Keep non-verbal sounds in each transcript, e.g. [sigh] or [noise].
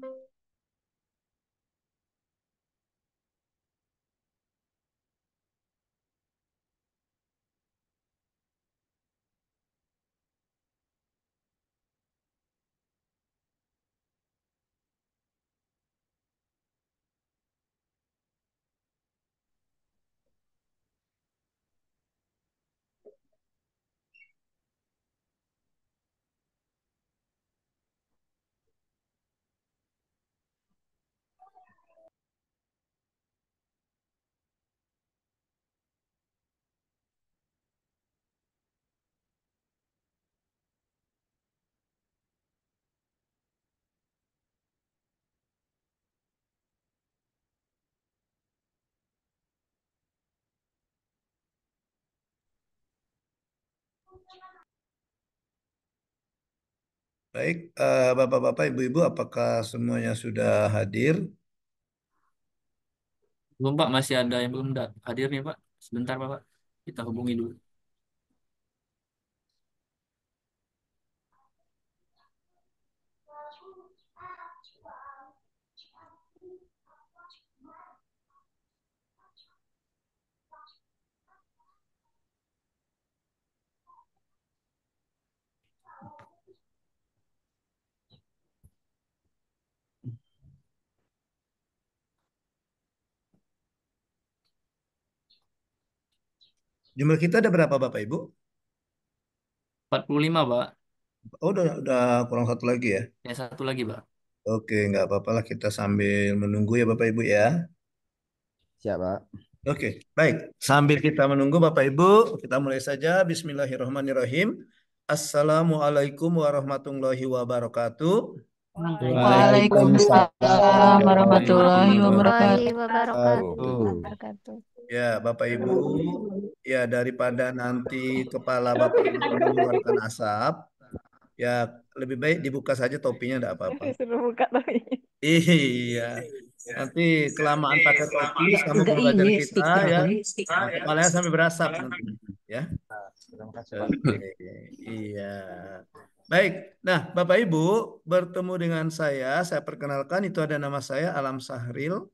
Thank you. Baik, eh, Bapak-Bapak, uh, Ibu-Ibu, apakah semuanya sudah hadir? Belum Pak, masih ada yang belum hadir nih Pak. Sebentar Pak, kita hubungi dulu. Jumlah kita ada berapa Bapak Ibu? 45 Pak. Oh udah, udah kurang satu lagi ya? Ya satu lagi Pak. Oke nggak apa-apa lah kita sambil menunggu ya Bapak Ibu ya. Siap Pak. Oke baik sambil kita menunggu Bapak Ibu kita mulai saja Bismillahirrahmanirrahim. Assalamualaikum warahmatullahi wabarakatuh. Waalaikumsalam warahmatullahi wabarakatuh. Ya, Bapak Ibu, ya daripada nanti kepala Bapak Ibu mengeluarkan asap, ya lebih baik dibuka saja topinya enggak apa-apa. [laughs] Sudah buka topinya. Iya. Nanti kelamaan pakai topi iya, sama pembelajaran kita ya. Kepalanya sampai berasap nanti ya. Terima kasih. Iya. Baik, nah Bapak Ibu bertemu dengan saya, saya perkenalkan itu ada nama saya Alam Sahril.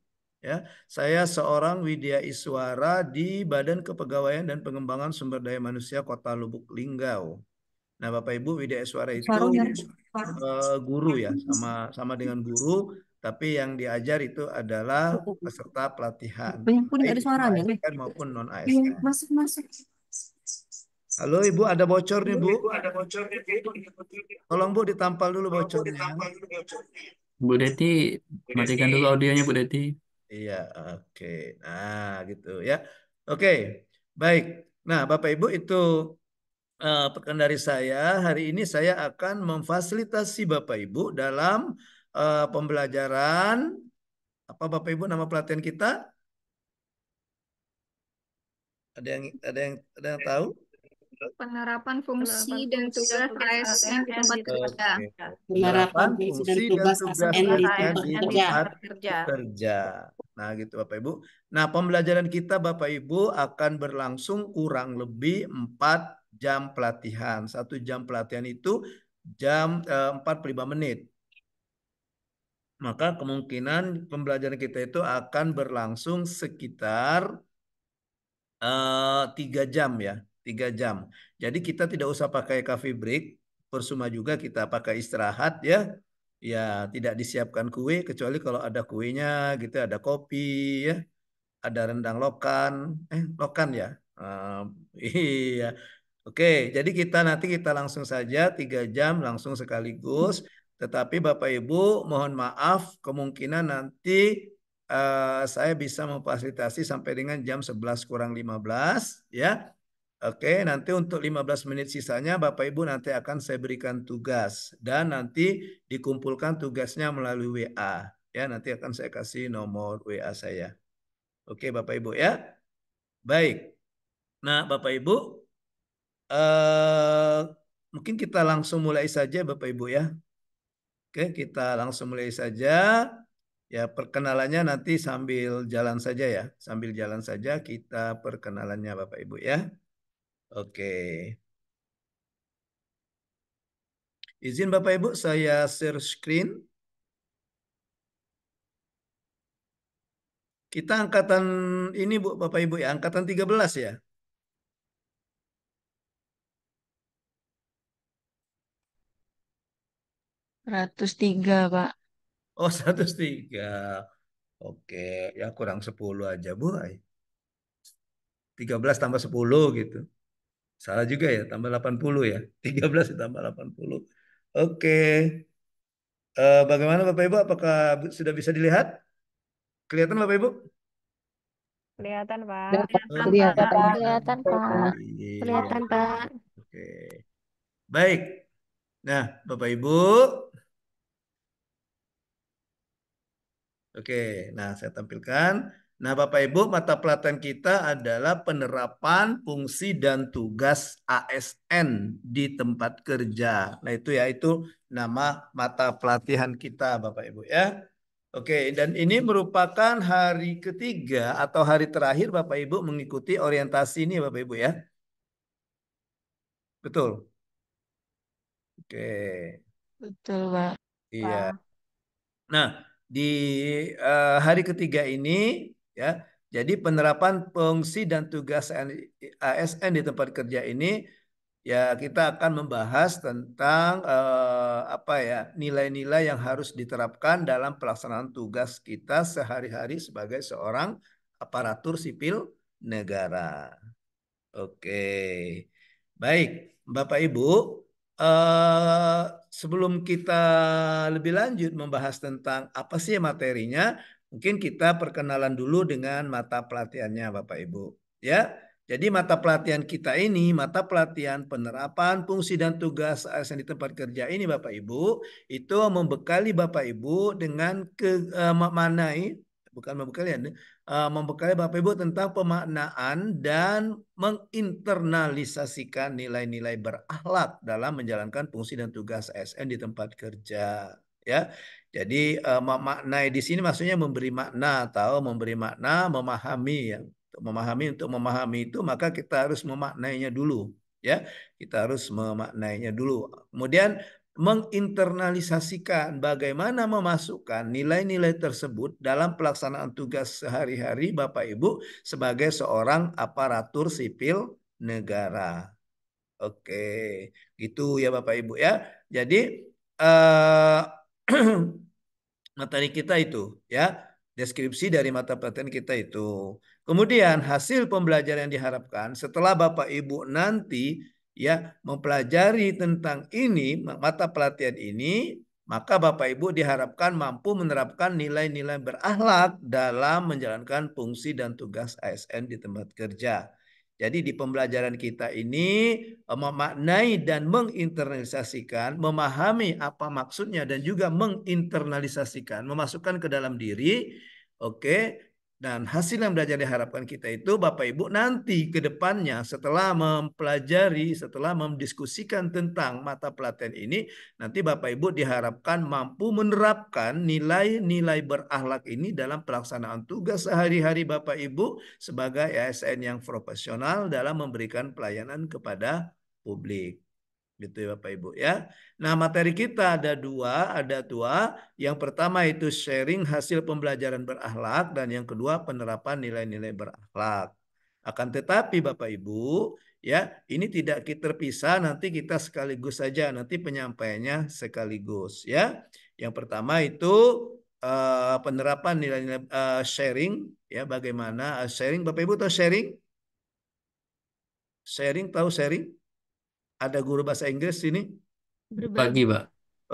Ya, saya seorang Widya Iswara di Badan Kepegawaian dan Pengembangan Sumber Daya Manusia Kota Lubuk Linggau. Nah Bapak Ibu Widya Iswara itu uh, guru ya, sama sama dengan guru, tapi yang diajar itu adalah peserta pelatihan. Yang pun ada ya, Maupun non ASN. Iya, masuk masuk. Halo Ibu, ada bocor nih Bu. ada bocor nih Bu. Tolong Bu ditampal dulu bocornya. Bu Deti, matikan dulu audionya Bu Deti. Iya, oke. Okay. Nah, gitu ya. Oke, okay. baik. Nah, Bapak Ibu itu uh, pekan dari saya. Hari ini saya akan memfasilitasi Bapak Ibu dalam uh, pembelajaran apa Bapak Ibu nama pelatihan kita? Ada yang ada yang ada yang tahu? penerapan fungsi dan tugas ASN di tempat kerja. Penerapan fungsi dan tugas ASN di tempat kerja. Nah, gitu Bapak Ibu. Nah, pembelajaran kita Bapak Ibu akan berlangsung kurang lebih 4 jam pelatihan. Satu jam pelatihan itu jam eh, 45 menit. Maka kemungkinan pembelajaran kita itu akan berlangsung sekitar eh, tiga eh, jam ya tiga jam. Jadi kita tidak usah pakai kafe break, persuma juga kita pakai istirahat ya. Ya, tidak disiapkan kue kecuali kalau ada kuenya gitu, ada kopi ya, ada rendang lokan, eh lokan ya. Uh, [laughs] iya. Oke, jadi kita nanti kita langsung saja tiga jam langsung sekaligus. Tetapi Bapak Ibu mohon maaf kemungkinan nanti uh, saya bisa memfasilitasi sampai dengan jam 11 kurang 15 ya. Oke, nanti untuk 15 menit sisanya Bapak Ibu nanti akan saya berikan tugas dan nanti dikumpulkan tugasnya melalui WA. Ya, nanti akan saya kasih nomor WA saya. Oke, Bapak Ibu ya. Baik. Nah, Bapak Ibu eh mungkin kita langsung mulai saja Bapak Ibu ya. Oke, kita langsung mulai saja. Ya, perkenalannya nanti sambil jalan saja ya. Sambil jalan saja kita perkenalannya Bapak Ibu ya. Oke. Izin Bapak Ibu saya share screen. Kita angkatan ini Bu Bapak Ibu ya, angkatan 13 ya. Seratus tiga, Pak. Oh, seratus tiga. Oke, ya kurang sepuluh aja, Bu. Tiga belas tambah sepuluh gitu. Salah juga ya, tambah 80 ya. 13 [laughs] ditambah 80. Oke. Uh, bagaimana Bapak Ibu? Apakah sudah bisa dilihat? Kelihatan Bapak Ibu? Kelihatan, Pak. Ya, kelihatan, Pak. Kelihatan, Pak. Kelihatan, Pak. Oke. Baik. Nah, Bapak Ibu. Oke, nah saya tampilkan. Nah, Bapak Ibu, mata pelatihan kita adalah penerapan fungsi dan tugas ASN di tempat kerja. Nah, itu ya itu nama mata pelatihan kita, Bapak Ibu ya. Oke, dan ini merupakan hari ketiga atau hari terakhir Bapak Ibu mengikuti orientasi ini Bapak Ibu ya. Betul. Oke. Betul, Pak. Iya. Nah, di uh, hari ketiga ini ya. Jadi penerapan fungsi dan tugas ASN di tempat kerja ini ya kita akan membahas tentang eh, apa ya nilai-nilai yang harus diterapkan dalam pelaksanaan tugas kita sehari-hari sebagai seorang aparatur sipil negara. Oke. Baik, Bapak Ibu, eh, sebelum kita lebih lanjut membahas tentang apa sih materinya, Mungkin kita perkenalan dulu dengan mata pelatihannya Bapak Ibu. Ya, jadi mata pelatihan kita ini, mata pelatihan penerapan fungsi dan tugas ASN di tempat kerja ini Bapak Ibu, itu membekali Bapak Ibu dengan ke uh, bukan membekali ya, e, membekali Bapak Ibu tentang pemaknaan dan menginternalisasikan nilai-nilai berakhlak dalam menjalankan fungsi dan tugas ASN di tempat kerja ya. Jadi eh, memaknai di sini maksudnya memberi makna atau memberi makna memahami ya. Untuk memahami untuk memahami itu maka kita harus memaknainya dulu ya. Kita harus memaknainya dulu. Kemudian menginternalisasikan bagaimana memasukkan nilai-nilai tersebut dalam pelaksanaan tugas sehari-hari Bapak Ibu sebagai seorang aparatur sipil negara. Oke, gitu ya Bapak Ibu ya. Jadi eh [clears throat] materi kita itu ya deskripsi dari mata pelatihan kita itu kemudian hasil pembelajaran yang diharapkan setelah bapak ibu nanti ya mempelajari tentang ini mata pelatihan ini maka bapak ibu diharapkan mampu menerapkan nilai-nilai berakhlak dalam menjalankan fungsi dan tugas ASN di tempat kerja jadi di pembelajaran kita ini eh, memaknai dan menginternalisasikan, memahami apa maksudnya dan juga menginternalisasikan, memasukkan ke dalam diri, oke, okay, dan hasil yang belajar diharapkan kita itu Bapak Ibu nanti ke depannya setelah mempelajari, setelah mendiskusikan tentang mata pelatihan ini, nanti Bapak Ibu diharapkan mampu menerapkan nilai-nilai berahlak ini dalam pelaksanaan tugas sehari-hari Bapak Ibu sebagai ASN yang profesional dalam memberikan pelayanan kepada publik gitu ya Bapak Ibu ya. Nah materi kita ada dua, ada dua. Yang pertama itu sharing hasil pembelajaran berakhlak dan yang kedua penerapan nilai-nilai berakhlak. Akan tetapi Bapak Ibu ya ini tidak kita terpisah nanti kita sekaligus saja nanti penyampaiannya sekaligus ya. Yang pertama itu uh, penerapan nilai-nilai uh, sharing ya bagaimana uh, sharing Bapak Ibu tahu sharing? Sharing tahu sharing? ada guru bahasa Inggris sini? Pagi, Pak.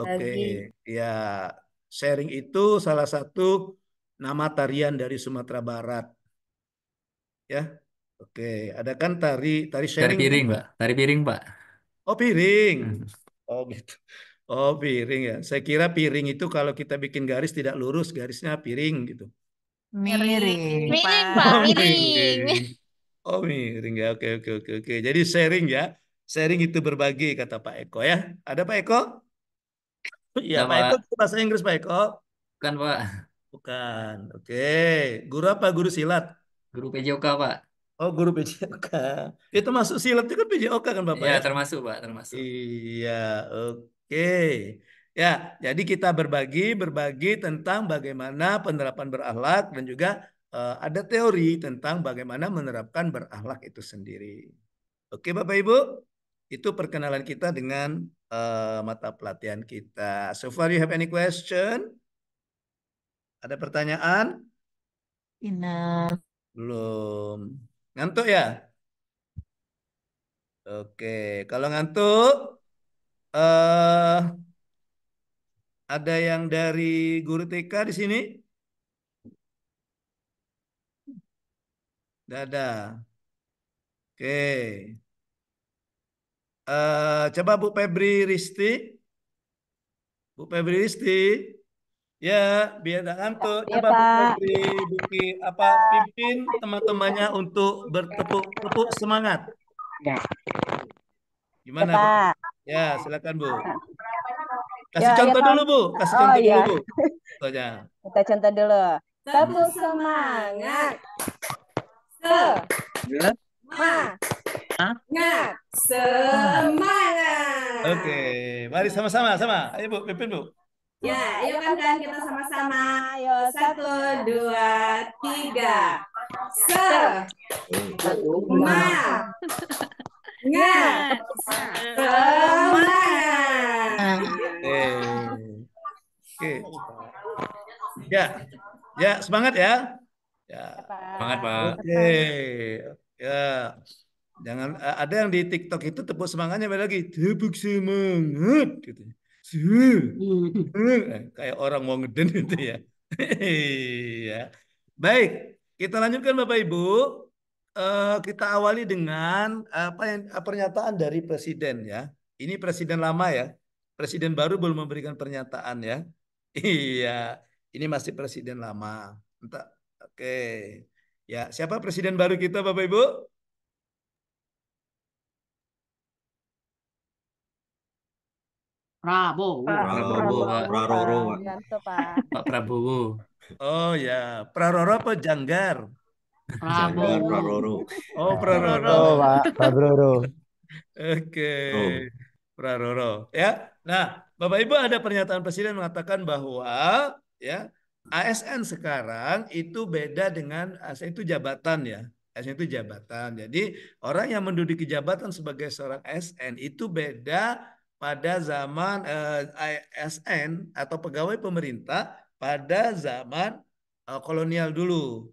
Oke, okay. ya sharing itu salah satu nama tarian dari Sumatera Barat. Ya, oke. Okay. Ada kan tari tari sharing? Tari piring, Pak. Tari piring, Pak. Oh piring. Hmm. Oh gitu. Oh piring ya. Saya kira piring itu kalau kita bikin garis tidak lurus, garisnya piring gitu. Miring, Miring, Pak. Oh, miring. Oh miring ya. Oke, oke, oke, oke. Jadi sharing ya sharing itu berbagi kata Pak Eko ya. Ada Pak Eko? Iya Pak Eko bahasa Inggris Pak Eko. Bukan Pak. Bukan. Oke. Guru apa? Guru silat. Guru PJOK Pak. Oh guru PJOK. Itu masuk silat itu kan PJOK kan Bapak? Iya ya? termasuk Pak termasuk. Iya. Oke. Ya, jadi kita berbagi berbagi tentang bagaimana penerapan berakhlak dan juga uh, ada teori tentang bagaimana menerapkan berakhlak itu sendiri. Oke Bapak Ibu? itu perkenalan kita dengan uh, mata pelatihan kita. So far you have any question? Ada pertanyaan? Ina. Belum. Ngantuk ya? Oke, kalau ngantuk uh, ada yang dari guru TK di sini? Dada. Oke. Uh, coba Bu Febri Risti. Bu Febri Risti. Ya, biar nggak ngantuk. Ya, coba Pak. Bu Febri Buki apa pimpin teman-temannya untuk bertepuk tepuk semangat. Ya. Gimana, ya, Pak? Bu? Ya, silakan, Bu. Ya. Kasih ya, contoh ya, dulu, Bu. Kasih oh, contoh ya. dulu, Bu. Contohnya. Kita contoh dulu. Tepuk semangat. Se. Ma. Semangat. Semangat. Oke, okay. mari sama-sama sama. Ayo Bu, pimpin Bu. Ya, ayo kan kita sama-sama. Ayo satu, dua, tiga. semangat. Semangat. Oke. Ya. Ya, semangat ya. Ya. Semangat, Pak. Oke. Okay. Ya. Jangan ada yang di TikTok itu tepuk semangatnya balik lagi. Tepuk semangat gitu. Hmm. [laughs] Eh, kayak orang mau ngeden itu ya. [laughs] Iya. Baik, kita lanjutkan Bapak Ibu. Uh, kita awali dengan apa yang pernyataan dari presiden ya. Ini presiden lama ya. Presiden baru belum memberikan pernyataan ya. [laughs] Iya, ini masih presiden lama. Entah. Oke. Okay. Ya, siapa presiden baru kita Bapak Ibu? Prabowo. Prabowo, Pak. Praroro, Pak. Prabowo. Oh ya, Praroro apa Janggar? Prabowo. Praroro. Oh, Praroro. Oh, Pak. Praroro. Oke. Praroro, ya. Nah, Bapak Ibu ada pernyataan presiden mengatakan bahwa ya, ASN sekarang itu beda dengan ASN itu jabatan ya. ASN itu jabatan. Jadi orang yang menduduki jabatan sebagai seorang ASN itu beda pada zaman eh, ASN atau pegawai pemerintah pada zaman eh, kolonial dulu.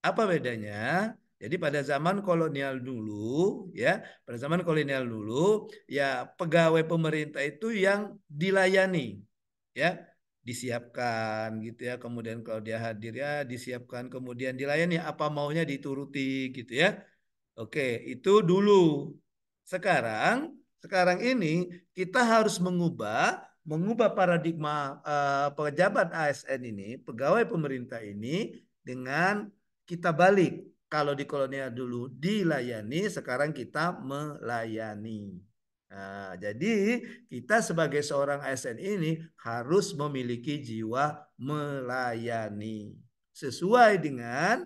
Apa bedanya? Jadi pada zaman kolonial dulu ya, pada zaman kolonial dulu ya pegawai pemerintah itu yang dilayani ya disiapkan gitu ya kemudian kalau dia hadir ya disiapkan kemudian dilayani apa maunya dituruti gitu ya oke itu dulu sekarang sekarang ini kita harus mengubah mengubah paradigma uh, pejabat ASN ini pegawai pemerintah ini dengan kita balik kalau di kolonial dulu dilayani sekarang kita melayani Nah, jadi kita sebagai seorang ASN ini harus memiliki jiwa melayani sesuai dengan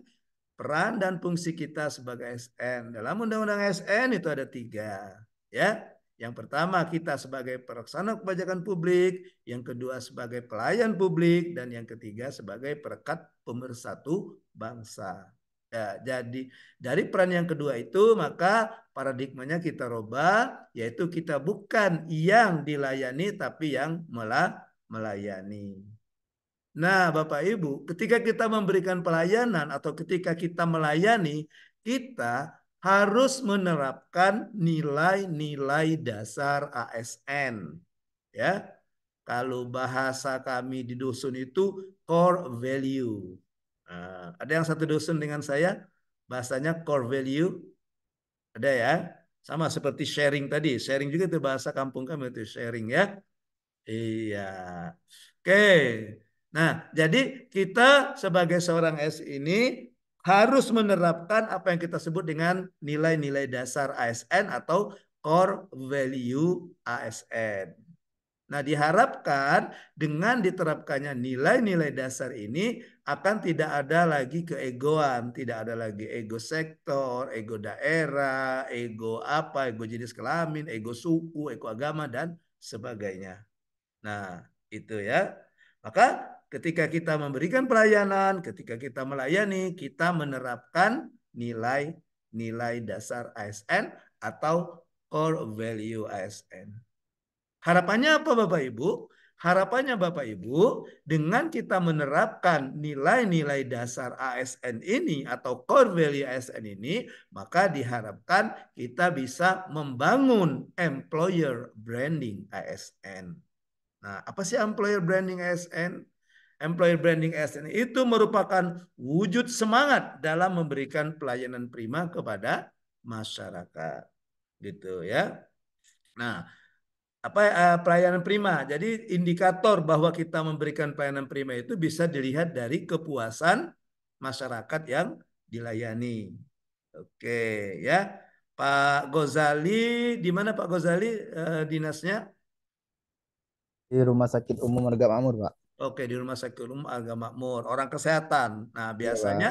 peran dan fungsi kita sebagai ASN. Dalam undang-undang ASN itu ada tiga, ya. Yang pertama kita sebagai pelaksana kebijakan publik, yang kedua sebagai pelayan publik, dan yang ketiga sebagai perekat pemersatu bangsa. Ya, jadi dari peran yang kedua itu maka paradigmanya kita roba, yaitu kita bukan yang dilayani tapi yang melayani. Nah, Bapak Ibu, ketika kita memberikan pelayanan atau ketika kita melayani, kita harus menerapkan nilai-nilai dasar ASN. Ya. Kalau bahasa kami di dusun itu core value Nah, ada yang satu dusun dengan saya, bahasanya core value. Ada ya. Sama seperti sharing tadi. Sharing juga itu bahasa kampung kami itu sharing ya. Iya. Oke. Nah, jadi kita sebagai seorang S ini harus menerapkan apa yang kita sebut dengan nilai-nilai dasar ASN atau core value ASN. Nah, diharapkan dengan diterapkannya nilai-nilai dasar ini akan tidak ada lagi keegoan, tidak ada lagi ego sektor, ego daerah, ego apa, ego jenis kelamin, ego suku, ego agama dan sebagainya. Nah, itu ya. Maka ketika kita memberikan pelayanan, ketika kita melayani, kita menerapkan nilai-nilai dasar ASN atau core value ASN. Harapannya apa Bapak Ibu? Harapannya Bapak Ibu, dengan kita menerapkan nilai-nilai dasar ASN ini atau core value ASN ini, maka diharapkan kita bisa membangun employer branding ASN. Nah, apa sih employer branding ASN? Employer branding ASN itu merupakan wujud semangat dalam memberikan pelayanan prima kepada masyarakat. Gitu ya. Nah, apa uh, pelayanan prima. Jadi indikator bahwa kita memberikan pelayanan prima itu bisa dilihat dari kepuasan masyarakat yang dilayani. Oke, ya. Pak Gozali, di mana Pak Gozali uh, eh, dinasnya? Di Rumah Sakit Umum Agama Makmur, Pak. Oke, di Rumah Sakit Umum Agama Makmur. Orang kesehatan. Nah, iya, biasanya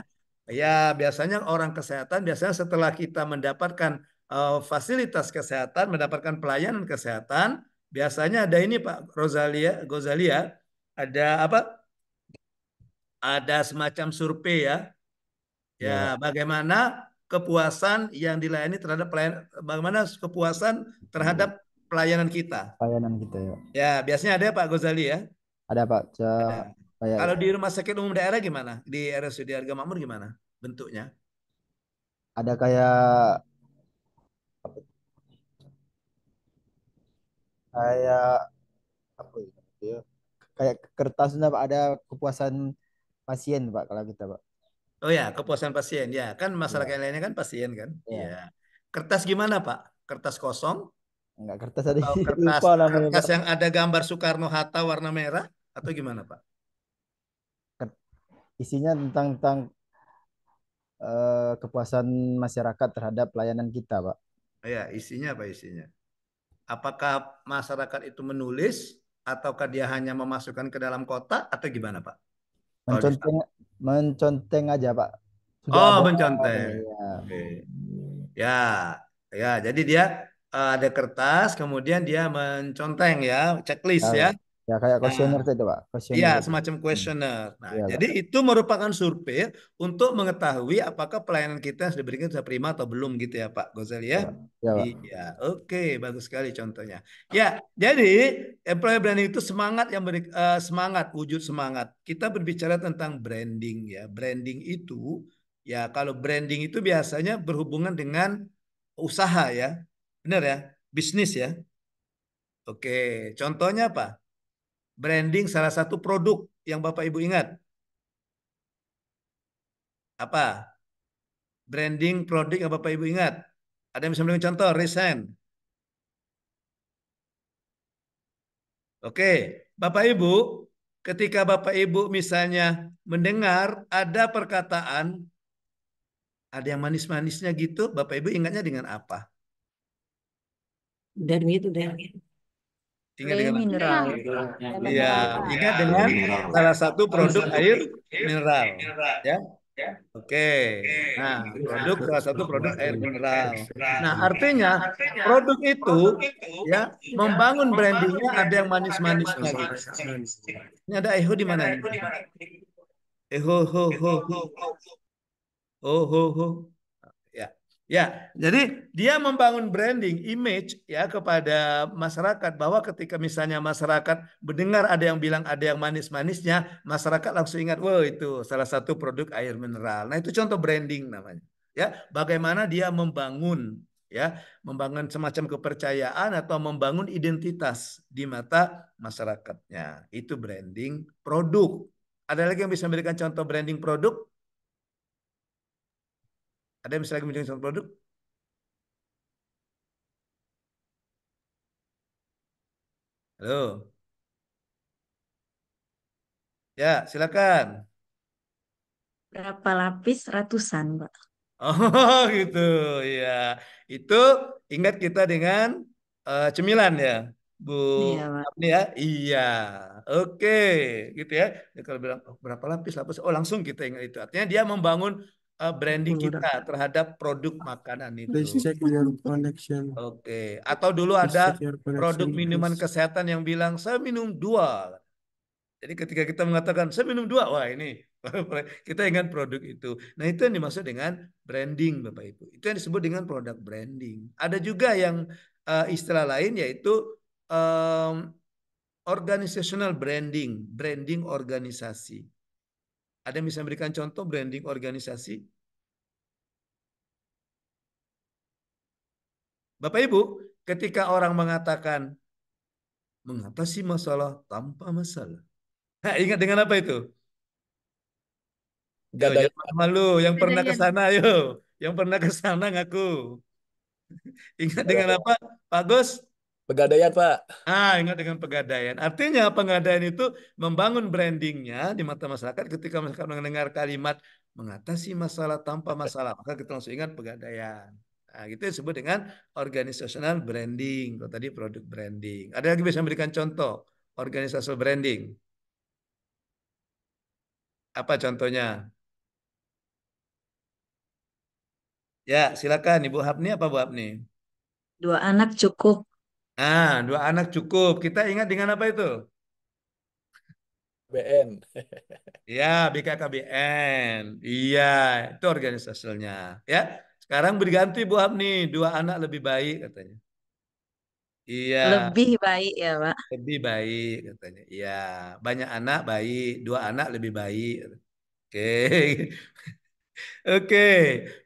ya, ya biasanya orang kesehatan biasanya setelah kita mendapatkan Eh, fasilitas kesehatan, mendapatkan pelayanan kesehatan, biasanya ada ini Pak Rosalia, Gozalia, ada apa? Ada semacam survei ya. Ya, ya. bagaimana kepuasan yang dilayani terhadap pelayan bagaimana kepuasan terhadap pelayanan kita. Pelayanan kita ya. Ya, biasanya ada ya, Pak Gozali ya. Ada Pak. Ce... Kalau di rumah sakit umum daerah gimana? Di RSUD Harga Makmur gimana bentuknya? Ada kayak kayak apa ya, gitu ya. kayak kertas pak ada kepuasan pasien pak kalau kita gitu, pak oh ya kepuasan pasien ya kan masalah ya. lainnya kan pasien kan ya. ya kertas gimana pak kertas kosong Enggak kertas ada [laughs] kertas, lupa namanya, kertas yang ada gambar Soekarno Hatta warna merah atau gimana pak isinya tentang tentang uh, kepuasan masyarakat terhadap pelayanan kita pak oh, ya isinya apa isinya Apakah masyarakat itu menulis ataukah dia hanya memasukkan ke dalam kotak atau gimana Pak? Menconteng, menconteng aja Pak. Sudah oh menconteng. Ya. Okay. ya, ya. Jadi dia eh, ada kertas, kemudian dia menconteng ya, checklist ya. ya. Ya kayak kuesioner nah, itu pak. Questioner. Ya semacam kuesioner. Hmm. Nah, ya, jadi pak. itu merupakan survei untuk mengetahui apakah pelayanan kita yang sudah diberikan sudah prima atau belum gitu ya Pak Gozali ya. ya, ya Iya. Oke okay, bagus sekali contohnya. Ya jadi employer branding itu semangat yang beri, uh, eh, semangat wujud semangat. Kita berbicara tentang branding ya. Branding itu ya kalau branding itu biasanya berhubungan dengan usaha ya. Benar ya bisnis ya. Oke, contohnya apa? branding salah satu produk yang Bapak Ibu ingat? Apa? Branding produk yang Bapak Ibu ingat? Ada yang bisa memberikan contoh? Resign. Oke, Bapak Ibu, ketika Bapak Ibu misalnya mendengar ada perkataan ada yang manis-manisnya gitu, Bapak Ibu ingatnya dengan apa? Dan itu dan Ingat dengan mineral. Iya, ingat iya. dengan salah satu produk air mineral, ya. Oke. Okay. Nah, produk salah satu produk air mineral. Nah, artinya produk itu ya membangun brandingnya ada yang manis-manis gitu. Ini ada eho di mana? Eho ho ho ho. Oh, ho, ho, ho ho. Ya, jadi dia membangun branding, image ya kepada masyarakat bahwa ketika misalnya masyarakat mendengar ada yang bilang ada yang manis-manisnya, masyarakat langsung ingat, "Wow, itu salah satu produk air mineral." Nah, itu contoh branding namanya. Ya, bagaimana dia membangun ya, membangun semacam kepercayaan atau membangun identitas di mata masyarakatnya. Itu branding produk. Ada lagi yang bisa memberikan contoh branding produk? Ada yang bisa lagi menjelaskan produk? Halo. Ya, silakan. Berapa lapis? Ratusan, Pak. Oh, [laughs] gitu. Ya, itu ingat kita dengan uh, cemilan ya, Bu. Iya, Pak. ya. Iya. Oke, gitu ya. Dia kalau bilang oh, berapa lapis? Lapis. Oh, langsung kita ingat itu. Artinya dia membangun uh, branding kita terhadap produk makanan itu. Please check your connection. Oke, okay. atau dulu ada produk minuman kesehatan yang bilang saya minum dua. Jadi ketika kita mengatakan saya minum dua, wah ini [laughs] kita ingat produk itu. Nah itu yang dimaksud dengan branding Bapak Ibu. Itu yang disebut dengan produk branding. Ada juga yang uh, istilah lain yaitu um, organizational branding, branding organisasi. Ada yang bisa memberikan contoh branding organisasi? Bapak Ibu, ketika orang mengatakan mengatasi masalah tanpa masalah. Nah, ingat dengan apa itu? Gak malu yang pernah ke sana yuk. Yang pernah ke sana ngaku. [laughs] Ingat dengan apa? Bagus, Pegadaian, Pak. Ah, ingat dengan pegadaian. Artinya pegadaian itu membangun brandingnya di mata masyarakat ketika masyarakat mendengar kalimat mengatasi masalah tanpa masalah. Maka kita langsung ingat pegadaian. Nah, itu disebut dengan organisational branding. Kalau tadi produk branding. Ada lagi bisa memberikan contoh organisational branding. Apa contohnya? Ya, silakan Ibu Hapni apa Bu Hapni? Dua anak cukup. Ah, dua anak cukup. Kita ingat dengan apa itu? BN. ya, BKKBN. Iya, itu organisasinya. Ya, sekarang berganti Bu Hamni, dua anak lebih baik katanya. Iya. Lebih baik ya, Pak. Lebih baik katanya. Iya, banyak anak baik, dua anak lebih baik. Oke. [laughs] Oke,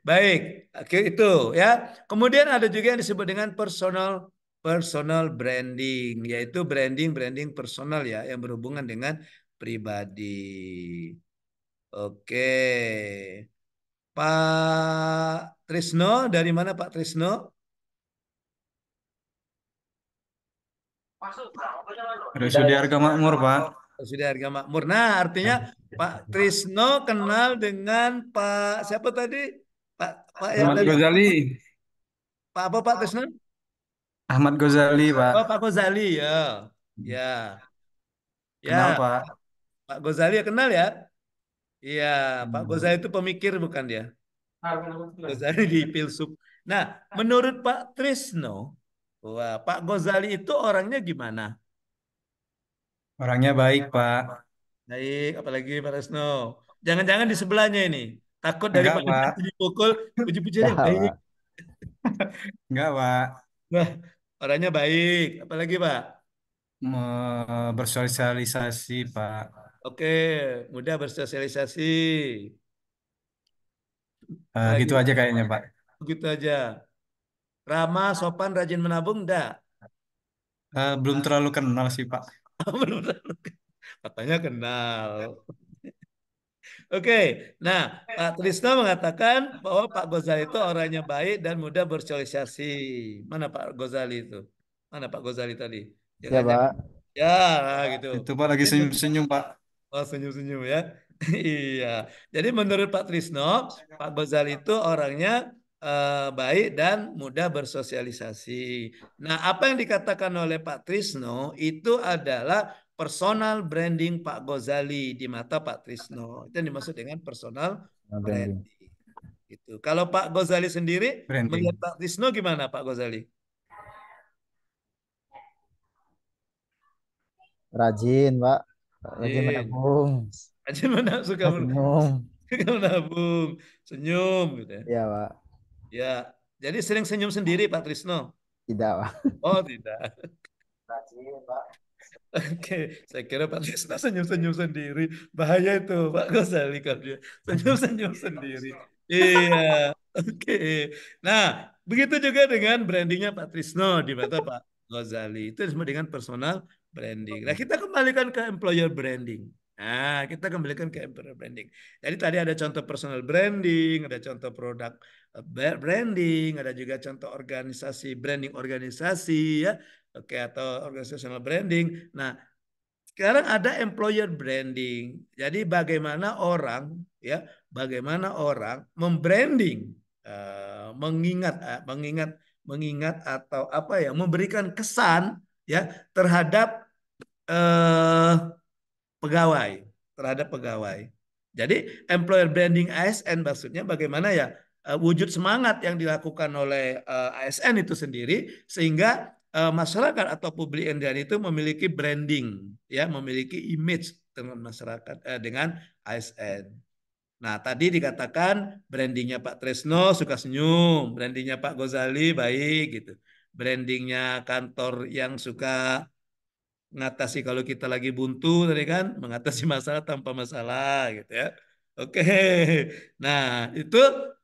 baik. Oke, itu ya. Kemudian ada juga yang disebut dengan personal personal branding, yaitu branding-branding personal ya yang berhubungan dengan pribadi. Oke. Pak Trisno, dari mana Pak Trisno? sudah Harga Makmur, Pak. sudah Harga Makmur. Nah, artinya ya. Pak Trisno kenal dengan Pak siapa tadi? Pak Pak yang tadi? Pak apa Pak Trisno? Ahmad Ghazali, Pak. Oh, Pak Ghazali, ya. Hmm. ya. Ya. Kenal, Pak. Pak Ghazali ya kenal ya? Iya, hmm. Pak Ghazali itu pemikir bukan dia? Ah, Ghazali di filsuf. Nah, menurut Pak Trisno, wah, Pak Ghazali itu orangnya gimana? Orangnya baik, Pak. Baik, apalagi Pak Trisno. Jangan-jangan di sebelahnya ini. Takut dari Enggak, Pak dipukul, puji pujian baik. Enggak, Pak. Nah, Orangnya baik. Apalagi, Pak? Bersosialisasi, Pak. Oke, mudah bersosialisasi. Uh, gitu aja kayaknya, Pak. Begitu aja. Ramah, sopan, rajin menabung, enggak? Uh, eh, belum terlalu kenal sih, Pak. [laughs] Belum terlalu. Katanya kenal. Oke, nah Pak Trisno mengatakan bahwa Pak Gozali itu orangnya baik dan mudah bersosialisasi. Mana Pak Gozali itu? Mana Pak Gozali tadi? Jangan ya, ya kan? Pak. Ya, nah, gitu. Itu Pak lagi senyum-senyum Pak. Oh senyum-senyum ya. [laughs] iya. Jadi menurut Pak Trisno, Pak Gozali itu orangnya uh, baik dan mudah bersosialisasi. Nah, apa yang dikatakan oleh Pak Trisno itu adalah personal branding Pak Gozali di mata Pak Trisno. Itu yang dimaksud dengan personal branding. branding. Itu. Kalau Pak Gozali sendiri branding. melihat Pak Trisno gimana Pak Gozali? Rajin, Pak. Rajin iya. menabung. Rajin menabung, suka menabung. [laughs] Suka menabung, senyum gitu ya. Iya, Pak. Ya, jadi sering senyum sendiri Pak Trisno? Tidak, Pak. Oh, tidak. Rajin, Pak. Oke, saya kira Pak Trisno senyum-senyum sendiri. Bahaya itu Pak Gosali kalau dia senyum-senyum sendiri. Iya, oke. Okay. Nah, begitu juga dengan brandingnya Pak Trisno di mata Pak Gozali. Itu disebut dengan personal branding. Nah, kita kembalikan ke employer branding. Nah, kita kembalikan ke employer branding. Jadi tadi ada contoh personal branding, ada contoh produk eh, branding, ada juga contoh organisasi branding organisasi ya oke okay, atau organizational branding. Nah, sekarang ada employer branding. Jadi bagaimana orang ya, bagaimana orang membranding, uh, mengingat uh, mengingat mengingat atau apa ya, memberikan kesan ya terhadap uh, pegawai, terhadap pegawai. Jadi employer branding ASN maksudnya bagaimana ya wujud semangat yang dilakukan oleh ASN itu sendiri sehingga Eh, masyarakat atau publik Indian itu memiliki branding, ya, memiliki image dengan masyarakat eh, dengan ASN. Nah, tadi dikatakan brandingnya Pak Tresno suka senyum, brandingnya Pak Gozali baik gitu. Brandingnya kantor yang suka mengatasi kalau kita lagi buntu tadi kan mengatasi masalah tanpa masalah gitu ya. Oke. Nah, itu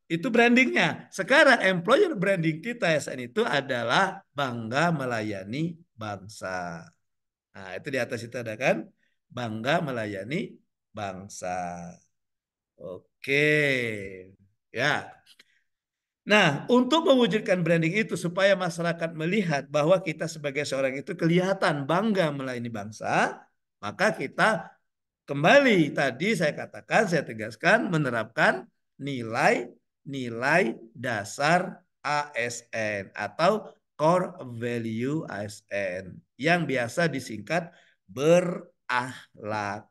itu brandingnya. Sekarang employer branding kita SN itu adalah bangga melayani bangsa. Nah, itu di atas itu ada kan? Bangga melayani bangsa. Oke. Ya. Nah, untuk mewujudkan branding itu supaya masyarakat melihat bahwa kita sebagai seorang itu kelihatan bangga melayani bangsa, maka kita kembali tadi saya katakan, saya tegaskan menerapkan nilai nilai dasar ASN atau core value ASN yang biasa disingkat berahlak.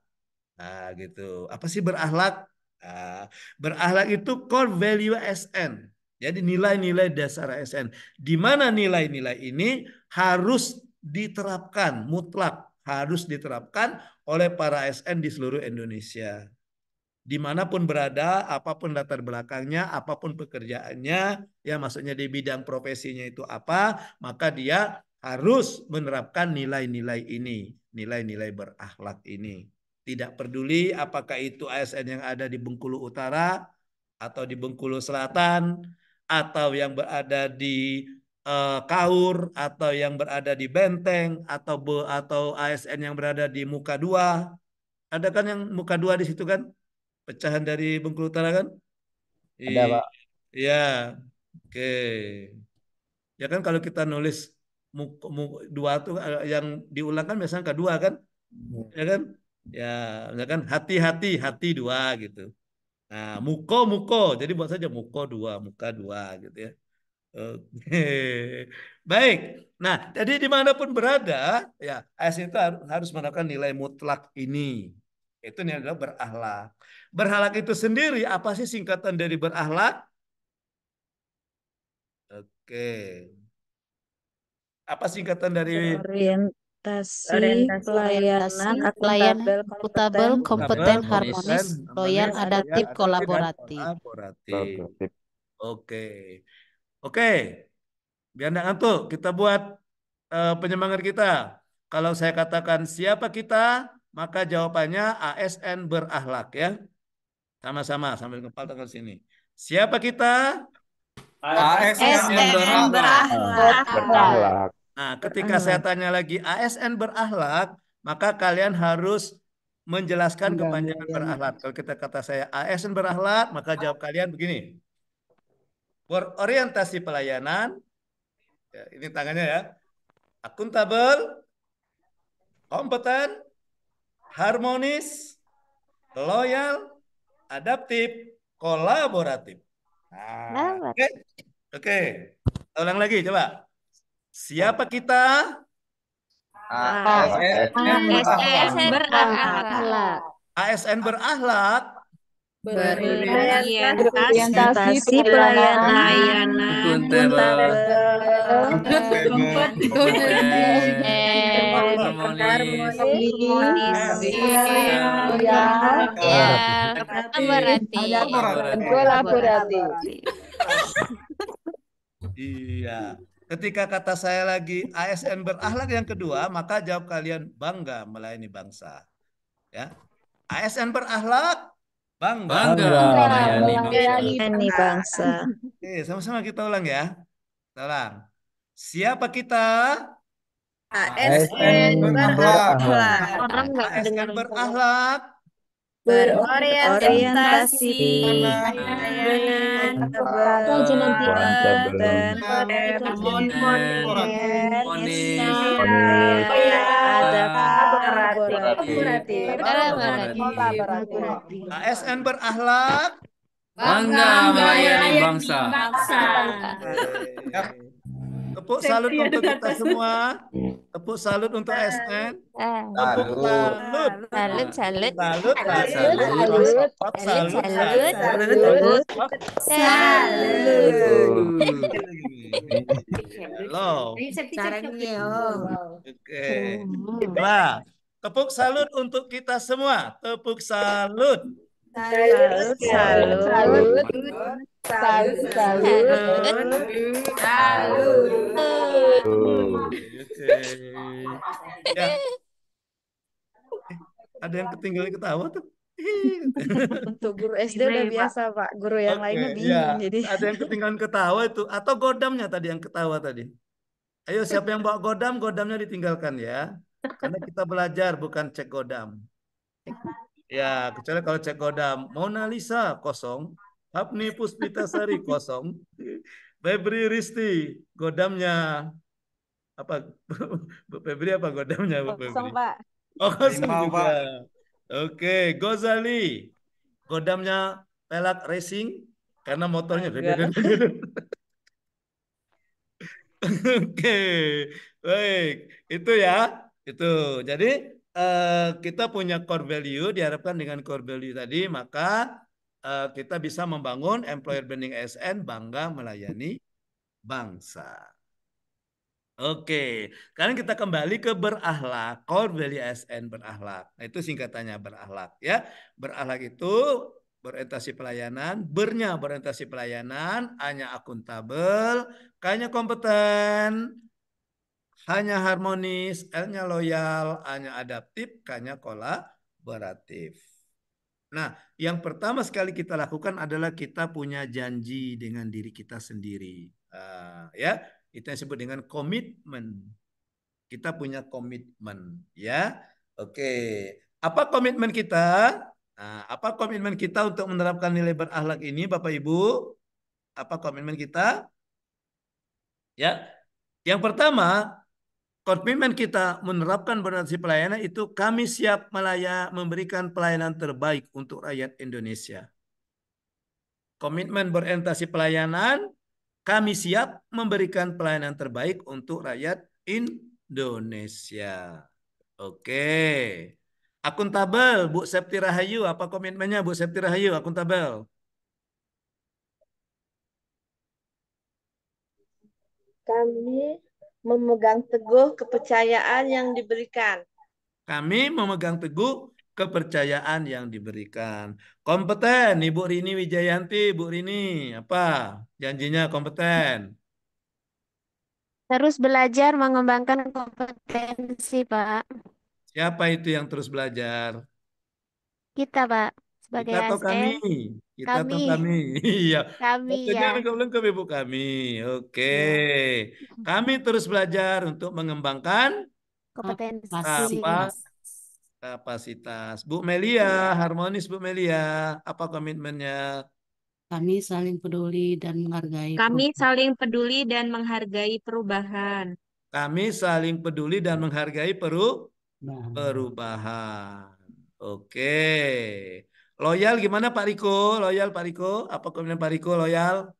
Nah, gitu. Apa sih berahlak? Nah, berahlak itu core value ASN. Jadi nilai-nilai dasar ASN. Di mana nilai-nilai ini harus diterapkan mutlak, harus diterapkan oleh para ASN di seluruh Indonesia dimanapun berada, apapun latar belakangnya, apapun pekerjaannya, ya maksudnya di bidang profesinya itu apa, maka dia harus menerapkan nilai-nilai ini, nilai-nilai berakhlak ini. Tidak peduli apakah itu ASN yang ada di Bengkulu Utara atau di Bengkulu Selatan atau yang berada di uh, Kaur atau yang berada di Benteng atau atau ASN yang berada di Muka Dua. Ada kan yang Muka Dua di situ kan? pecahan dari Bengkulu Utara kan? Ada, I, Pak. Iya. Oke. Okay. Ya kan kalau kita nulis muka, muka, dua tuh eh, yang diulang kan biasanya kedua kan? Iya. Ya kan? Ya, misalkan hati-hati, hati dua gitu. Nah, muko muko. Jadi buat saja muko dua, muka dua gitu ya. Oke. [laughs] Baik. Nah, jadi dimanapun berada, ya AS itu harus menerapkan nilai mutlak ini. Itu nilai berakhlak. Berhalak itu sendiri apa sih singkatan dari berahlak? Oke. Apa singkatan dari orientasi, orientasi pelayanan, akuntabel, akuntabel kompeten, harmonis, loyal, adaptif, kolaboratif. Kolaboratif. Oke. Oke. Biar enggak ngantuk, kita buat uh, penyemangat kita. Kalau saya katakan siapa kita, maka jawabannya ASN berahlak ya. Sama-sama sambil ngepal tanggal sini. Siapa kita? ASN berahlak. Nah, ketika saya tanya lagi ASN berahlak, maka kalian harus menjelaskan kepanjangan berahlak. Kalau kita kata saya ASN berahlak, maka jawab kalian begini. Berorientasi pelayanan, ya, ini tangannya ya, akuntabel, kompeten, harmonis, loyal, adaptif, kolaboratif. Nah, oke. Okay. Okay. Ulang lagi coba. Siapa kita? ASN berakhlak. ASN berakhlak berorientasi pelayanan pelayanan Harmonis. Ya. Iya. Ketika kata saya lagi ASN berakhlak yang kedua, maka jawab kalian bangga melayani bangsa. Ya. ASN berakhlak bangga, bangga melayani bangsa. Oke, sama-sama kita ulang ya. Tolong. Siapa kita? ASN berakhlak. Orang nggak dengar berakhlak. Berorientasi layanan keberlanjutan dan ASN berakhlak bangga melayani bangsa. bangsa. Tepuk salut Saya untuk kita semua. Hmm. Tepuk salut untuk SN. Tepuk salut. Salut, salut. Salut, salut. Salut, salut. Salut, salut, salut, Oke. salut, tepuk salut untuk kita semua. Tepuk salut. Salut, salut, salut, salut, salut, salut. Oke. Ada yang ketinggalan ketawa tuh. Untuk [laughs] guru SD udah biasa Pak, guru yang okay, lainnya bingung. Ya. Jadi ada yang ketinggalan ketawa itu atau godamnya tadi yang ketawa tadi. Ayo siapa yang bawa godam, godamnya ditinggalkan ya. Karena kita belajar bukan cek godam. Ya, kecuali kalau cek Godam, Mona Lisa kosong, Puspita Sari [laughs] kosong, Febri Risti Godamnya apa? [laughs] Febri apa Godamnya? Kosong Pak. Oh kosong juga. Oke, Gozali Godamnya Pelat Racing karena motornya iya. [laughs] Oke, baik. Itu ya. Itu. Jadi Eh, kita punya core value diharapkan dengan core value tadi maka eh, kita bisa membangun employer branding ASN bangga melayani bangsa. Oke, sekarang kita kembali ke berahlak. Core value ASN berahlak. Nah, itu singkatannya berahlak ya. Berahlak itu berorientasi pelayanan, bernya berorientasi pelayanan, hanya akuntabel, kayaknya kompeten, hanya harmonis, L-nya loyal, A-nya adaptif, K-nya kolaboratif. Nah, yang pertama sekali kita lakukan adalah kita punya janji dengan diri kita sendiri. Uh, ya, itu yang disebut dengan komitmen. Kita punya komitmen, ya. Oke, apa komitmen kita? Nah, apa komitmen kita untuk menerapkan nilai berakhlak ini, Bapak Ibu? Apa komitmen kita? Ya, yang pertama komitmen kita menerapkan bonasi pelayanan itu kami siap melaya memberikan pelayanan terbaik untuk rakyat Indonesia. Komitmen berorientasi pelayanan, kami siap memberikan pelayanan terbaik untuk rakyat Indonesia. Oke. Akuntabel, Bu Septi Rahayu, apa komitmennya Bu Septi Rahayu, akuntabel? Kami memegang teguh kepercayaan yang diberikan. Kami memegang teguh kepercayaan yang diberikan. Kompeten, Ibu Rini Wijayanti, Bu Rini, apa janjinya kompeten? Terus belajar mengembangkan kompetensi, Pak. Siapa itu yang terus belajar? Kita, Pak sebagai kita atau ASN. kami kita kami. atau kami [laughs] iya kami Maksudnya ya lengkap ibu kami oke ya. kami terus belajar untuk mengembangkan kompetensi kapasitas, kapasitas. Bu Melia ya. harmonis Bu Melia apa komitmennya kami saling peduli dan menghargai kami perubahan. saling peduli dan menghargai perubahan kami saling peduli dan menghargai peru perubahan oke Loyal gimana Pak Riko? Loyal Pak Riko? Apa komitmen Pak Riko loyal?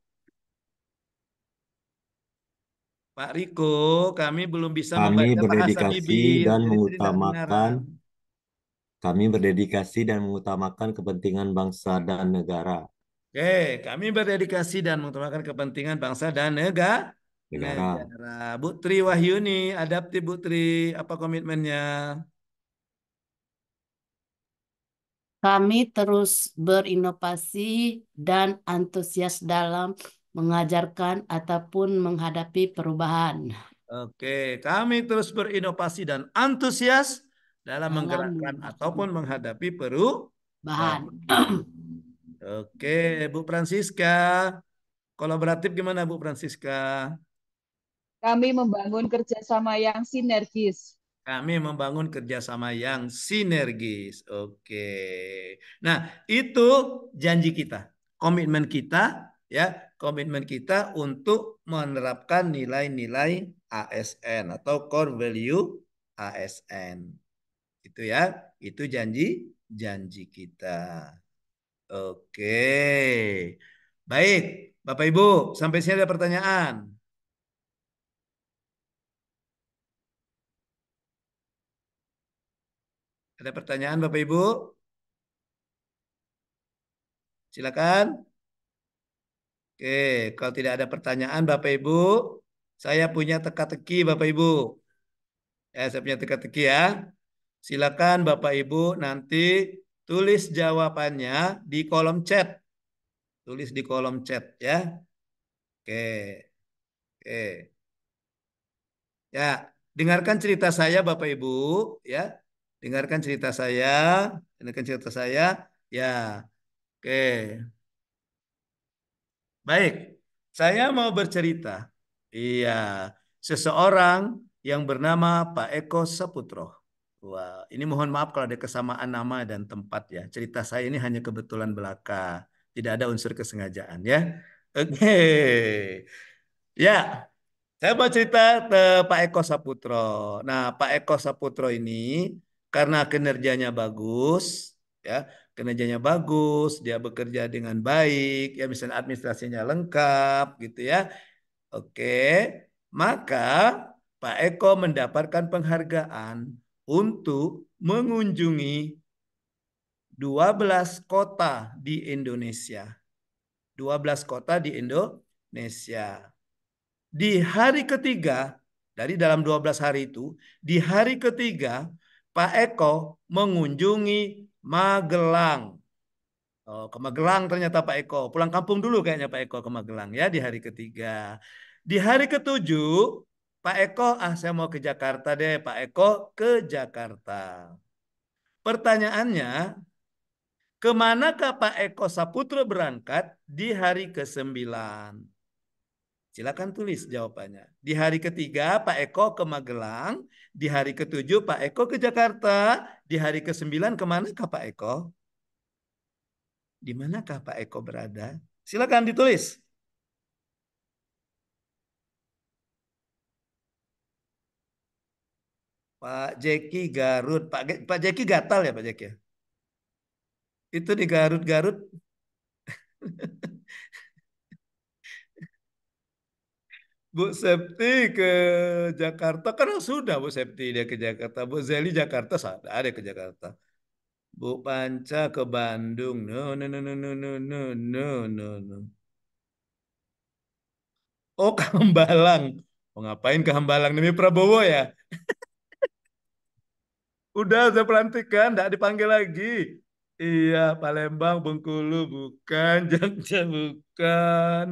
Pak Riko, kami belum bisa kami berdedikasi dan mengutamakan kami berdedikasi dan mengutamakan kepentingan bangsa dan negara. Oke, kami berdedikasi dan mengutamakan kepentingan bangsa dan negara. Negara. negara. Wahyuni, adaptif Putri. apa komitmennya? Kami terus berinovasi dan antusias dalam mengajarkan ataupun menghadapi perubahan. Oke, kami terus berinovasi dan antusias dalam, menggerakkan ataupun menghadapi perubahan. Oke, Bu Francisca. Kolaboratif gimana Bu Francisca? Kami membangun kerjasama yang sinergis kami membangun kerjasama yang sinergis. Oke. Nah, itu janji kita, komitmen kita, ya, komitmen kita untuk menerapkan nilai-nilai ASN atau core value ASN. Itu ya, itu janji janji kita. Oke. Baik, Bapak Ibu, sampai sini ada pertanyaan. Ada pertanyaan Bapak Ibu? Silakan. Oke, kalau tidak ada pertanyaan Bapak Ibu, saya punya teka-teki Bapak Ibu. Ya, saya punya teka-teki ya. Silakan Bapak Ibu nanti tulis jawabannya di kolom chat. Tulis di kolom chat ya. Oke. Oke. Ya, dengarkan cerita saya Bapak Ibu ya dengarkan cerita saya, dengarkan cerita saya, ya. Oke. Baik, saya mau bercerita. Iya, seseorang yang bernama Pak Eko Saputro. Wah, ini mohon maaf kalau ada kesamaan nama dan tempat ya. Cerita saya ini hanya kebetulan belaka, tidak ada unsur kesengajaan ya. Oke. Ya. Saya mau cerita ke Pak Eko Saputro. Nah, Pak Eko Saputro ini karena kinerjanya bagus, ya kinerjanya bagus, dia bekerja dengan baik, ya misalnya administrasinya lengkap, gitu ya. Oke, maka Pak Eko mendapatkan penghargaan untuk mengunjungi 12 kota di Indonesia. 12 kota di Indonesia. Di hari ketiga, dari dalam 12 hari itu, di hari ketiga Pak Eko mengunjungi Magelang. Oh, ke Magelang ternyata Pak Eko. Pulang kampung dulu kayaknya Pak Eko ke Magelang ya di hari ketiga. Di hari ketujuh, Pak Eko, ah saya mau ke Jakarta deh. Pak Eko ke Jakarta. Pertanyaannya, kemanakah Pak Eko Saputra berangkat di hari ke-9? Silakan tulis jawabannya. Di hari ketiga, Pak Eko ke Magelang. Di hari ketujuh Pak Eko ke Jakarta. Di hari kesembilan kemanakah Pak Eko? Di manakah Pak Eko berada? Silakan ditulis. Pak Jeki Garut, Pak Pak Jeki gatal ya Pak Jeki ya? Itu di Garut Garut. [laughs] Bu Septi ke Jakarta karena sudah Bu Septi dia ke Jakarta, Bu Zeli Jakarta sudah ada ke Jakarta. Bu Panca ke Bandung. No no no no no no no no no. no. Oh [laughs] ke Hambalang. Oh, ngapain ke Hambalang demi Prabowo ya? [laughs] Udah saya pelantikan, tidak dipanggil lagi. Iya, Palembang, Bengkulu bukan, [laughs] Jogja bukan.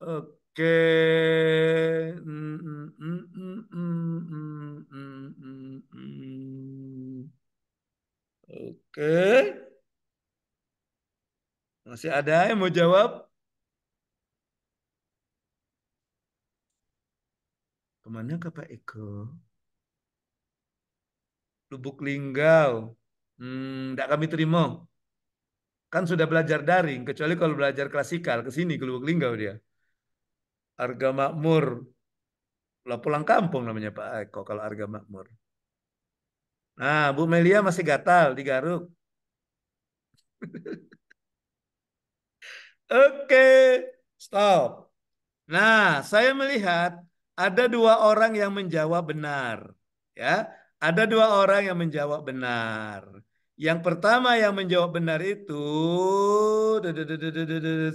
Oke que... Mm, mm, mm, Oke. Masih ada yang mau jawab? Kemana ke Pak Eko? Lubuk Linggau. Hmm, kami terima. Kan sudah belajar daring, kecuali kalau belajar klasikal, ke sini ke Lubuk Linggau dia. Arga Makmur. Lah pulang kampung namanya Pak Eko kalau Arga Makmur. Nah, Bu Melia masih gatal di garuk. [laughs] Oke, okay, stop. Nah, saya melihat ada dua orang yang menjawab benar, ya. Ada dua orang yang menjawab benar. Yang pertama yang menjawab benar itu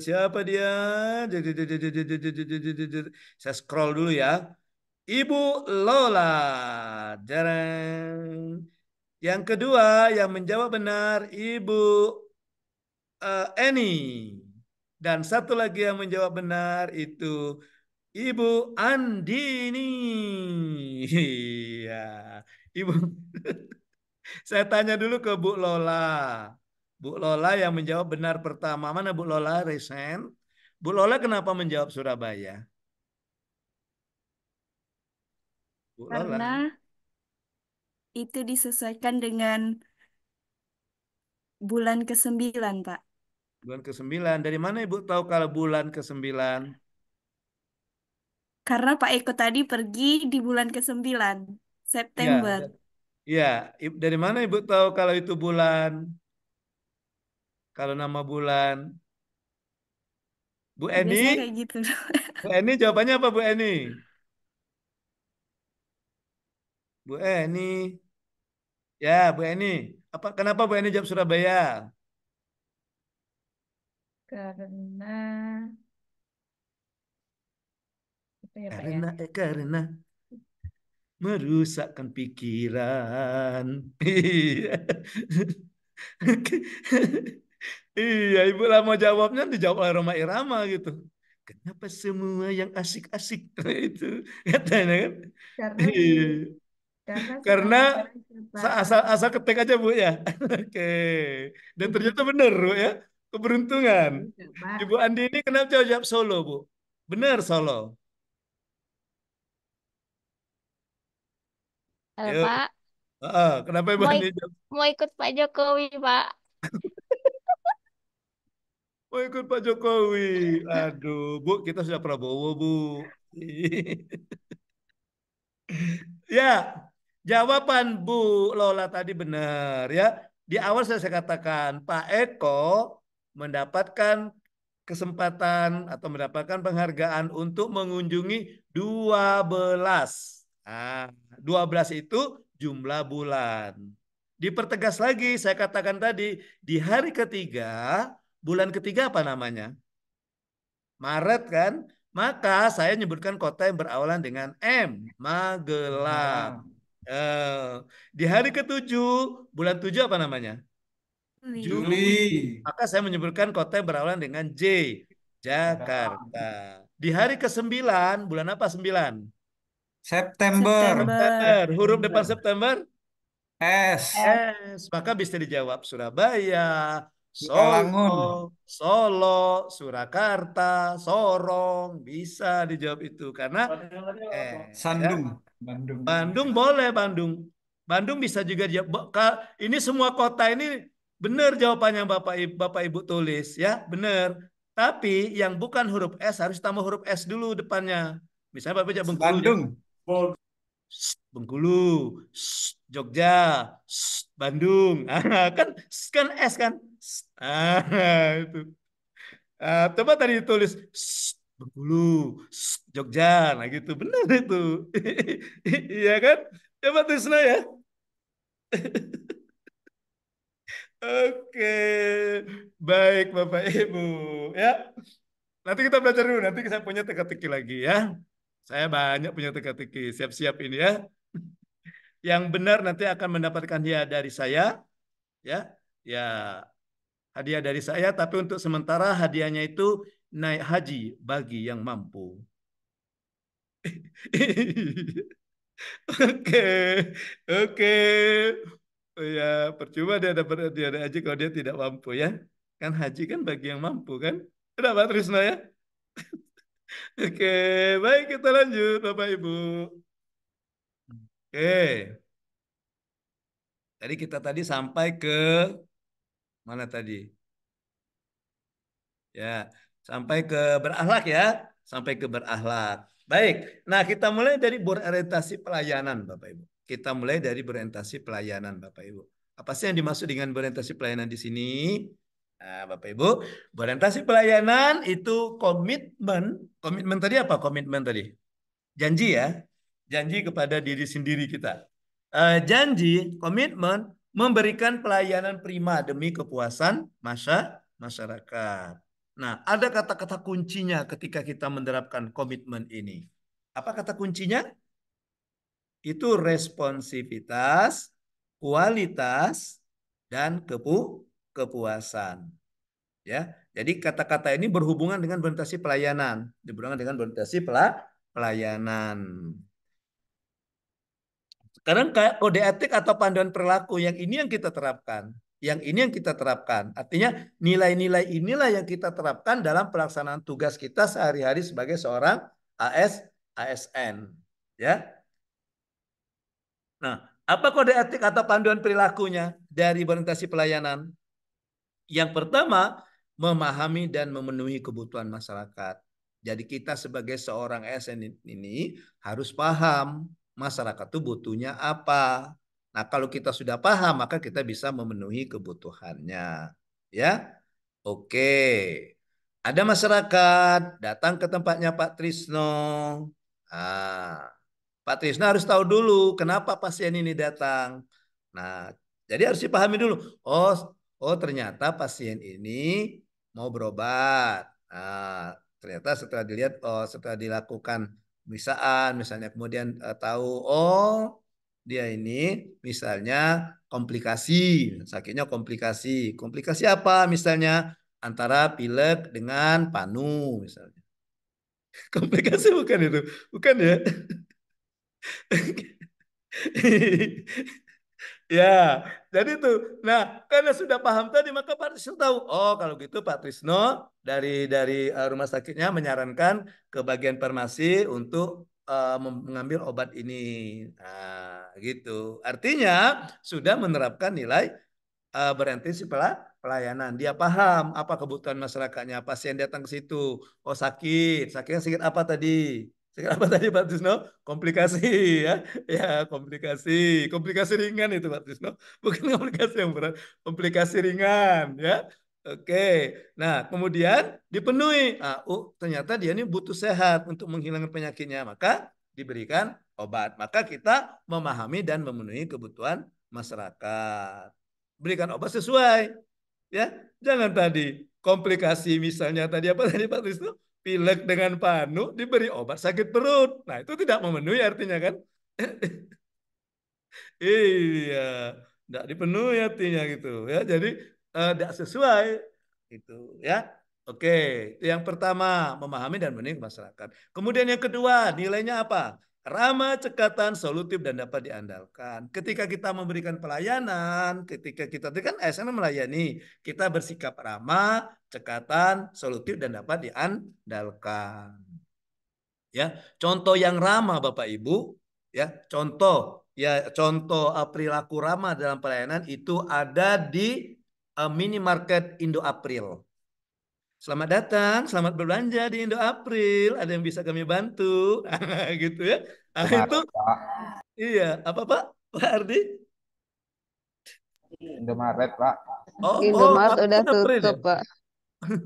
siapa dia? Saya scroll dulu ya. Ibu Lola. Jarang. Yang kedua yang menjawab benar Ibu Eni. Dan satu lagi yang menjawab benar itu Ibu Andini. Iya. Ibu saya tanya dulu ke Bu Lola. Bu Lola yang menjawab benar pertama. Mana Bu Lola? Resen. Bu Lola kenapa menjawab Surabaya? Bu Karena Lola. itu disesuaikan dengan bulan ke-9, Pak. Bulan ke-9. Dari mana Ibu tahu kalau bulan ke-9? Karena Pak Eko tadi pergi di bulan ke-9, iya. September. Ya, Ya dari mana Ibu tahu kalau itu bulan? Kalau nama bulan? Bu Eni? gitu. Bu Eni jawabannya apa Bu Eni? Bu Eni. Ya, Bu Eni. Apa kenapa Bu Eni jawab Surabaya? Karena apa ya, ya? eh, karena merusakkan pikiran. iya, Ibu lama jawabnya dijawab oleh Roma Irama gitu. Kenapa semua yang asik-asik nah, itu katanya kan? Karena iya. asal asal ketik aja bu ya, oke. Dan iya. ternyata benar bu ya, keberuntungan. Ibu Andi ini kenapa jawab Solo bu? Benar Solo. Halo Yuk. Pak, uh, kenapa mau, ik- mau ikut Pak Jokowi Pak. [laughs] mau ikut Pak Jokowi? Aduh, Bu, kita sudah Prabowo, Bu. [laughs] Ya, jawaban Bu Lola tadi benar ya. Di awal saya, katakan Pak Eko mendapatkan kesempatan atau mendapatkan penghargaan untuk mengunjungi 12 Nah, 12 itu jumlah bulan. Dipertegas lagi, saya katakan tadi, di hari ketiga, bulan ketiga apa namanya? Maret kan? Maka saya nyebutkan kota yang berawalan dengan M, Magelang. Wow. Eh, di hari ketujuh, bulan tujuh apa namanya? Juli. Juli. Maka saya menyebutkan kota yang berawalan dengan J, Jakarta. Di hari ke-9, bulan apa sembilan? September. September. Huruf depan September? S. S. Maka bisa dijawab Surabaya, Solo, Solo, Surakarta, Sorong. Bisa dijawab itu karena eh, Sandung. Bandung. Bandung boleh Bandung. Bandung bisa juga dijawab. Ini semua kota ini benar jawabannya Bapak Ibu, Bapak Ibu tulis ya, benar. Tapi yang bukan huruf S harus tambah huruf S dulu depannya. Misalnya Bapak Ibu Bandung. Bogor, Bengkulu, Jogja, Bandung. [laughs] Ah, kan kan S kan. Ah, [laughs] itu. Ah, coba tadi tulis, Bengkulu, Jogja, nah gitu. Benar itu. [laughs] Iya kan? Coba Tisna ya. Oke, baik Bapak Ibu ya. Nanti kita belajar dulu, nanti saya punya teka-teki lagi ya. Saya banyak punya teka-teki. Siap-siap ini ya. Yang benar nanti akan mendapatkan hadiah dari saya. Ya, ya hadiah dari saya. Tapi untuk sementara hadiahnya itu naik haji bagi yang mampu. [laughs] Oke, oke. Oh ya, percuma dia dapat hadiah haji kalau dia tidak mampu ya. Kan haji kan bagi yang mampu kan. Kenapa Trisno ya? Oke, baik kita lanjut Bapak Ibu. Oke. Tadi kita tadi sampai ke mana tadi? Ya, sampai ke berakhlak ya, sampai ke berakhlak. Baik. Nah, kita mulai dari berorientasi pelayanan Bapak Ibu. Kita mulai dari berorientasi pelayanan Bapak Ibu. Apa sih yang dimaksud dengan berorientasi pelayanan di sini? Nah, Bapak Ibu, orientasi pelayanan itu komitmen. Komitmen tadi apa? Komitmen tadi. Janji ya. Janji kepada diri sendiri kita. Uh, janji, komitmen memberikan pelayanan prima demi kepuasan masa masyarakat. Nah, ada kata-kata kuncinya ketika kita menerapkan komitmen ini. Apa kata kuncinya? Itu responsivitas, kualitas, dan kepu kepuasan. Ya, jadi kata-kata ini berhubungan dengan berorientasi pelayanan, berhubungan dengan berorientasi pelayanan. Sekarang kode etik atau panduan perilaku yang ini yang kita terapkan. Yang ini yang kita terapkan. Artinya nilai-nilai inilah yang kita terapkan dalam pelaksanaan tugas kita sehari-hari sebagai seorang AS, ASN. Ya. Nah, apa kode etik atau panduan perilakunya dari berorientasi pelayanan? Yang pertama, memahami dan memenuhi kebutuhan masyarakat. Jadi kita sebagai seorang ASN ini harus paham masyarakat itu butuhnya apa. Nah, kalau kita sudah paham maka kita bisa memenuhi kebutuhannya. Ya. Oke. Ada masyarakat datang ke tempatnya Pak Trisno. Ah, Pak Trisno harus tahu dulu kenapa pasien ini datang. Nah, jadi harus dipahami dulu. Oh, Oh ternyata pasien ini mau berobat. Nah, ternyata setelah dilihat, oh, setelah dilakukan pemeriksaan, misalnya kemudian uh, tahu, oh dia ini misalnya komplikasi, sakitnya komplikasi. Komplikasi apa misalnya? Antara pilek dengan panu misalnya. [laughs] Komplikasi bukan itu, bukan ya? [laughs] Ya, jadi itu. Nah, karena sudah paham tadi, maka Pak Trisno tahu. Oh, kalau gitu Pak Trisno dari dari eh, rumah sakitnya menyarankan ke bagian farmasi untuk uh, mengambil obat ini. Nah, gitu. Artinya sudah menerapkan nilai uh, eh, berintensi pelayanan. Dia paham apa kebutuhan masyarakatnya. Pasien datang ke situ. Oh, sakit. Sakitnya sakit apa tadi? apa tadi Pak Tisno? Komplikasi ya. Ya, komplikasi. Komplikasi ringan itu Pak Tisno. Bukan komplikasi yang berat, komplikasi ringan ya. Oke. Nah, kemudian dipenuhi. Nah, oh, ternyata dia ini butuh sehat untuk menghilangkan penyakitnya, maka diberikan obat. Maka kita memahami dan memenuhi kebutuhan masyarakat. Berikan obat sesuai. Ya, jangan tadi komplikasi misalnya tadi apa tadi Pak Tisno? pilek dengan panu diberi obat sakit perut. Nah, itu tidak memenuhi artinya kan? [laughs] iya, tidak dipenuhi artinya gitu ya. Jadi eh, tidak sesuai itu ya. Oke, itu yang pertama memahami dan menikmati masyarakat. Kemudian yang kedua, nilainya apa? ramah, cekatan, solutif, dan dapat diandalkan. Ketika kita memberikan pelayanan, ketika kita itu kan ASN melayani, kita bersikap ramah, cekatan, solutif, dan dapat diandalkan. Ya, contoh yang ramah Bapak Ibu, ya, contoh ya contoh ah, perilaku ramah dalam pelayanan itu ada di ah, minimarket Indo April. Selamat datang, selamat berbelanja di Indo April. Ada yang bisa kami bantu, [laughs] gitu ya. Nah, itu, Pak. iya. Apa Pak? Pak Ardi? Indo Maret Pak. Oh, Indo oh, udah tutup ya? Pak. [laughs]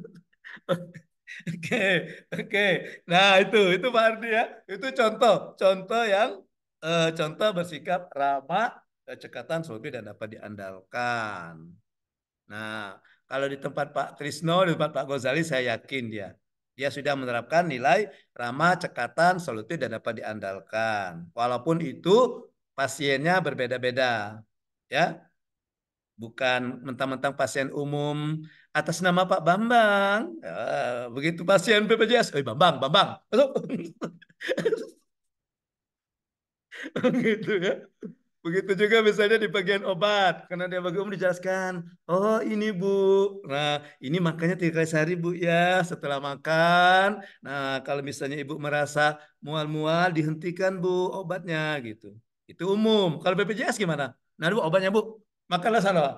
Oke, oke. Okay. Nah itu, itu Pak Ardi ya. Itu contoh, contoh yang uh, contoh bersikap ramah, cekatan, sobi dan dapat diandalkan. Nah, kalau di tempat Pak Trisno, di tempat Pak Gozali, saya yakin dia. Dia sudah menerapkan nilai ramah, cekatan, solutif, dan dapat diandalkan. Walaupun itu pasiennya berbeda-beda. ya Bukan mentang-mentang pasien umum atas nama Pak Bambang. Ya, begitu pasien BPJS, oh Bambang, Bambang, masuk. [laughs] gitu ya. Begitu juga misalnya di bagian obat, karena dia bagi dijelaskan, oh ini bu, nah ini makannya tiga kali sehari bu ya, setelah makan, nah kalau misalnya ibu merasa mual-mual, dihentikan bu obatnya gitu. Itu umum. Kalau BPJS gimana? Nah bu obatnya bu, makanlah sana. [laughs]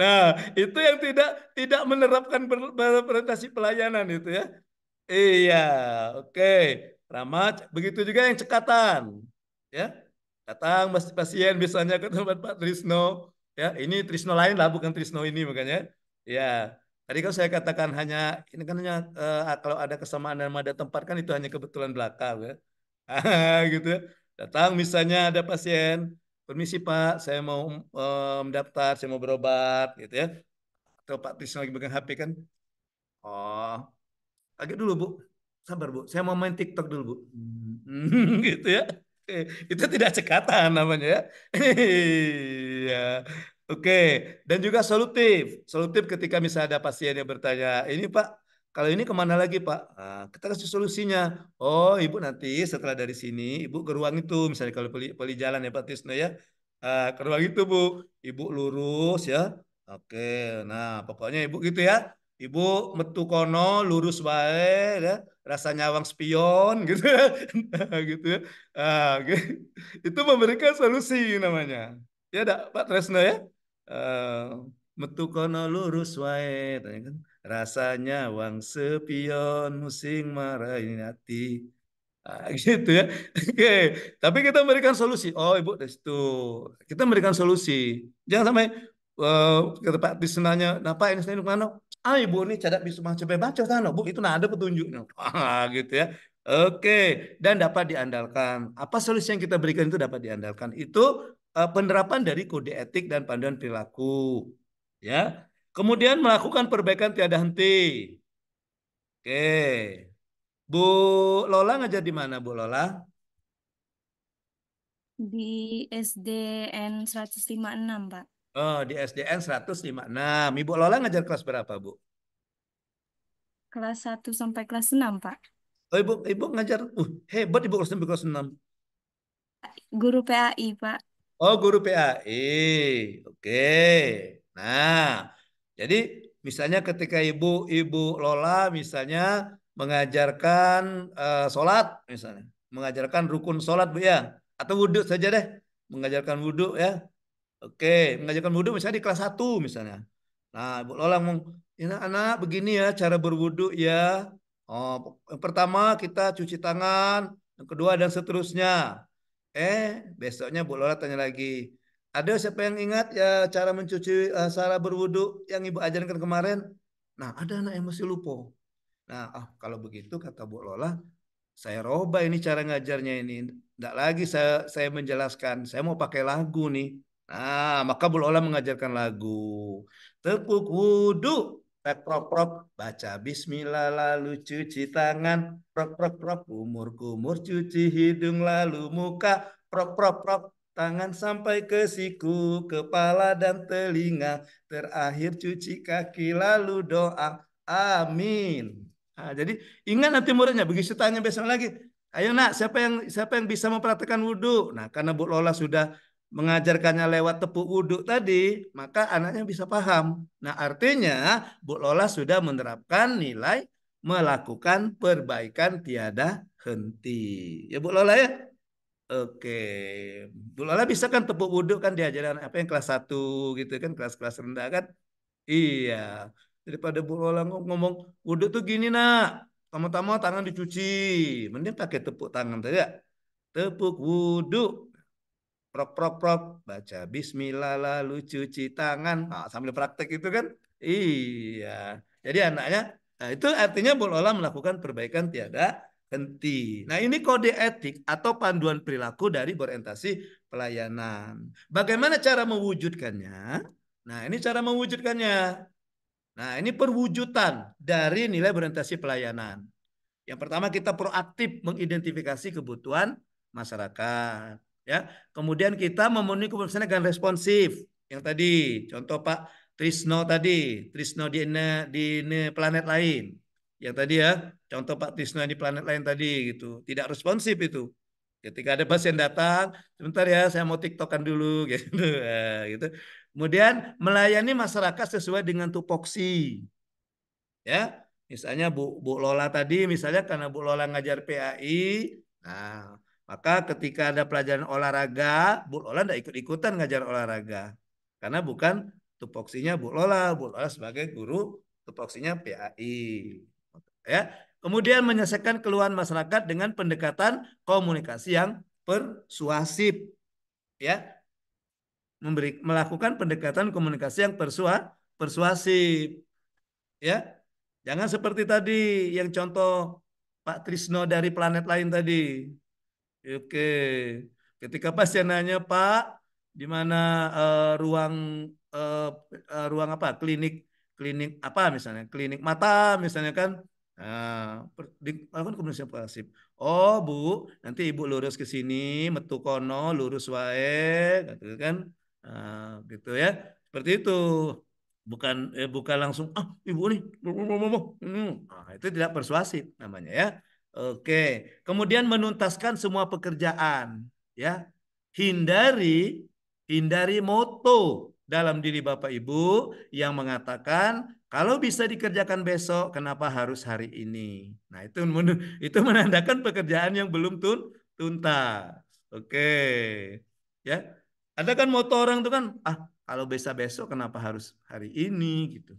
nah itu yang tidak tidak menerapkan presentasi pelayanan itu ya. Iya, oke. Okay. begitu juga yang cekatan ya datang pasien biasanya ke tempat Pak Trisno ya ini Trisno lain lah bukan Trisno ini makanya ya tadi kan saya katakan hanya ini kan hanya uh, kalau ada kesamaan nama ada tempat kan itu hanya kebetulan belakang ya [laughs] gitu ya. datang misalnya ada pasien permisi Pak saya mau uh, mendaftar saya mau berobat gitu ya atau Pak Trisno lagi pegang HP kan oh agak dulu Bu sabar Bu saya mau main TikTok dulu Bu hmm, [laughs] gitu ya itu tidak cekatan namanya ya. Iya. Oke, dan juga solutif. Solutif ketika misalnya ada pasien yang bertanya, ini Pak, kalau ini kemana lagi Pak? Nah, kita kasih solusinya. Oh, Ibu nanti setelah dari sini, Ibu ke ruang itu. Misalnya kalau poli jalan ya Pak Tisno ya. Nah, ke ruang itu Bu. Ibu lurus ya. Oke, nah pokoknya Ibu gitu ya. Ibu metu kono lurus wae ya, rasanya nyawang spion [laughs] gitu ya, gitu ya. Ah, okay. Itu memberikan solusi namanya. Ya Dak Pak Tresno ya? Uh, metu kono lurus wae tanya kan. Rasanya wang sepion musing marah hati. Ah, [laughs] gitu ya. Oke, tapi kita memberikan solusi. Oh, Ibu dari situ. Kita memberikan solusi. Jangan sampai uh, kata Pak Tisnanya, "Napa ini selain mana?" ah ibu ini cadak bisu coba baca sana bu itu nah ada petunjuknya [laughs] gitu ya Oke, dan dapat diandalkan. Apa solusi yang kita berikan itu dapat diandalkan. Itu uh, penerapan dari kode etik dan panduan perilaku. Ya. Kemudian melakukan perbaikan tiada henti. Oke. Bu Lola ngajar di mana, Bu Lola? Di SDN 156, Pak. Oh, di SDN 156. Ibu Lola ngajar kelas berapa, Bu? Kelas 1 sampai kelas 6, Pak. Oh, Ibu, Ibu ngajar. Uh, hebat Ibu kelas 6 kelas 6. Guru PAI, Pak. Oh, guru PAI. Oke. Nah, jadi misalnya ketika Ibu Ibu Lola misalnya mengajarkan uh, sholat misalnya, mengajarkan rukun sholat Bu ya, atau wudhu saja deh, mengajarkan wudhu ya, Oke, mengajarkan wudhu misalnya di kelas 1 misalnya. Nah, Bu Lola ngomong, ini ya anak begini ya cara berwudhu ya. Oh, yang pertama kita cuci tangan, yang kedua dan seterusnya. Eh, besoknya Bu Lola tanya lagi, ada siapa yang ingat ya cara mencuci uh, cara berwudhu yang Ibu ajarkan kemarin? Nah, ada anak yang masih lupa. Nah, oh, kalau begitu kata Bu Lola, saya roba ini cara ngajarnya ini. Tidak lagi saya, saya menjelaskan, saya mau pakai lagu nih Nah, maka Bulola mengajarkan lagu. Tekuk wudhu, tek prok prok, baca bismillah lalu cuci tangan, prok prok prok, kumur kumur cuci hidung lalu muka, prok prok prok, tangan sampai ke siku, kepala dan telinga. Terakhir cuci kaki lalu doa. Amin. Nah, jadi ingat nanti muridnya begitu tanya besok lagi. Ayo nak, siapa yang siapa yang bisa mempraktekkan wudhu? Nah, karena Bu Lola sudah mengajarkannya lewat tepuk wuduk tadi, maka anaknya bisa paham. Nah, artinya Bu Lola sudah menerapkan nilai melakukan perbaikan tiada henti. Ya Bu Lola ya? Oke. Bu Lola bisa kan tepuk wuduk kan diajarkan apa yang kelas 1 gitu kan, kelas-kelas rendah kan? Iya. Daripada Bu Lola ngomong, wuduk tuh gini nak, tak mau tangan dicuci. Mending pakai tepuk tangan tadi ya. Tepuk wuduk prok prok prok baca bismillah lalu cuci tangan nah, sambil praktek itu kan iya jadi anaknya nah itu artinya bolehlah melakukan perbaikan tiada henti nah ini kode etik atau panduan perilaku dari berorientasi pelayanan bagaimana cara mewujudkannya nah ini cara mewujudkannya nah ini perwujudan dari nilai berorientasi pelayanan yang pertama kita proaktif mengidentifikasi kebutuhan masyarakat ya kemudian kita memenuhi keputusan dengan responsif yang tadi contoh Pak Trisno tadi Trisno di di planet lain yang tadi ya contoh Pak Trisno di planet lain tadi gitu tidak responsif itu ketika ada pasien datang sebentar ya saya mau tiktokan dulu [laughs] gitu eh, gitu kemudian melayani masyarakat sesuai dengan tupoksi ya misalnya Bu Bu Lola tadi misalnya karena Bu Lola ngajar PAI nah maka ketika ada pelajaran olahraga, Bu Lola tidak ikut-ikutan ngajar olahraga. Karena bukan tupoksinya Bu Lola, Bu Lola sebagai guru tupoksinya PAI. Ya. Kemudian menyelesaikan keluhan masyarakat dengan pendekatan komunikasi yang persuasif. Ya. Memberi, melakukan pendekatan komunikasi yang persua, persuasif. Ya. Jangan seperti tadi yang contoh Pak Trisno dari planet lain tadi. Oke. Ketika pasien nanya, "Pak, di mana uh, ruang uh, uh, ruang apa? Klinik klinik apa misalnya? Klinik mata misalnya kan?" Nah, kan komunikasi pasif. Oh, Bu, nanti Ibu lurus ke sini, metu kono, lurus wae, gitu kan? Nah, gitu ya. Seperti itu. Bukan eh, bukan langsung ah, Ibu nih. Hmm. Nah, itu tidak persuasif namanya ya. Oke, kemudian menuntaskan semua pekerjaan, ya. Hindari hindari moto dalam diri Bapak Ibu yang mengatakan kalau bisa dikerjakan besok, kenapa harus hari ini? Nah, itu itu menandakan pekerjaan yang belum tun tuntas. Oke. Ya. Ada kan moto orang itu kan, ah, kalau bisa besok kenapa harus hari ini gitu.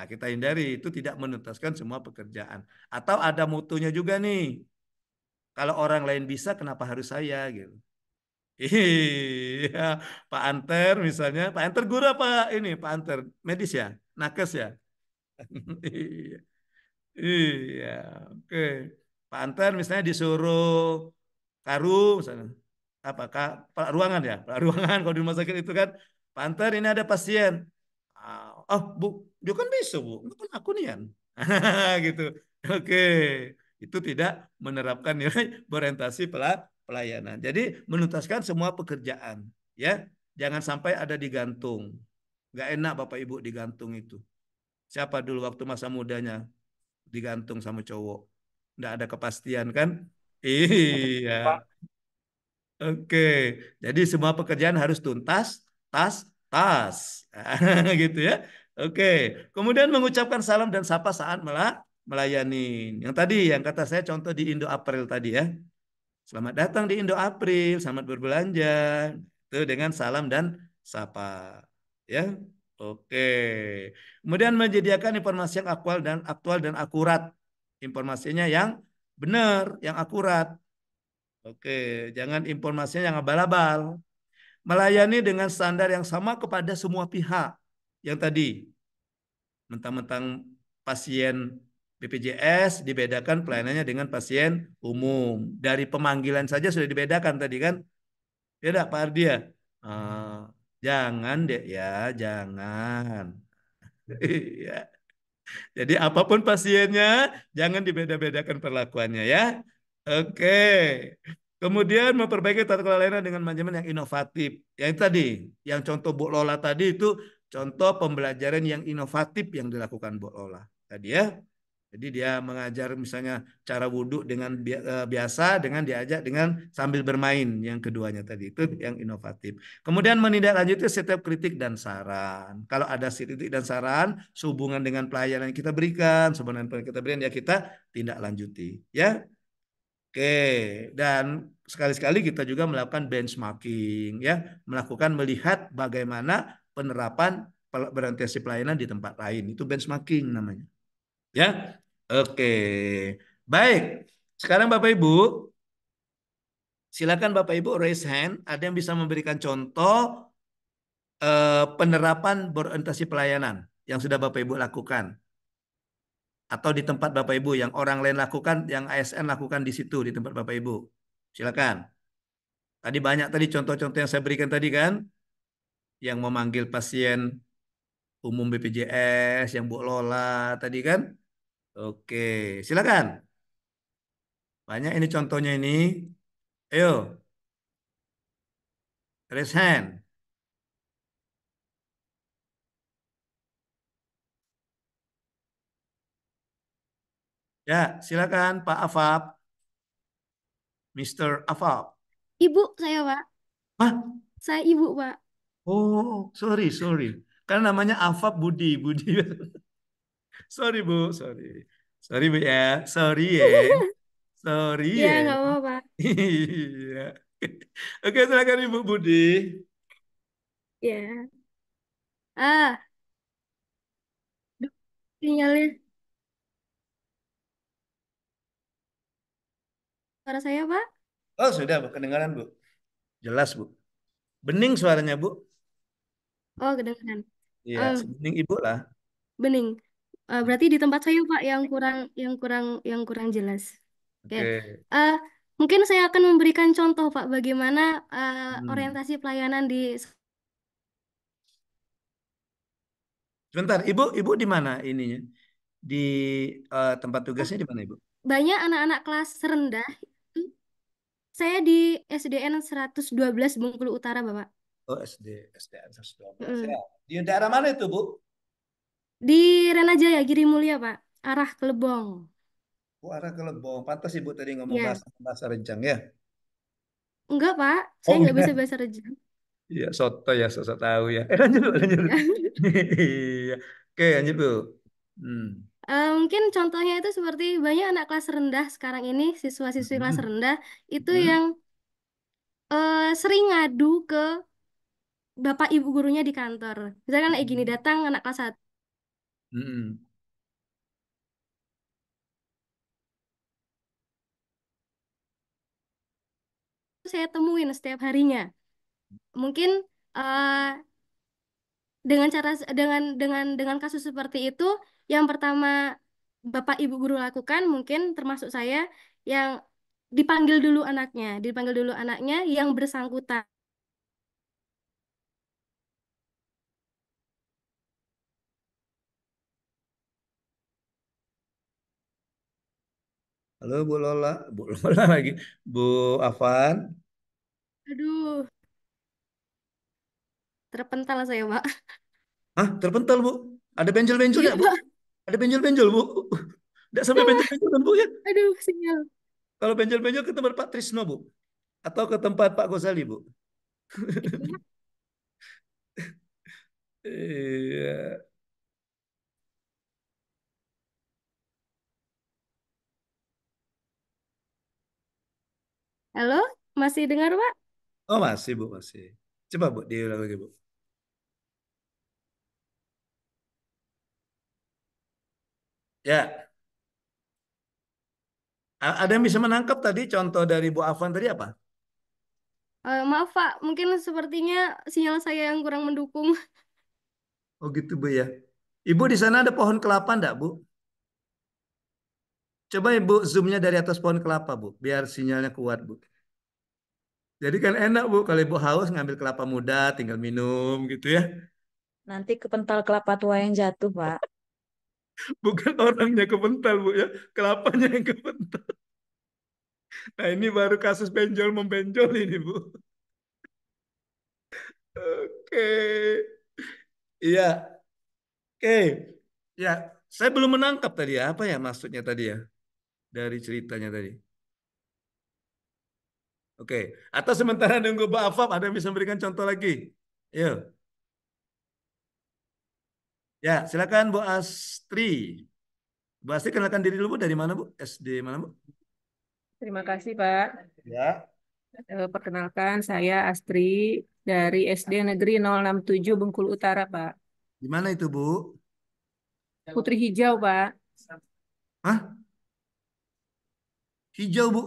Nah, kita hindari itu tidak menuntaskan semua pekerjaan. Atau ada mutunya juga nih. Kalau orang lain bisa, kenapa harus saya? Gitu. Iya, Pak Anter misalnya. Pak Anter guru apa ini? Pak Anter medis ya, nakes ya. iya, iya. Oke. Pak Anter misalnya disuruh karu misalnya apa pak ruangan ya pak ruangan kalau di rumah sakit itu kan Pak Anter ini ada pasien ah, oh bu dia kan bisa bu itu aku nih kan [laughs] gitu oke itu tidak menerapkan nilai berorientasi pelayanan jadi menuntaskan semua pekerjaan ya jangan sampai ada digantung nggak enak bapak ibu digantung itu siapa dulu waktu masa mudanya digantung sama cowok nggak ada kepastian kan iya Oke, jadi semua pekerjaan harus tuntas, tas, tas, [laughs] gitu ya. Oke, kemudian mengucapkan salam dan sapa saat melayani. Yang tadi yang kata saya contoh di Indo April tadi ya. Selamat datang di Indo April, selamat berbelanja. Itu dengan salam dan sapa. Ya. Oke. Kemudian menyediakan informasi yang aktual dan aktual dan akurat. Informasinya yang benar, yang akurat. Oke, jangan informasinya yang abal-abal. Melayani dengan standar yang sama kepada semua pihak yang tadi mentang-mentang pasien BPJS dibedakan pelayanannya dengan pasien umum. Dari pemanggilan saja sudah dibedakan tadi kan? Ya Pak Pak ya? Uh, jangan deh ya, jangan. [laughs] Ya. Jadi apapun pasiennya, jangan dibeda-bedakan perlakuannya ya. Oke. Kemudian memperbaiki tata kelola layanan dengan manajemen yang inovatif. Yang tadi, yang contoh Bu Lola tadi itu contoh pembelajaran yang inovatif yang dilakukan Bu Lola tadi ya. Jadi dia mengajar misalnya cara wudhu dengan e, biasa dengan diajak dengan sambil bermain yang keduanya tadi itu yang inovatif. Kemudian menindaklanjuti setiap kritik dan saran. Kalau ada kritik dan saran sehubungan dengan pelayanan yang kita berikan, sebenarnya kita berikan ya kita tindak lanjuti ya. Oke, dan sekali-sekali kita juga melakukan benchmarking ya, melakukan melihat bagaimana penerapan berorientasi pelayanan di tempat lain. Itu benchmarking namanya. Ya. Oke. Baik. Sekarang Bapak Ibu, silakan Bapak Ibu raise hand, ada yang bisa memberikan contoh eh, penerapan berorientasi pelayanan yang sudah Bapak Ibu lakukan. Atau di tempat Bapak Ibu yang orang lain lakukan, yang ASN lakukan di situ di tempat Bapak Ibu. Silakan. Tadi banyak tadi contoh-contoh yang saya berikan tadi kan yang memanggil pasien umum BPJS, yang Bu Lola tadi kan? Oke, silakan. Banyak ini contohnya ini. Ayo. Raise hand. Ya, silakan Pak Afab. Mr. Afab. Ibu saya, Pak. Pak? Saya ibu, Pak. Oh, sorry, sorry. Karena namanya Afab Budi, Budi. [laughs] sorry, Bu, sorry. Sorry, Bu ya. Sorry ya. Sorry [laughs] ya. Iya, nggak apa-apa. [laughs] Iya. Oke, silakan Ibu Budi. Ya. Ah. Duh, sinyalnya. Suara saya, Pak? Oh, sudah, Bu. Kedengaran, Bu. Jelas, Bu. Bening suaranya, Bu. Oh, kedengaran. Iya, Uh, sebening ibu lah. bening. Uh, berarti di tempat saya, Pak, yang kurang yang kurang yang kurang jelas. Oke. Okay. Uh, eh, mungkin saya akan memberikan contoh, Pak, bagaimana uh, Hmm. orientasi pelayanan di Sebentar, ibu ibu di mana ininya? Di uh, tempat tugasnya di mana ibu? banyak anak-anak kelas rendah. Saya di SDN 112 Bengkulu Utara, Bapak. Oh SD SDN 112 mm. Di daerah mana itu Bu? Di Relajaya Giri Mulia Pak, arah ke Lebong. Oh arah ke Lebong, pantas Ibu tadi ngomong yeah. bahasa bahasa Rejang ya? Enggak Pak, oh, saya oh, nggak bisa bahasa Rejang. Iya soto ya, soto tahu ya. Eh lanjut lanjut. [laughs] Iya. Oke lanjut Bu. Hmm. Uh, mungkin contohnya itu seperti banyak anak kelas rendah sekarang ini siswa-siswi kelas hmm. rendah itu hmm. yang uh, sering ngadu ke bapak ibu gurunya di kantor. Misalkan kayak gini hmm. datang anak kelas satu. mm saya temuin setiap harinya. Mungkin uh, dengan cara dengan dengan dengan kasus seperti itu, yang pertama bapak ibu guru lakukan mungkin termasuk saya yang dipanggil dulu anaknya, dipanggil dulu anaknya yang bersangkutan Halo Bu Lola, Bu Lola [laughs] lagi, Bu Afan. Aduh, terpental saya, Pak. Hah, terpental, Bu? Ada benjol-benjol ya, Bu? Iya. Ada benjol-benjol, Bu? Tidak sampai benjol-benjol kan, Bu, ya? Aduh, sinyal. Kalau benjol-benjol ke tempat Pak Trisno, Bu? Atau ke tempat Pak Gozali, Bu? Iya. [laughs] iya. Halo, masih dengar, Pak? Oh masih Bu, masih. Coba Bu, diulang lagi Bu. Ya, ada yang bisa menangkap tadi contoh dari Bu Afan tadi apa? Uh, maaf, Pak. Mungkin sepertinya sinyal saya yang kurang mendukung. Oh gitu Bu ya. Ibu di sana ada pohon kelapa enggak Bu? Coba Ibu ya, zoomnya dari atas pohon kelapa Bu, biar sinyalnya kuat Bu. Jadi kan enak Bu, kalau Ibu haus ngambil kelapa muda, tinggal minum gitu ya. Nanti kepental kelapa tua yang jatuh Pak. [laughs] Bukan orangnya kepental Bu ya, kelapanya yang kepental. Nah ini baru kasus benjol membenjol ini Bu. Oke. Iya. Oke. Ya, saya belum menangkap tadi ya. Apa ya maksudnya tadi ya? dari ceritanya tadi? Oke, atau sementara nunggu Pak Afab, ada yang bisa memberikan contoh lagi? Ya, Ya, silakan Bu Astri. Bu Astri kenalkan diri dulu Bu, dari mana Bu? SD mana Bu? Terima kasih Pak. Ya. Eh, perkenalkan saya Astri dari SD Negeri 067 Bengkulu Utara Pak. Di mana itu Bu? Putri Hijau Pak. Hah? Hijau, Bu.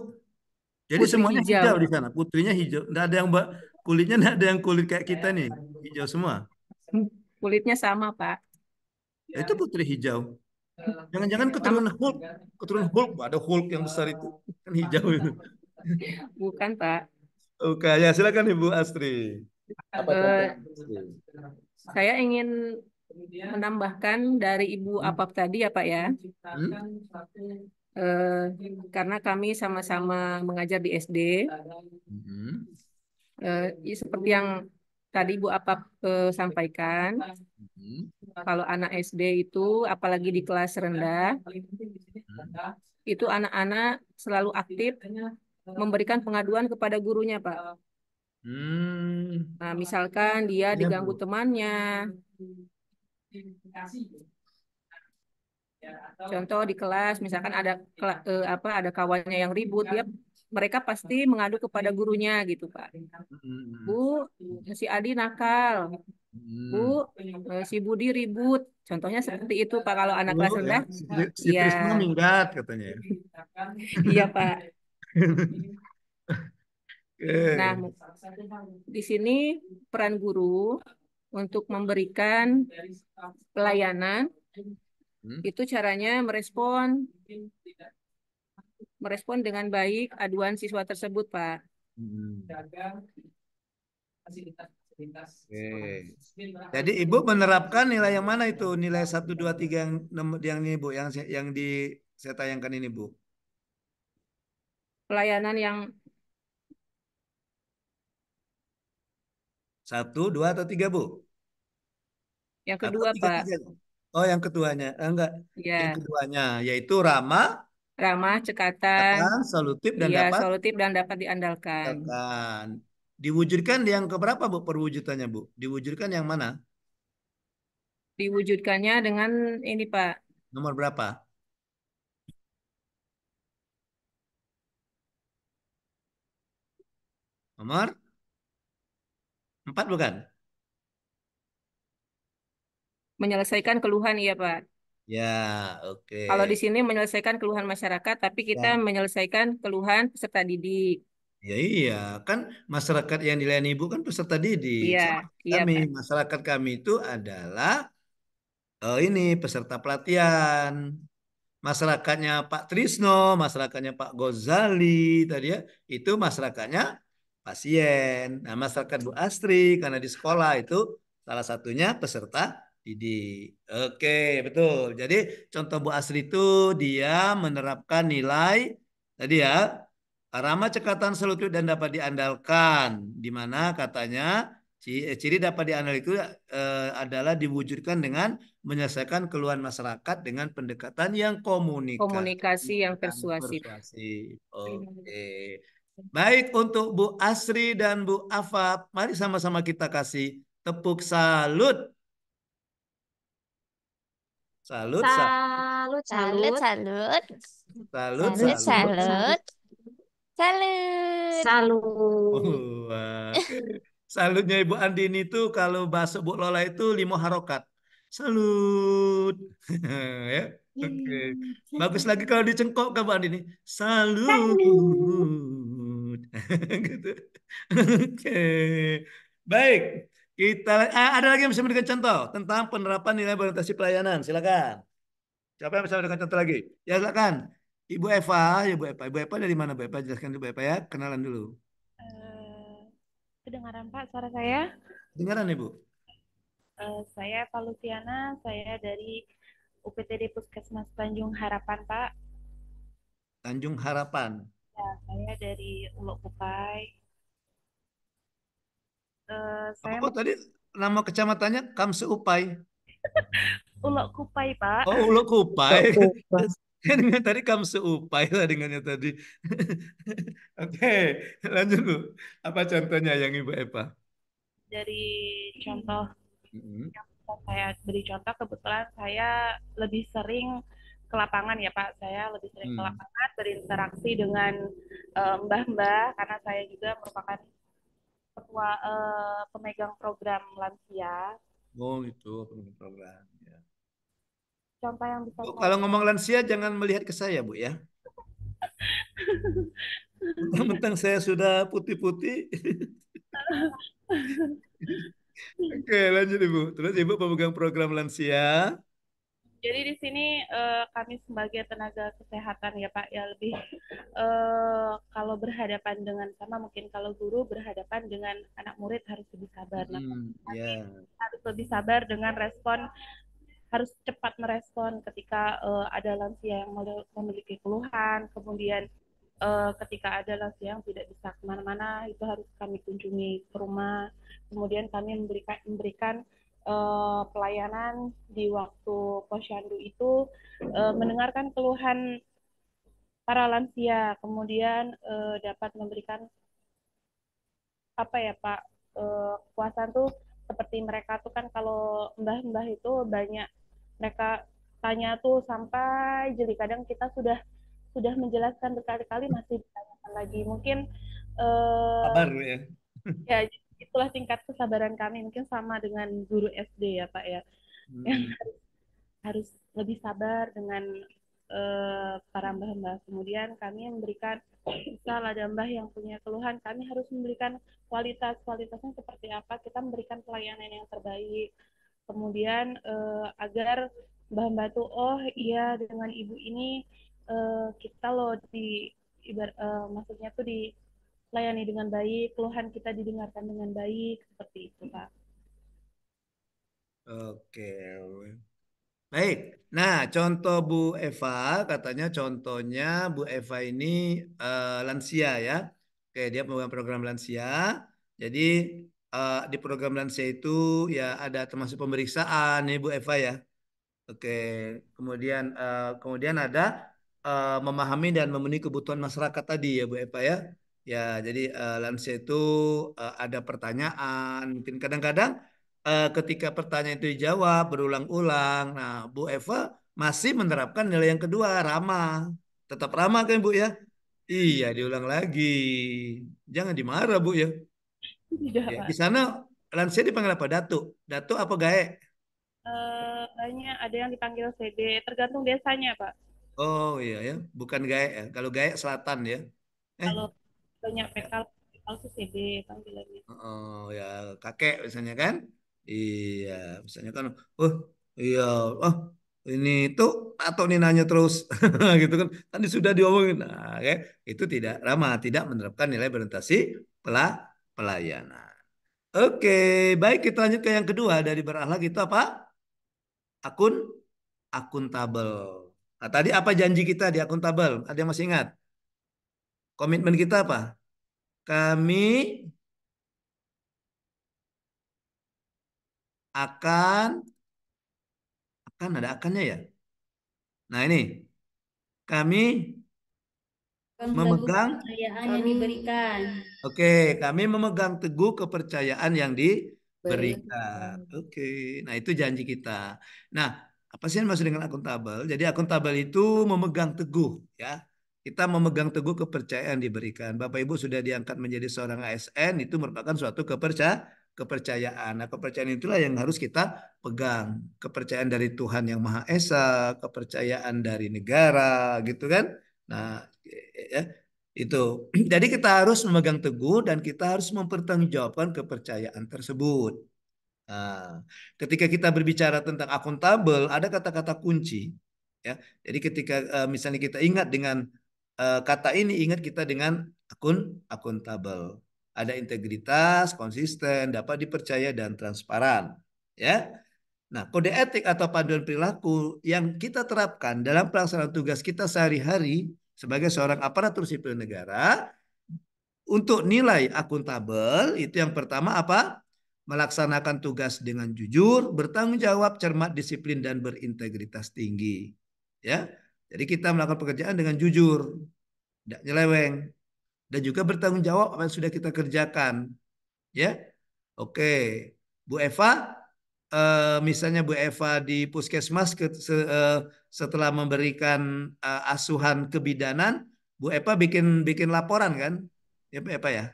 Jadi Putri semuanya hijau. hijau di sana. Putrinya hijau. tidak ada yang mbak kulitnya tidak ada yang kulit kayak kita nih. Hijau semua. Kulitnya sama, Pak. Ya, itu putri hijau. Eh, Jangan-jangan iya, keturunan Hulk. Keturunan Hulk, Ada Hulk yang besar itu. Kan hijau itu. Bukan, Pak. Oke, ya silakan Ibu Astri. Apa uh, saya ingin menambahkan dari Ibu Apap tadi ya Pak ya. Hmm? Eh, karena kami sama-sama mengajar di SD. Mm-hmm. Eh, ya, seperti yang tadi Bu Apap uh, sampaikan, mm-hmm. kalau anak SD itu, apalagi di kelas rendah, mm itu anak-anak selalu aktif memberikan pengaduan kepada gurunya, Pak. Hmm. Nah, misalkan dia diganggu temannya, Ya, Contoh di kelas misalkan ada iya. eh, apa ada kawannya yang ribut dia mereka pasti iya. mengadu kepada iya. gurunya gitu Pak. Hmm. Bu, eh, si Adi nakal. Bu, hmm. eh, si Budi ribut. Contohnya seperti itu Pak kalau anak kelas oh, rendah. Ya, si, ya. minggat katanya. iya Pak. nah, di sini peran guru untuk memberikan pelayanan Hmm? Itu caranya merespon merespon dengan baik aduan siswa tersebut, Pak. Hmm. Okay. Jadi Ibu menerapkan nilai yang mana itu? Nilai 1 2 3 yang yang ini Bu, yang yang di saya tayangkan ini Bu. Pelayanan yang satu dua atau tiga Bu? Yang kedua, atau tiga, Pak. Tiga? Oh, yang keduanya. Eh, enggak. Ya. Yang keduanya yaitu Rama ramah, cekatan, cekatan solutif dan iya, dapat solutif dan dapat diandalkan. Cekatan. Diwujudkan yang keberapa Bu perwujudannya Bu? Diwujudkan yang mana? Diwujudkannya dengan ini Pak. Nomor berapa? Nomor empat, bukan? menyelesaikan keluhan ya Pak. Ya, oke. Okay. Kalau di sini menyelesaikan keluhan masyarakat, tapi kita ya. menyelesaikan keluhan peserta didik. Ya iya, kan masyarakat yang dilayani Ibu kan peserta didik. Iya, iya. Kami masyarakat kami itu adalah oh, ini peserta pelatihan. Masyarakatnya Pak Trisno, masyarakatnya Pak Gozali tadi ya, itu masyarakatnya pasien. Nah, masyarakat Bu Astri karena di sekolah itu salah satunya peserta Didi. Oke, betul. Jadi contoh Bu Asri itu dia menerapkan nilai tadi ya. ramah cekatan selutut dan dapat diandalkan. Di mana katanya eh, ciri dapat diandalkan itu eh, adalah diwujudkan dengan menyelesaikan keluhan masyarakat dengan pendekatan yang komunikasi. Komunikasi yang persuasif. Oke. Baik untuk Bu Asri dan Bu Afab. mari sama-sama kita kasih tepuk salut Salut, salut, salut, salut, salut, salut, salut, salut, salut. Wah. Salutnya Ibu Andini itu kalau bahas Bu Lola itu limo harokat. Salut. [laughs] ya. Oke. Iya. Bagus lagi kalau dicengkok kan Bu Andini. Salut. [laughs] Gitu. Oke. Baik. Kita eh, ada lagi yang bisa memberikan contoh tentang penerapan nilai orientasi pelayanan. Silakan. Siapa yang bisa memberikan contoh lagi? Ya silakan. Ibu Eva, ya bu Eva, Ibu Eva dari mana? bu Eva jelaskan Ibu Eva ya, kenalan dulu. Uh, kedengaran Pak suara saya? Kedengaran Ibu. Uh, saya Pak Luciana, saya dari UPTD Puskesmas Tanjung Harapan Pak. Tanjung Harapan. Ya, saya dari Ulok Kupai. Eh, saya Apa tadi nama kecamatannya Kamse Upai? [laughs] Ulok Kupai, Pak. Oh, Ulok Kupai. [laughs] tadi Kamse Upai lah dengannya tadi. [laughs] Oke, lanjut Bu. Apa contohnya yang Ibu Eva? Dari contoh mm-hmm. saya beri contoh, kebetulan saya lebih sering ke lapangan ya Pak. Saya lebih sering hmm. ke lapangan berinteraksi dengan mbah eh, mbah-mbah karena saya juga merupakan ketua uh, eh, pemegang program lansia. Oh gitu, pemegang program. Ya. Contoh yang bisa. Bu, oh, kalau ngomong lansia jangan melihat ke saya bu ya. Mentang saya sudah putih-putih. [laughs] Oke lanjut ibu. Terus ibu pemegang program lansia. Jadi di sini uh, kami sebagai tenaga kesehatan ya Pak ya lebih uh, kalau berhadapan dengan sama mungkin kalau guru berhadapan dengan anak murid harus lebih sabar. Nah, yeah. harus lebih sabar dengan respon harus cepat merespon ketika uh, ada lansia yang memiliki keluhan, kemudian uh, ketika ada lansia yang tidak bisa kemana-mana itu harus kami kunjungi ke rumah, kemudian kami memberikan memberikan uh, pelayanan di waktu posyandu itu uh, mendengarkan keluhan para lansia, kemudian uh, dapat memberikan apa ya Pak uh, kekuasaan tuh seperti mereka tuh kan kalau mbah-mbah itu banyak mereka tanya tuh sampai jadi kadang kita sudah sudah menjelaskan berkali-kali masih ditanyakan lagi mungkin uh, kabar ya ya itulah tingkat kesabaran kami mungkin sama dengan guru SD ya Pak ya. Hmm. Yang harus, harus lebih sabar dengan uh, para mbah-mbah. Kemudian kami memberikan salah ada mbah yang punya keluhan, kami harus memberikan kualitas kualitasnya seperti apa. Kita memberikan pelayanan yang terbaik. Kemudian uh, agar mbah-mbah itu oh iya dengan ibu ini uh, kita loh di ibar, uh, maksudnya tuh di layani dengan baik, keluhan kita didengarkan dengan baik, seperti itu, Pak. Oke. Baik. Nah, contoh Bu Eva, katanya contohnya Bu Eva ini uh, lansia ya. Oke, dia program program lansia. Jadi uh, di program lansia itu ya ada termasuk pemeriksaan nih ya, Bu Eva ya. Oke, kemudian uh, kemudian ada uh, memahami dan memenuhi kebutuhan masyarakat tadi ya Bu Eva ya. Ya, jadi uh, lansia itu uh, ada pertanyaan. Mungkin kadang-kadang uh, ketika pertanyaan itu dijawab berulang-ulang. Nah, Bu Eva masih menerapkan nilai yang kedua, ramah. Tetap ramah kan Bu ya? Iya, diulang lagi. Jangan dimarah Bu ya. Iya. Ya, di sana lansia dipanggil apa? Datu. Datu apa gae? Uh, banyak ada yang dipanggil CD, tergantung desanya, Pak. Oh iya ya, bukan gae ya. Kalau gae selatan ya. Eh. Kalau banyak PKL PKL itu CD panggilannya oh ya kakek misalnya kan iya misalnya kan oh iya oh ini itu atau ini nanya terus [laughs] gitu kan tadi sudah diomongin nah, okay. itu tidak ramah tidak menerapkan nilai berorientasi pela pelayanan oke okay. baik kita lanjut ke yang kedua dari berakhlak itu apa akun akuntabel nah, tadi apa janji kita di akuntabel ada yang masih ingat Komitmen kita apa? Kami akan akan ada akannya ya. Nah ini kami memegang kepercayaan yang diberikan. Oke, kami memegang teguh kepercayaan yang diberikan. Oke, nah itu janji kita. Nah, apa sih yang maksud dengan akuntabel? Jadi akuntabel itu memegang teguh ya kita memegang teguh kepercayaan diberikan. Bapak Ibu sudah diangkat menjadi seorang ASN itu merupakan suatu kepercayaan kepercayaan. Nah, kepercayaan itulah yang harus kita pegang. Kepercayaan dari Tuhan yang Maha Esa, kepercayaan dari negara, gitu kan? Nah, ya, itu. [clears throat] Jadi kita harus memegang teguh dan kita harus mempertanggungjawabkan kepercayaan tersebut. Nah, ketika kita berbicara tentang akuntabel, ada kata-kata kunci. Ya, jadi ketika eh, misalnya kita ingat dengan Eh, kata ini ingat kita dengan akun akuntabel. Ada integritas, konsisten, dapat dipercaya dan transparan, ya. Nah, kode etik atau panduan perilaku yang kita terapkan dalam pelaksanaan tugas kita sehari-hari sebagai seorang aparatur sipil negara untuk nilai akuntabel itu yang pertama apa? Melaksanakan tugas dengan jujur, bertanggung jawab, cermat, disiplin dan berintegritas tinggi. Ya, jadi kita melakukan pekerjaan dengan jujur, tidak nyeleweng, dan juga bertanggung jawab apa yang sudah kita kerjakan. Ya, oke, Bu Eva, eh, misalnya Bu Eva di puskesmas eh, setelah memberikan eh, asuhan kebidanan, Bu Eva bikin bikin laporan kan? Ya Bu Eva ya.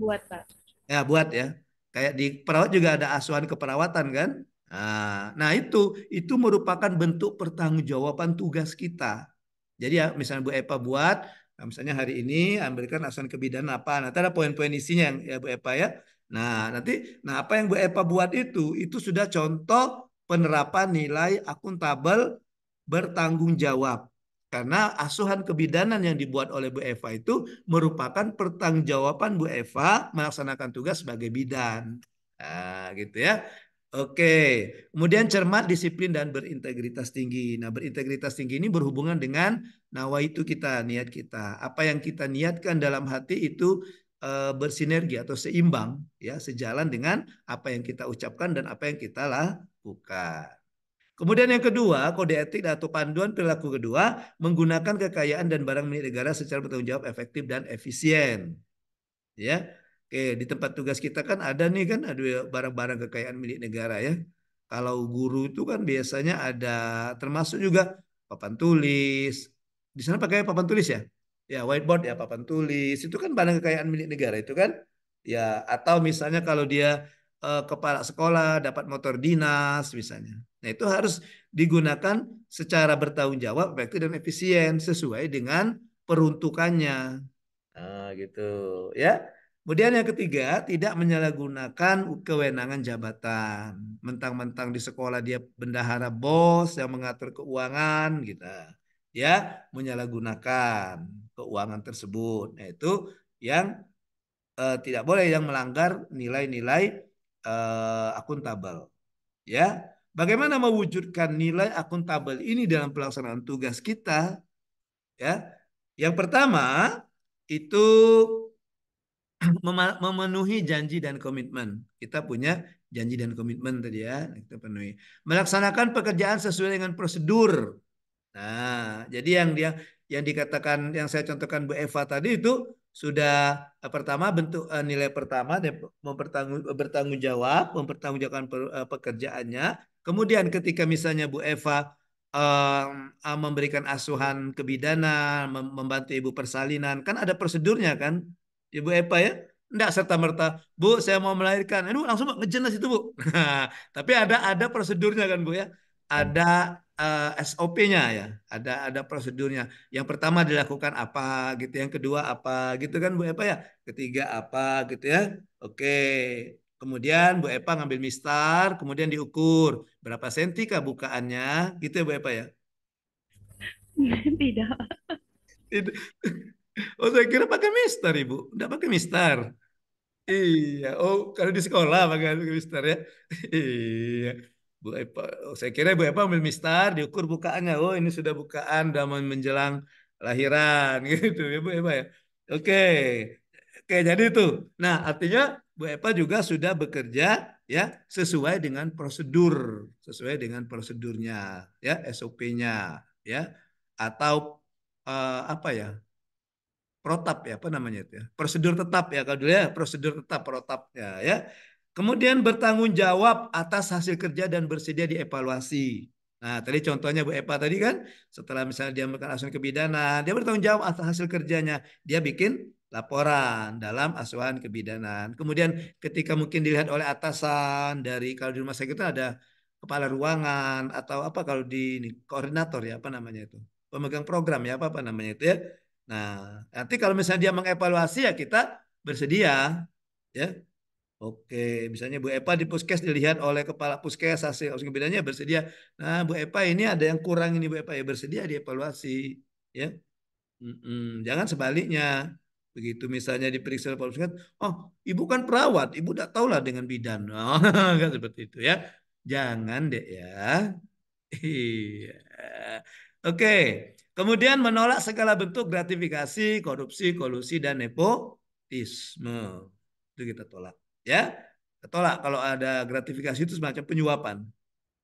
Buat Pak. Ya buat ya. Kayak di perawat juga ada asuhan keperawatan kan? Nah, nah itu itu merupakan bentuk pertanggungjawaban tugas kita. Jadi ya misalnya Bu Epa buat, nah misalnya hari ini ambilkan asuhan kebidanan apa. Nah, nanti ada poin-poin isinya yang ya Bu Epa ya. Nah, nanti nah apa yang Bu Epa buat itu itu sudah contoh penerapan nilai akuntabel bertanggung jawab. Karena asuhan kebidanan yang dibuat oleh Bu Eva itu merupakan pertanggungjawaban Bu Eva melaksanakan tugas sebagai bidan. Nah, gitu ya. Oke, kemudian cermat, disiplin, dan berintegritas tinggi. Nah, berintegritas tinggi ini berhubungan dengan nawa itu kita, niat kita. Apa yang kita niatkan dalam hati itu e, bersinergi atau seimbang, ya, sejalan dengan apa yang kita ucapkan dan apa yang kita lakukan. Kemudian yang kedua, kode etik atau panduan perilaku kedua menggunakan kekayaan dan barang milik negara secara bertanggung jawab efektif dan efisien. Ya, Oke, di tempat tugas kita kan ada nih kan ada barang-barang kekayaan milik negara ya. Kalau guru itu kan biasanya ada termasuk juga papan tulis. Di sana pakai papan tulis ya? Ya, whiteboard ya, papan tulis. Itu kan barang kekayaan milik negara itu kan. Ya, atau misalnya kalau dia eh, kepala sekolah dapat motor dinas misalnya. Nah, itu harus digunakan secara bertanggung jawab, efektif dan efisien sesuai dengan peruntukannya. Ah, gitu ya. Kemudian yang ketiga, tidak menyalahgunakan kewenangan jabatan. Mentang-mentang di sekolah dia bendahara bos yang mengatur keuangan gitu. Ya, menyalahgunakan keuangan tersebut. Nah, itu yang eh, tidak boleh yang melanggar nilai-nilai eh, akuntabel. Ya. Bagaimana mewujudkan nilai akuntabel ini dalam pelaksanaan tugas kita? Ya. Yang pertama itu memenuhi janji dan komitmen. Kita punya janji dan komitmen tadi ya, kita penuhi. Melaksanakan pekerjaan sesuai dengan prosedur. Nah, jadi yang dia yang dikatakan yang saya contohkan Bu Eva tadi itu sudah eh, pertama bentuk eh, nilai pertama dia mempertanggung bertanggung jawab, mempertanggungjawabkan eh, pekerjaannya. Kemudian ketika misalnya Bu Eva memberikan asuhan kebidanan membantu ibu persalinan, kan ada prosedurnya kan? Ibu Epa ya. Tidak serta-merta, Bu saya mau melahirkan. Aduh langsung ngejenas itu Bu. [laughs] tapi ada ada prosedurnya kan Bu ya. Ada uh, eh, SOP-nya ya. Ada ada prosedurnya. Yang pertama dilakukan apa gitu, yang kedua apa gitu kan Bu Epa ya. Ketiga apa gitu ya. Oke. Kemudian Bu Epa ngambil mistar, kemudian diukur berapa senti kah bukaannya, gitu ya Bu Epa ya. [laughs] Tidak. Tidak. Oh saya kira pakai mister ibu, tidak pakai mister. Iya, oh kalau di sekolah pakai mister ya. [laughs] iya. Bu Epa, oh, saya kira Bu Epa ambil mister, diukur bukaannya. Oh ini sudah bukaan, sudah menjelang lahiran [laughs] gitu ya Bu Epa ya. Oke, oke jadi itu. Nah artinya Bu Epa juga sudah bekerja ya sesuai dengan prosedur, sesuai dengan prosedurnya ya SOP-nya ya atau uh, apa ya protap ya apa namanya itu ya prosedur tetap ya kalau dulu ya prosedur tetap protap ya ya kemudian bertanggung jawab atas hasil kerja dan bersedia dievaluasi nah tadi contohnya Bu Epa tadi kan setelah misalnya dia melakukan asuhan kebidanan dia bertanggung jawab atas hasil kerjanya dia bikin laporan dalam asuhan kebidanan kemudian ketika mungkin dilihat oleh atasan dari kalau di rumah sakit itu ada kepala ruangan atau apa kalau di ini, koordinator ya apa namanya itu pemegang program ya apa apa namanya itu ya Nah, nanti kalau misalnya dia mengevaluasi ya kita bersedia, ya. Oke, misalnya Bu Epa di puskes dilihat oleh kepala puskes hasil bedanya bersedia. Nah, Bu Epa ini ada yang kurang ini Bu Epa ya bersedia dievaluasi, ya. Mm-mm, jangan sebaliknya. Begitu misalnya diperiksa oleh puskes, oh ibu kan perawat, ibu tidak tahu lah dengan bidan, [laughs] oh, kan seperti itu ya. Jangan deh ya. Iya. Oke. Okay. Kemudian menolak segala bentuk gratifikasi, korupsi, kolusi, dan nepotisme. Itu kita tolak. Ya, kita tolak kalau ada gratifikasi itu semacam penyuapan.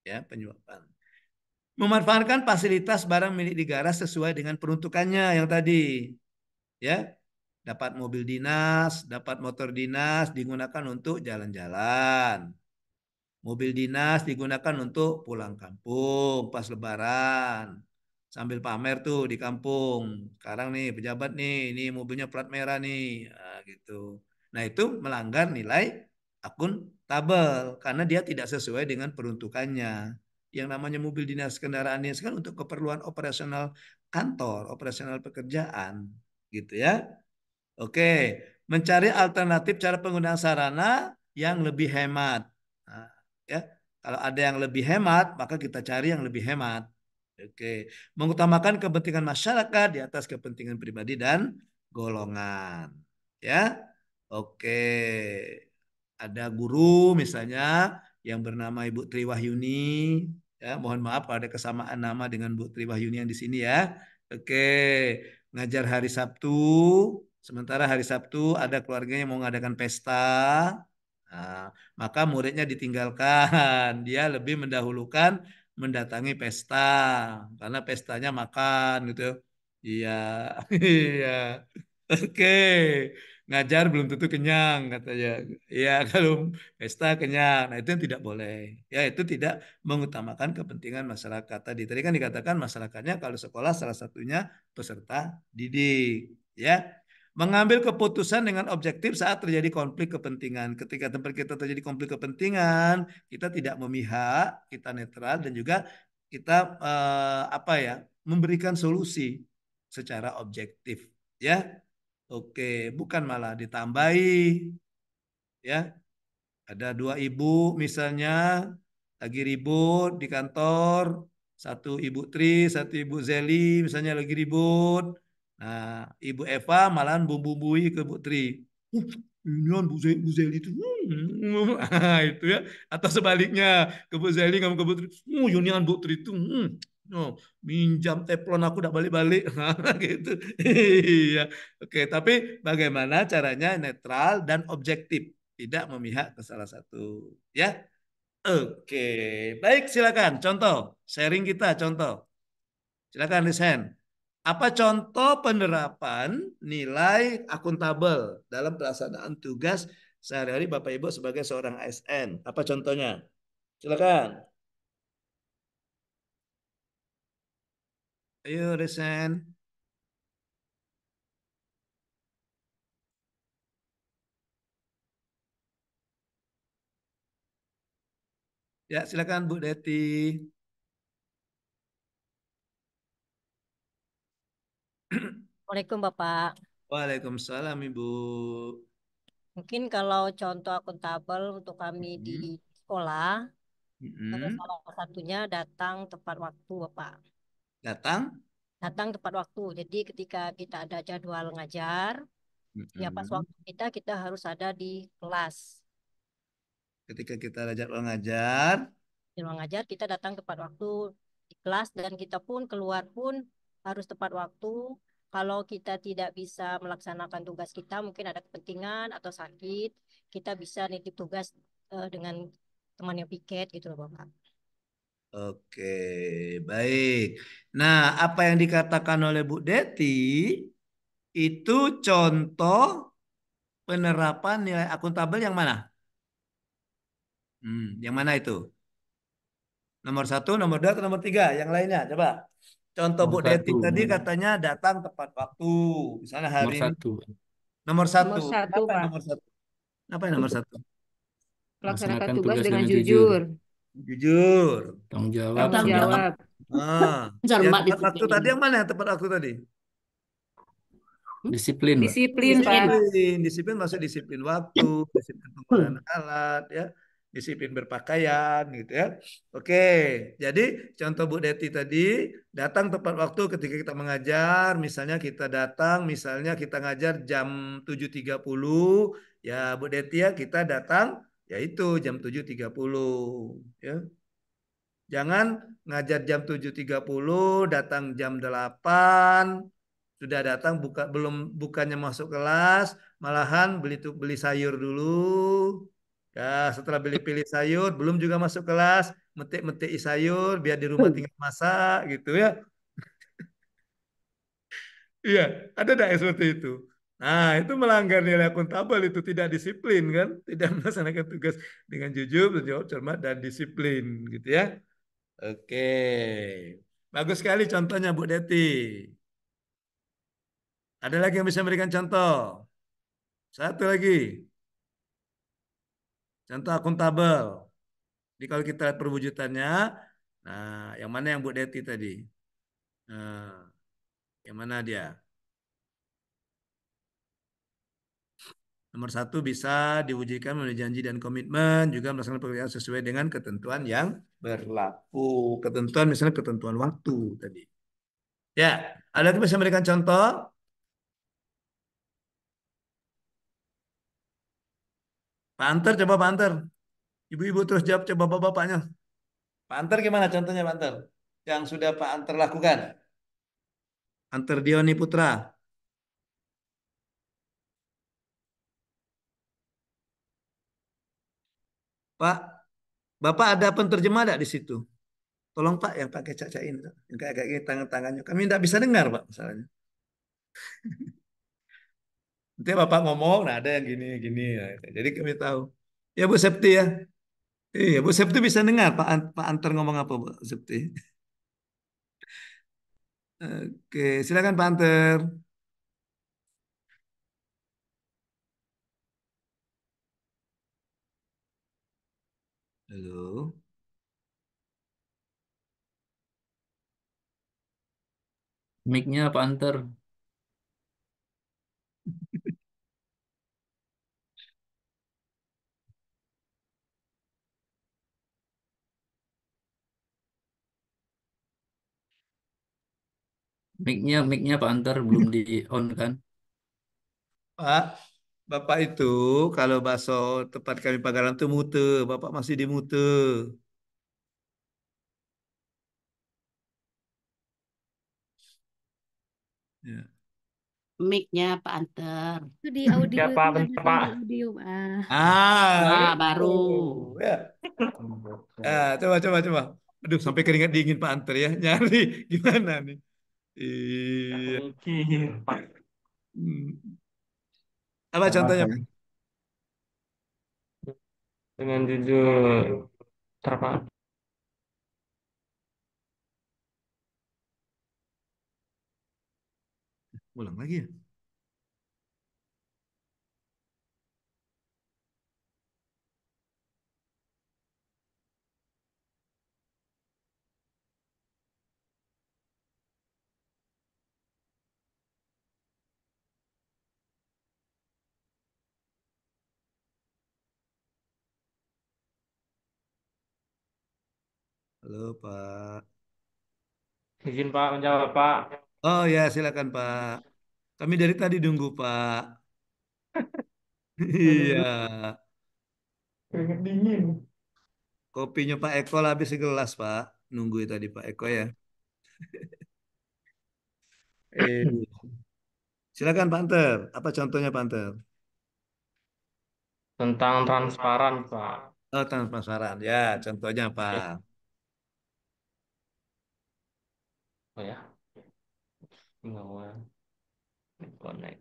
Ya, penyuapan. Memanfaatkan fasilitas barang milik negara sesuai dengan peruntukannya yang tadi. Ya, dapat mobil dinas, dapat motor dinas digunakan untuk jalan-jalan. Mobil dinas digunakan untuk pulang kampung pas lebaran sambil pamer tuh di kampung. Hmm. Sekarang nih pejabat nih, ini mobilnya plat merah nih, nah, gitu. Nah itu melanggar nilai akun tabel karena dia tidak sesuai dengan peruntukannya. Yang namanya mobil dinas kendaraan dinas kan untuk keperluan operasional kantor, operasional pekerjaan, gitu ya. Oke, mencari alternatif cara penggunaan sarana yang lebih hemat. Nah, ya, kalau ada yang lebih hemat, maka kita cari yang lebih hemat Oke, mengutamakan kepentingan masyarakat di atas kepentingan pribadi dan golongan. Ya. Oke. Ada guru misalnya yang bernama Ibu Tri Wahyuni, ya, mohon maaf ada kesamaan nama dengan Bu Tri Wahyuni yang di sini ya. Oke, ngajar hari Sabtu, sementara hari Sabtu ada keluarganya yang mau mengadakan pesta. Nah, maka muridnya ditinggalkan, [laughs] dia lebih mendahulukan mendatangi pesta karena pestanya makan gitu. Iya, [laughs] iya. Oke, ngajar belum tentu kenyang katanya. Iya, [laughs] kalau pesta kenyang. Nah, itu yang tidak boleh. Ya, itu tidak mengutamakan kepentingan masyarakat tadi. Tadi kan dikatakan masyarakatnya kalau sekolah salah satunya peserta didik, ya. Mengambil keputusan dengan objektif saat terjadi konflik kepentingan. Ketika tempat kita terjadi konflik kepentingan, kita tidak memihak, kita netral dan juga kita eh, apa ya memberikan solusi secara objektif, ya. Oke, bukan malah ditambahi, ya. Ada dua ibu misalnya lagi ribut di kantor, satu ibu Tri, satu ibu Zeli misalnya lagi ribut, Nah, Ibu Eva malahan bumbu-bumbui ke Bu Tri. Uh, ini Bu, Zeli, Bu Zeli itu itu ya atau sebaliknya ke Bu Zeli kamu ke Bu Tri uh, kan Bu Tri itu hmm, oh, minjam teflon aku udah balik-balik [laughs] gitu iya oke tapi bagaimana caranya netral dan objektif tidak memihak ke salah satu ya oke baik silakan contoh sharing kita contoh silakan Lisen apa contoh penerapan nilai akuntabel dalam pelaksanaan tugas sehari-hari Bapak Ibu sebagai seorang ASN? Apa contohnya? Silakan. Ayo resen. Ya, silakan Bu Deti. Waalaikumsalam Bapak. Waalaikumsalam Ibu. Mungkin kalau contoh akuntabel untuk kami hmm. di mm-hmm. sekolah, hmm. salah satunya datang tepat waktu Bapak. Datang? Datang tepat waktu. Jadi ketika kita ada jadwal ngajar, hmm. ya pas mm-hmm. waktu kita, kita harus ada di kelas. Ketika kita ada jadwal ngajar? Jadwal ngajar, kita datang tepat waktu di kelas dan kita pun keluar pun harus tepat waktu. Kalau kita tidak bisa melaksanakan tugas kita, mungkin ada kepentingan atau sakit, kita bisa nitip tugas uh, dengan temannya piket gitu loh Bapak. Oke, baik. Nah, apa yang dikatakan oleh Bu Deti itu contoh penerapan nilai akuntabel yang mana? Hmm, yang mana itu? Nomor satu, nomor dua, atau nomor tiga? Yang lainnya, coba. Contoh nomor Bu Deti tadi katanya datang tepat waktu. Misalnya hari nomor Satu. Nomor satu. Nomor satu, Apa Pak. nomor satu? Apa yang nomor satu? Melaksanakan tugas dengan jujur. Jujur. Tanggung jawab. Tanggung jawab. Ah, yang tepat waktu tadi yang mana yang tepat waktu tadi? Disiplin. Disiplin, Disiplin, disiplin masuk disiplin waktu, disiplin penggunaan alat, ya disiplin berpakaian gitu ya. Oke, jadi contoh Bu Deti tadi datang tepat waktu ketika kita mengajar, misalnya kita datang, misalnya kita ngajar jam 7.30, ya Bu Deti ya kita datang yaitu jam 7.30 ya. Jangan ngajar jam 7.30, datang jam 8, sudah datang buka belum bukannya masuk kelas, malahan beli beli sayur dulu Ya, setelah pilih-pilih sayur, belum juga masuk kelas, metik-metik sayur biar di rumah hmm. tinggal masak gitu ya. [laughs] Iya, ada tidak seperti itu? Nah, itu melanggar nilai akuntabel itu tidak disiplin kan, tidak [laughs] melaksanakan tugas dengan jujur, berjawab cermat dan disiplin gitu ya. Oke. Bagus sekali contohnya Bu Deti. Ada lagi yang bisa memberikan contoh? Satu lagi. Contoh akuntabel. Jadi kalau kita lihat perwujudannya, nah yang mana yang Bu Deti tadi? Nah, yang mana dia? Nomor satu bisa diwujudkan melalui janji dan komitmen, juga melaksanakan pekerjaan sesuai dengan ketentuan yang berlaku. Ketentuan misalnya ketentuan waktu tadi. Ya, ada yang bisa memberikan contoh? Panter coba panter. Ibu-ibu terus jawab, coba bapak-bapaknya. Panter gimana contohnya panter? Yang sudah Pak Anter lakukan. Anter Dioni Putra. Pak, Bapak ada penterjemah tidak di situ? Tolong Pak yang pakai cacain. ini, yang kayak kayak tangan-tangannya. Kami tidak bisa dengar Pak masalahnya. [laughs] Nanti Bapak ngomong, nah ada yang gini, gini. Ya gitu. jadi kami tahu. Ya Bu Septi ya. Iya, Bu Septi bisa dengar Pak, An Pak Anter ngomong apa Bu Septi. Oke, silakan Pak Anter. Halo. Mic-nya Pak Anter. Mic-nya, mic Pak Antar belum di on kan? Pak, Bapak itu kalau bakso tempat kami Pagaran itu mute, Bapak masih di mute. Ya. Mic-nya Pak Anter. Itu di audio Ya, Pak, itu kan, bentar, Pak. audio. Ah, Ah, Ah, baru. Ya. Ah, coba coba coba. Aduh, sampai keringat dingin Pak Anter ya. Nyari gimana nih? Iya. iya. Hmm. Apa contohnya? Dengan jujur terpaku. Ulang lagi ya? Halo Pak. Izin Pak menjawab Pak. Oh ya silakan Pak. Kami dari tadi nunggu Pak. [laughs] iya. Keringet dingin. Kopinya Pak Eko habis segelas Pak. Nunggu tadi Pak Eko ya. [laughs] eh. Silakan Pak Apa contohnya Pak Tentang transparan Pak. Oh, transparan ya. Contohnya Pak. Oh ya, mau connect.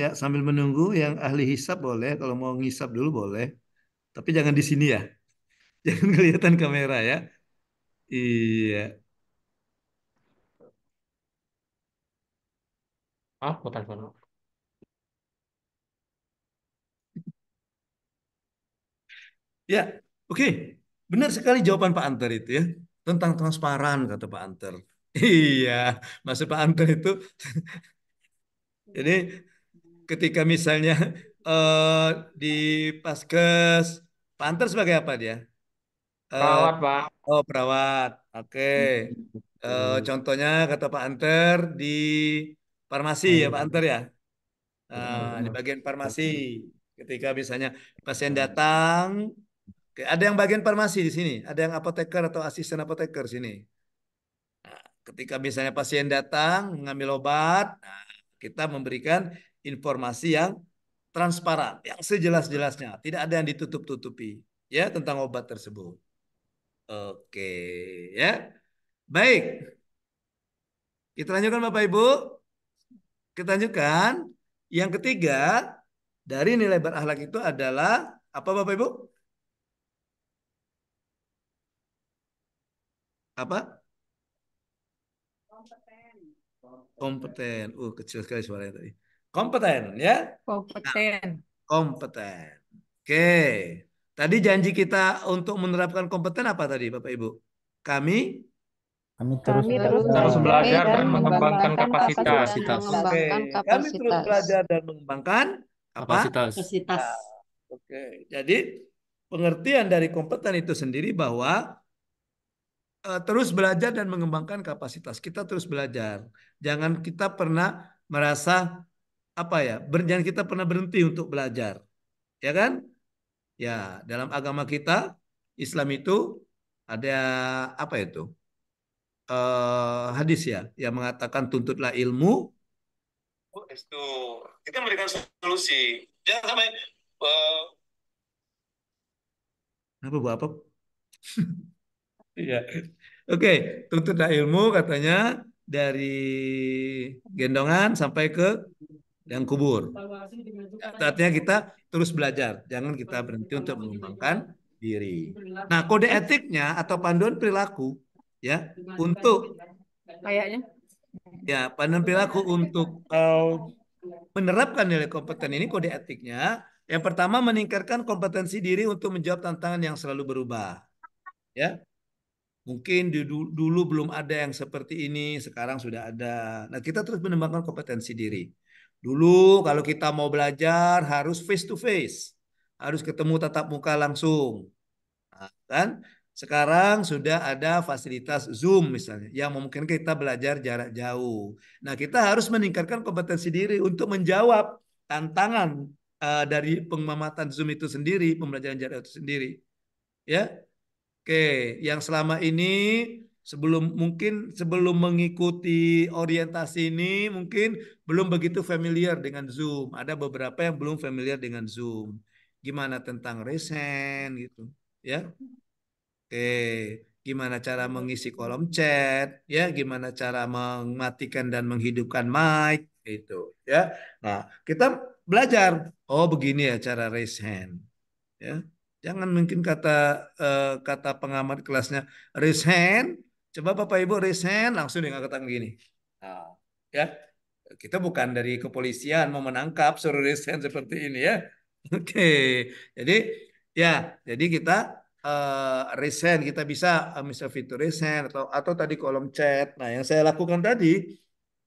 Ya, sambil menunggu yang ahli hisap boleh, kalau mau ngisap dulu boleh. Tapi jangan di sini ya. [laughs] Jangan kelihatan kamera ya. Iya. Ah, bukan Ya, oke. Okay. Benar sekali jawaban Pak Anter itu ya. Tentang transparan, kata Pak Anter. [laughs] Iya, maksud Pak Anter itu. Jadi [laughs] ketika misalnya uh, di Paskes, Pak Anter sebagai apa dia? Uh, Pak. Oh, perawat. Oke. Okay. Hmm. Uh, eh, contohnya kata Pak Anter di farmasi ya Pak Anter ya. Uh, di hmm. bagian farmasi ketika misalnya pasien datang Oke, Ada yang bagian farmasi di sini, ada yang apoteker atau asisten apoteker sini. Nah, ketika misalnya pasien datang mengambil obat, nah, kita memberikan informasi yang transparan, yang sejelas-jelasnya, tidak ada yang ditutup-tutupi ya tentang obat tersebut. Oke, ya. Baik. Kita lanjutkan Bapak Ibu. Kita lanjutkan. Yang ketiga, dari nilai berakhlak itu adalah apa Bapak Ibu? apa? Kompeten. Kompeten. Uh, kecil sekali suaranya tadi. Kompeten, ya? Kompeten. Nah, kompeten. Oke. Tadi janji kita untuk menerapkan kompeten apa tadi, Bapak Ibu? Kami kami terus, kami terus, terus belajar dan mengembangkan kapasitas. kapasitas. Oke, kami terus belajar dan mengembangkan kapasitas. Apa? kapasitas. Nah, Oke, jadi pengertian dari kompeten itu sendiri bahwa Eh, terus belajar dan mengembangkan kapasitas. Kita terus belajar. Jangan kita pernah merasa apa ya? Ber, jangan kita pernah berhenti untuk belajar. Ya kan? Ya, dalam agama kita Islam itu ada apa itu? Uh, hadis ya yang mengatakan tuntutlah ilmu oh, itu kita memberikan solusi jangan sampai uh... Eh, apa bu apa [laughs] Iya. Oke, tuntutlah ilmu katanya dari gendongan sampai ke yang kubur. Artinya kita terus belajar, jangan kita berhenti untuk mengembangkan diri. Nah, kode etiknya atau panduan perilaku ya untuk kayaknya ya panduan perilaku untuk uh, menerapkan nilai kompeten ini kode etiknya yang pertama meningkatkan kompetensi diri untuk menjawab tantangan yang selalu berubah. Ya, Mungkin dulu, dulu belum ada yang seperti ini, sekarang sudah ada. Nah, kita terus mengembangkan kompetensi diri. Dulu kalau kita mau belajar harus face to face, harus ketemu tatap muka langsung. Nah, kan? Sekarang sudah ada fasilitas Zoom misalnya yang memungkinkan kita belajar jarak jauh. Nah, kita harus meningkatkan kompetensi diri untuk menjawab tantangan uh, dari pengamatan Zoom itu sendiri, pembelajaran jarak itu sendiri. Ya, Oke, yang selama ini sebelum mungkin sebelum mengikuti orientasi ini mungkin belum begitu familiar dengan Zoom. Ada beberapa yang belum familiar dengan Zoom. Gimana tentang resen gitu, ya? Oke, gimana cara mengisi kolom chat, ya? Gimana cara mematikan dan menghidupkan mic Itu, ya? Nah, kita belajar. Oh, begini ya cara raise hand. Ya. Jangan mungkin kata uh, kata pengamat kelasnya raise hand. Coba Bapak Ibu raise hand langsung dengan kata begini. Nah, ya kita bukan dari kepolisian mau menangkap suruh raise hand seperti ini ya. [laughs] Oke, okay. jadi ya jadi kita uh, raise hand kita bisa uh, eh, misal fitur raise hand atau atau tadi kolom chat. Nah yang saya lakukan tadi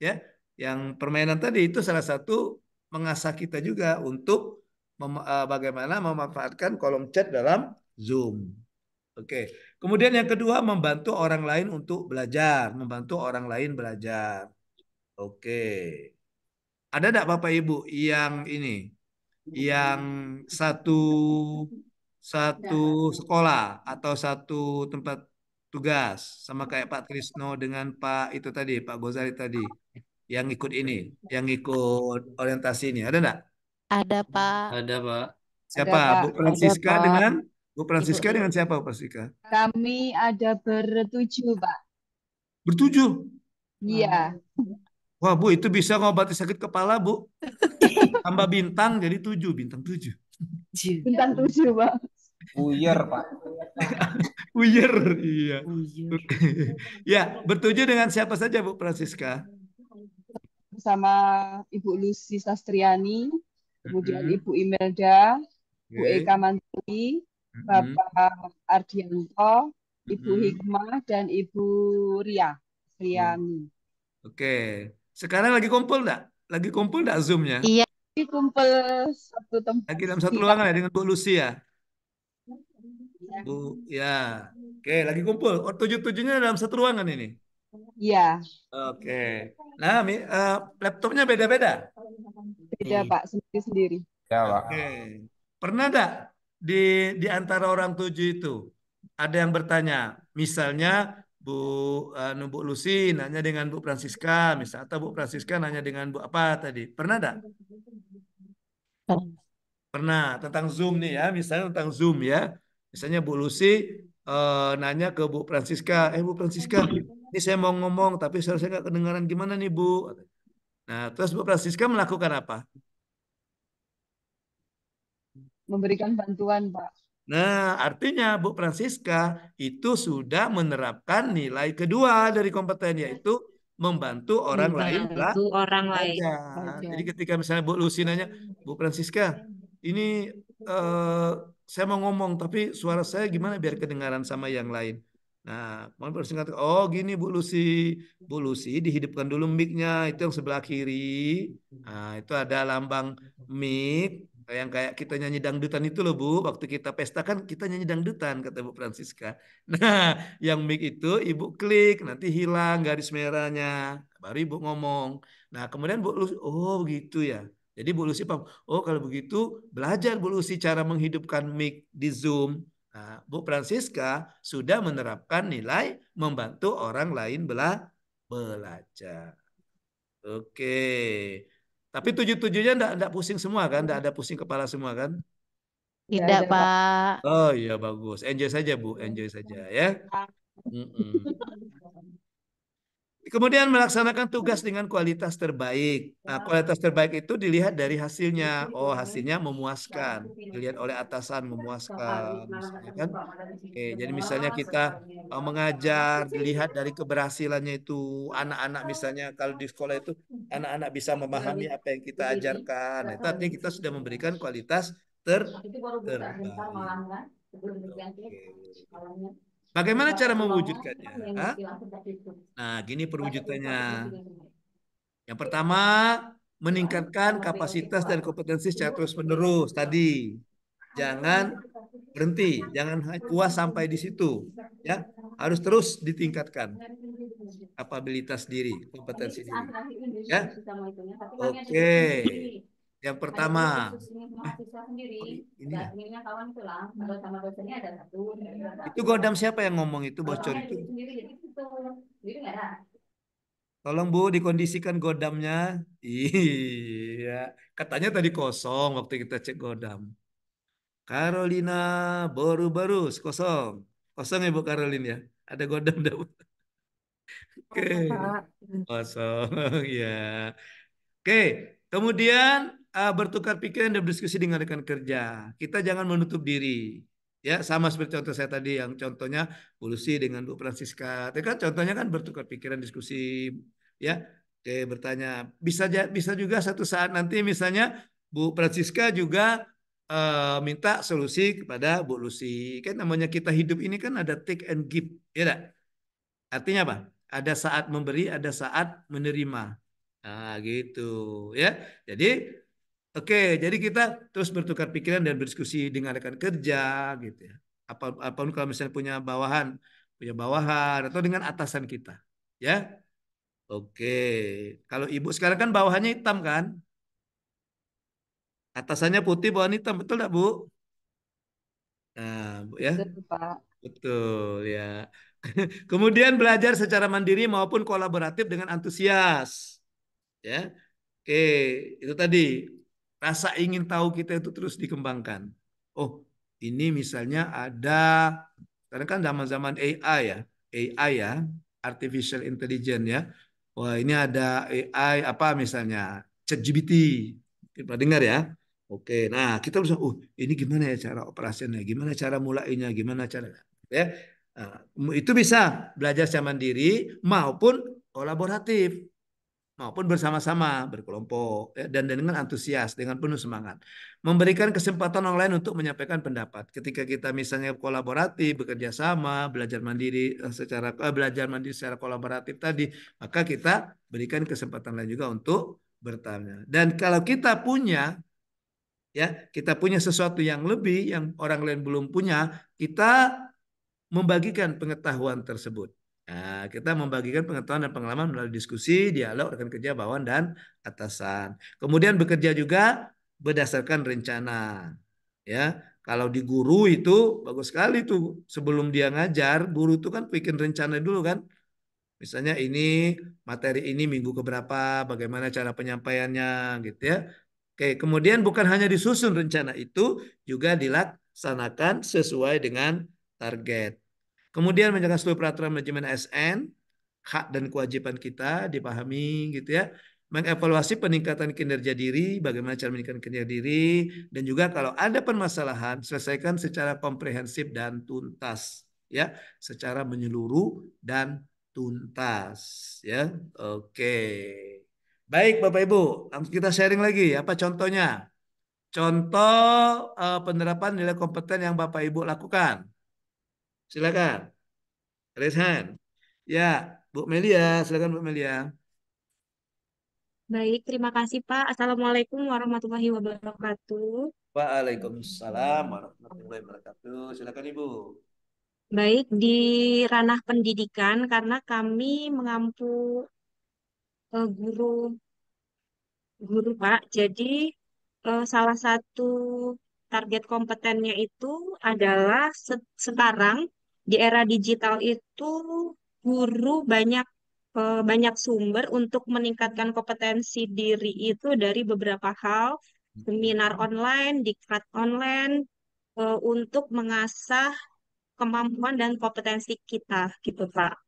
ya yang permainan tadi itu salah satu mengasah kita juga untuk mem eh, bagaimana memanfaatkan kolom chat dalam Zoom. Oke. Kemudian yang kedua membantu orang lain untuk belajar, membantu orang lain belajar. Oke. Ada tidak Bapak Ibu yang ini yang satu satu sekolah atau satu tempat tugas sama kayak Pak Krisno dengan Pak itu tadi Pak Gozali tadi yang ikut ini yang ikut orientasi ini ada enggak? Ada, Pak. Ada, Pak. Siapa? Ada, Pak. Bu Francisca ada, dengan Bu Francisca dengan siapa, Bu Francisca? Kami ada bertujuh, Pak. Bertujuh? Iya. [laughs] Wah, Bu, itu bisa ngobati sakit kepala, Bu. [laughs] Tambah bintang jadi tujuh, bintang tujuh. Bintang tujuh, Pak. Uyer, Pak. [laughs] Uyer, iya. Uyer. ya, bertujuh dengan siapa saja, Bu Francisca? Sama Ibu Lucy Sastriani, kemudian mm -hmm. Ibu Imelda, Bu Eka Mantri, Bapak Ardianto, Ibu Hikmah dan Ibu Ria Riani. Mm. Oke, okay. sekarang lagi kumpul enggak? Lagi kumpul enggak zoomnya? Iya, lagi kumpul satu tempat. Lagi dalam satu iya. ruangan ya dengan Bu Lucia. Ya. Iya. Bu, ya. Oke, okay. lagi kumpul. Oh, tujuh tujuhnya dalam satu ruangan ini. Iya. Oke. Okay. Nah, uh, laptopnya beda-beda beda pak sendiri sendiri ya pak Oke. pernah tak di di antara orang tujuh itu ada yang bertanya misalnya Bu uh, Bu Lucy nanya dengan Bu Francisca misal atau Bu Francisca nanya dengan Bu apa tadi pernah tak pernah tentang Zoom nih ya misalnya tentang Zoom ya misalnya Bu Lucy uh, nanya ke Bu Francisca eh Bu Francisca ini saya mau ngomong tapi saya nggak kedengaran gimana nih Bu Nah, terus Bu Francisca melakukan apa? Memberikan bantuan, Pak. Nah, artinya Bu Francisca itu sudah menerapkan nilai kedua dari kompeten, yaitu membantu orang membantu lain. Membantu orang lain. Jadi ketika misalnya Bu Lucy nanya, Bu Francisca, ini uh, saya mau ngomong, tapi suara saya gimana biar kedengaran sama yang lain? Nah, Maulana singkat, oh gini Bu Lucy, Bu Lucy dihidupkan dulu mic-nya, itu yang sebelah kiri. Nah, itu ada lambang mic yang kayak kita nyanyi dangdutan itu loh Bu, waktu kita pesta kan kita nyanyi dangdutan kata Bu Francisca. Nah, yang mic itu Ibu klik, nanti hilang garis merahnya, baru Ibu ngomong. Nah, kemudian Bu Lucy, oh begitu ya. Jadi Bu Lucy oh kalau begitu belajar Bu Lucy cara menghidupkan mic di Zoom. Nah, Bu Francisca sudah menerapkan nilai membantu orang lain bela belajar. Oke. Tapi tujuh-tujuhnya enggak, enggak pusing semua kan? Enggak ada pusing kepala semua kan? Tidak, Pak. Oh iya bagus. Enjoy saja Bu, enjoy saja ya. Mm -mm. Kemudian melaksanakan tugas dengan kualitas terbaik. Nah, kualitas terbaik itu dilihat dari hasilnya. Oh, hasilnya memuaskan. Dilihat oleh atasan memuaskan. Ya kan? Misalnya, kan? Oke, jadi misalnya kita eh, mengajar, dilihat dari keberhasilannya itu. Anak-anak misalnya kalau di sekolah itu, anak-anak bisa memahami apa yang kita ajarkan. Nah, itu artinya kita sudah memberikan kualitas ter terbaik. Bagaimana cara mewujudkannya? Nah, gini perwujudannya. Yang pertama, meningkatkan kapasitas dan kompetensi secara terus-menerus tadi. Jangan berhenti, jangan puas sampai di situ, ya. Harus terus ditingkatkan kapabilitas diri, kompetensi diri. Ya. Oke. Okay. Yang pertama. Eh, oh, ini Itu Godam siapa yang ngomong itu bocor itu? Tolong Bu dikondisikan godamnya. Iya, katanya tadi kosong waktu kita cek godam. Carolina baru-baru kosong. Kosong ya Bu carolina ya. Ada godam dah Oke. Okay. Kosong [laughs] ya. Oke, okay. kemudian uh, bertukar pikiran dan berdiskusi dengan rekan kerja. Kita jangan menutup diri. Ya, sama seperti contoh saya tadi yang contohnya Polusi dengan Bu Francisca. Itu ya kan contohnya kan bertukar pikiran diskusi ya. Oke, bertanya. Bisa bisa juga satu saat nanti misalnya Bu Francisca juga uh, minta solusi kepada Bu Lucy. Kan namanya kita hidup ini kan ada take and give, ya tak? Artinya apa? Ada saat memberi, ada saat menerima. Nah, gitu ya. Jadi Oke, jadi kita terus bertukar pikiran dan berdiskusi dengan rekan kerja gitu ya. Apa apapun kalau misalnya punya bawahan, punya bawahan atau dengan atasan kita, ya. Oke, kalau ibu sekarang kan bawahannya hitam kan? Atasannya putih, bawahan hitam, betul tidak Bu? Nah, Bu ya. Betul, Pak. Betul ya. [laughs] Kemudian belajar secara mandiri maupun kolaboratif dengan antusias. Ya. Oke, itu tadi rasa ingin tahu kita itu terus dikembangkan. Oh, ini misalnya ada karena kan zaman-zaman AI ya, AI ya, artificial intelligence ya. Wah, ini ada AI apa misalnya ChatGPT. Kita dengar ya. Oke, nah kita bisa, oh ini gimana ya cara operasinya, gimana cara mulainya, gimana cara ya. Nah, itu bisa belajar secara mandiri maupun kolaboratif maupun bersama-sama berkelompok ya, dan dengan antusias dengan penuh semangat memberikan kesempatan orang lain untuk menyampaikan pendapat ketika kita misalnya kolaboratif bekerja sama belajar mandiri eh, secara eh, belajar mandiri secara kolaboratif tadi maka kita berikan kesempatan lain juga untuk bertanya dan kalau kita punya ya kita punya sesuatu yang lebih yang orang lain belum punya kita membagikan pengetahuan tersebut Nah, kita membagikan pengetahuan dan pengalaman melalui diskusi, dialog, rekan kerja, bawahan, dan atasan. Kemudian bekerja juga berdasarkan rencana. Ya, kalau di guru itu bagus sekali tuh sebelum dia ngajar, guru itu kan bikin rencana dulu kan. Misalnya ini materi ini minggu keberapa, bagaimana cara penyampaiannya gitu ya. Oke, kemudian bukan hanya disusun rencana itu, juga dilaksanakan sesuai dengan target. Kemudian menjaga seluruh peraturan manajemen SN, hak dan kewajiban kita dipahami gitu ya. Mengevaluasi peningkatan kinerja diri, bagaimana cara meningkatkan kinerja diri, dan juga kalau ada permasalahan, selesaikan secara komprehensif dan tuntas, ya, secara menyeluruh dan tuntas, ya. Oke, baik Bapak Ibu, langsung kita sharing lagi. Apa contohnya? Contoh uh, penerapan nilai kompeten yang Bapak Ibu lakukan. Silakan. Raise hand. Ya, Bu Melia, silakan Bu Melia. Baik, terima kasih Pak. Assalamualaikum warahmatullahi wabarakatuh. Waalaikumsalam warahmatullahi wabarakatuh. Silakan Ibu. Baik, di ranah pendidikan karena kami mengampu eh, guru guru Pak. Jadi eh, salah satu target kompetennya itu adalah sekarang di era digital itu guru banyak eh, banyak sumber untuk meningkatkan kompetensi diri itu dari beberapa hal, seminar hmm. online, diklat online, eh, untuk mengasah kemampuan dan kompetensi kita, gitu Pak.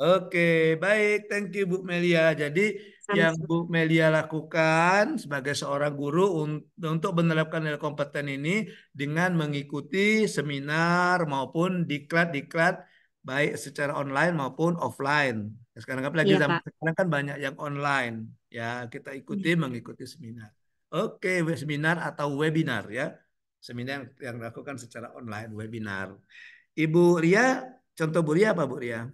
Oke, baik. Thank you Bu Melia. Jadi Sama. yang Bu Melia lakukan sebagai seorang guru untuk menerapkan nilai kompeten ini dengan mengikuti seminar maupun diklat-diklat baik secara online maupun offline. Ya, sekarang kan lagi ya, zaman sekarang kan banyak yang online ya. Kita ikuti ya. mengikuti seminar. Oke, seminar atau webinar ya. Seminar yang, yang dilakukan secara online webinar. Ibu Ria, contoh Bu Ria apa Bu Ria?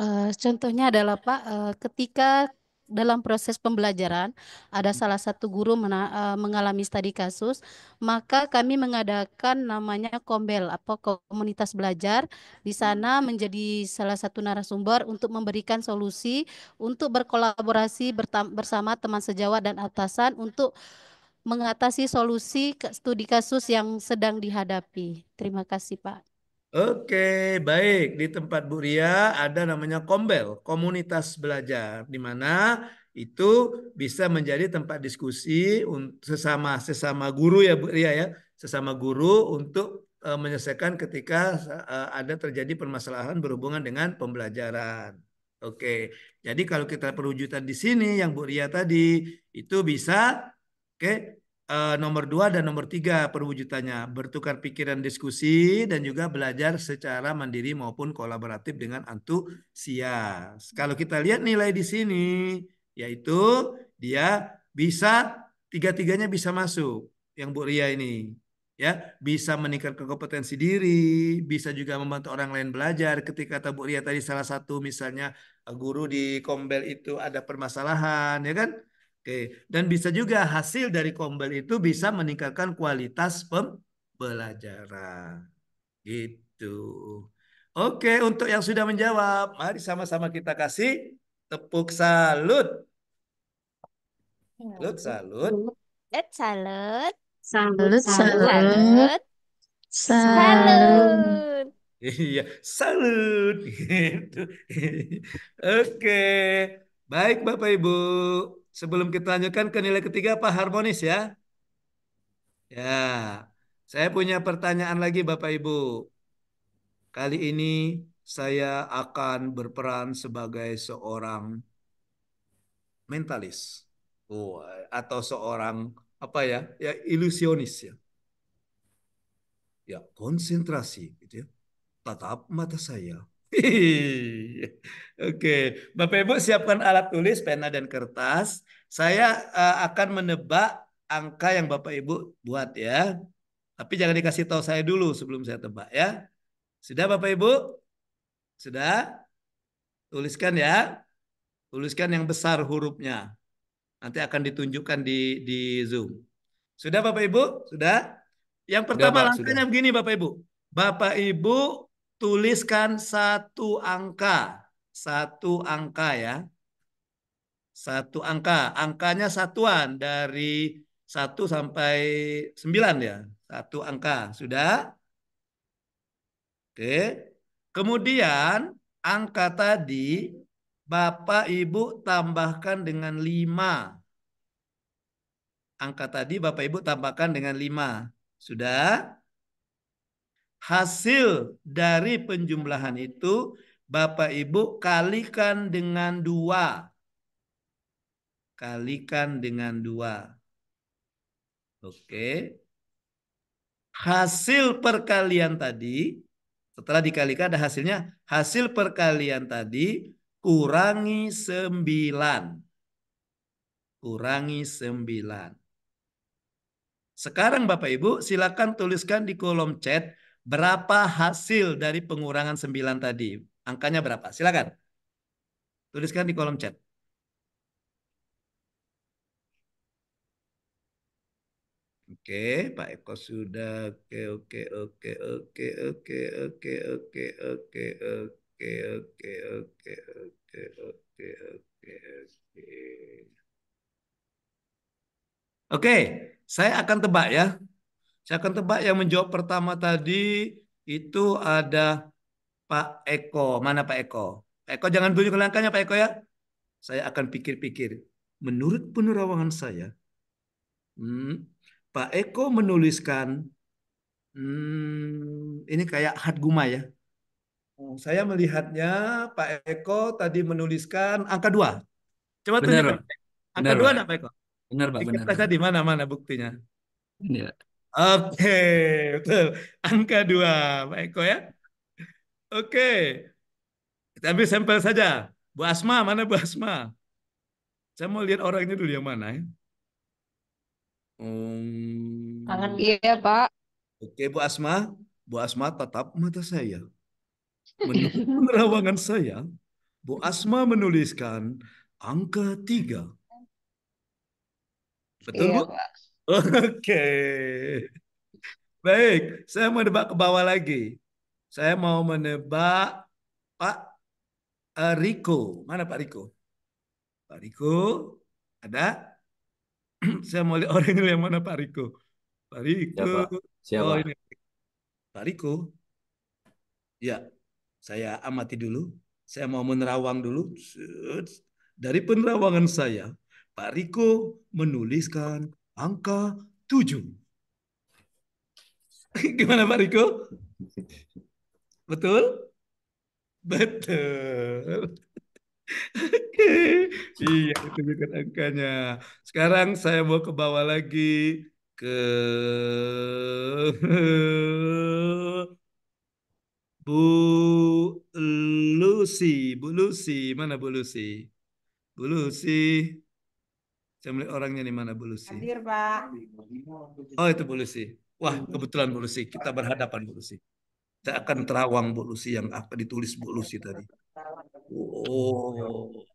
Uh, contohnya adalah Pak, uh, ketika dalam proses pembelajaran ada hmm. salah satu guru mena, uh, mengalami studi kasus, maka kami mengadakan namanya Kombel, atau komunitas belajar di sana hmm. menjadi salah satu narasumber untuk memberikan solusi untuk berkolaborasi bersama teman sejawat dan atasan untuk mengatasi solusi studi kasus yang sedang dihadapi. Terima kasih, Pak. Oke, baik. Di tempat Bu Ria ada namanya Kombel, komunitas belajar, di mana itu bisa menjadi tempat diskusi sesama sesama guru ya Bu Ria ya, sesama guru untuk uh, menyelesaikan ketika uh, ada terjadi permasalahan berhubungan dengan pembelajaran. Oke, jadi kalau kita perwujudan di sini yang Bu Ria tadi itu bisa, oke, uh, nomor dua dan nomor tiga perwujudannya bertukar pikiran diskusi dan juga belajar secara mandiri maupun kolaboratif dengan antusias. Kalau kita lihat nilai di sini yaitu dia bisa tiga-tiganya bisa masuk yang Bu Ria ini ya bisa meningkatkan kompetensi diri bisa juga membantu orang lain belajar ketika Bu Ria tadi salah satu misalnya eh, guru di Kombel itu ada permasalahan ya kan Oke, dan bisa juga hasil dari kombel itu bisa meningkatkan kualitas pembelajaran. Gitu. Oke, untuk yang sudah menjawab, mari sama-sama kita kasih tepuk salut. Salut, salut. Salut, salut. Salut, salut. Salut. Iya, salut. [laughs] Gitu. Oke. Baik Bapak Ibu sebelum kita lanjutkan ke nilai ketiga Pak Harmonis ya. Ya, saya punya pertanyaan lagi Bapak Ibu. Kali ini saya akan berperan sebagai seorang mentalis. Oh, atau seorang apa ya? Ya ilusionis ya. Ya, konsentrasi gitu ya. Tatap mata saya Iya. Oke, Bapak Ibu siapkan alat tulis, pena dan kertas. Saya uh, akan menebak angka yang Bapak Ibu buat ya. Tapi jangan dikasih tahu saya dulu sebelum saya tebak ya. Sudah Bapak Ibu? Sudah? Tuliskan ya. Tuliskan yang besar hurufnya. Nanti akan ditunjukkan di di Zoom. Sudah Bapak Ibu? Sudah? Yang pertama sudah, langkahnya begini Bapak Ibu. Bapak Ibu tuliskan satu angka. Satu angka ya. Satu angka. Angkanya satuan dari satu sampai sembilan ya. Satu angka. Sudah? Oke. Kemudian angka tadi Bapak Ibu tambahkan dengan lima. Angka tadi Bapak Ibu tambahkan dengan 5. Sudah? hasil dari penjumlahan itu Bapak Ibu kalikan dengan dua. Kalikan dengan dua. Oke. Hasil perkalian tadi, setelah dikalikan ada hasilnya, hasil perkalian tadi kurangi sembilan. Kurangi sembilan. Sekarang Bapak Ibu silakan tuliskan di kolom chat Berapa hasil dari pengurangan 9 tadi? Angkanya berapa? Silakan. Tuliskan di kolom chat. Oke, Pak Eko sudah. Oke, oke, oke, oke, oke, oke, oke, oke, oke, oke, oke, oke, oke, oke, oke. Oke, saya akan tebak ya. Saya akan tebak yang menjawab pertama tadi itu ada Pak Eko. Mana Pak Eko? Pak Eko jangan tunjuk langkahnya Pak Eko ya. Saya akan pikir-pikir. Menurut penerawangan saya, hmm, Pak Eko menuliskan hmm, ini kayak hat guma ya. Hmm, saya melihatnya Pak Eko tadi menuliskan angka dua. Coba tunjukkan. Angka dua enggak Pak Eko? Benar Pak. Benar. Tadi mana mana buktinya? Benar. Oke, betul. Angka dua, Pak Eko ya. Oke, kita ambil sampel saja. Bu Asma, mana Bu Asma? Saya mau lihat orangnya dulu yang mana ya. Hmm. Tangan iya, Pak. Oke, Bu Asma. Bu Asma tetap mata saya. Menurut [laughs] penerawangan saya, Bu Asma menuliskan angka tiga. Betul, iya, Bu? Pak. Oke. Baik, saya mau nebak ke bawah lagi. Saya mau menebak Pak eh, Riko. Mana Pak Riko? Pak Riko, ada? [clears throat] saya mau lihat [laughs] orang yang mana Pak Riko. Pak Riko. Siapa? Siapa? Oh, ini. Pak Riko. Ya, saya amati dulu. Saya mau menerawang dulu. Dari penerawangan saya, Pak Riko menuliskan angka 7. [laughs] Gimana Pak Riko? Betul? Betul. Oke, iya bukan angkanya. Sekarang saya mau ke bawah lagi ke [laughs] Bu Lucy, Bu Lucy, mana Bu Lucy? Bu Lucy. Saya melihat orangnya di mana Bulusi. Hadir, Pak. Oh, itu Bulusi. Wah, kebetulan Bulusi. Kita berhadapan Bulusi. Kita akan terawang Bulusi yang apa ditulis Bulusi tadi. Oh,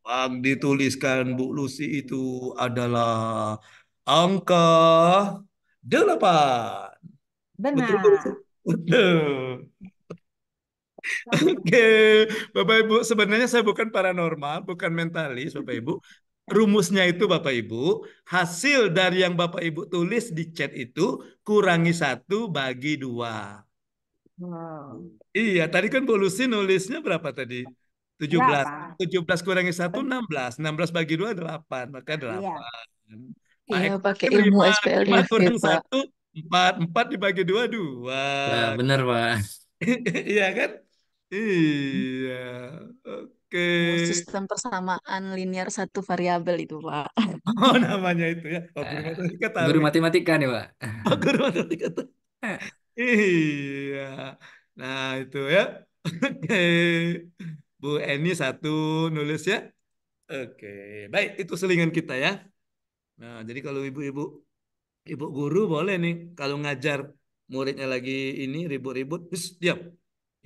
yang dituliskan Bu Lucy itu adalah angka delapan. Benar. Betul, betul. betul. Oke, okay. Bapak Ibu, sebenarnya saya bukan paranormal, bukan mentalis, Bapak Ibu. Rumusnya itu Bapak Ibu, hasil dari yang Bapak Ibu tulis di chat itu kurangi satu bagi dua. Wow. Iya, tadi kan polusi nulisnya berapa tadi? 17. Berapa? 17 kurangi 1 16. 16 bagi 2 8, maka 8. Iya. Nah, iya, pakai ilmu SPL-nya. 4 kurang 1 4 4 dibagi 2 2. Nah, benar, Pak. [laughs] iya kan? Iya. Oke. [laughs] Okay. Oke. Sistem persamaan linear satu variabel itu, Pak. [laughs] Oh, namanya itu ya. Oh, guru eh, matematika tahu. Guru ya. matematika nih, Pak. Oh, guru matematika tuh. iya. Nah, itu ya. Oke. Bu Eni satu nulis ya. Oke. Baik, itu selingan kita ya. Nah, jadi kalau ibu-ibu ibu guru boleh nih kalau ngajar muridnya lagi ini ribut-ribut, diam.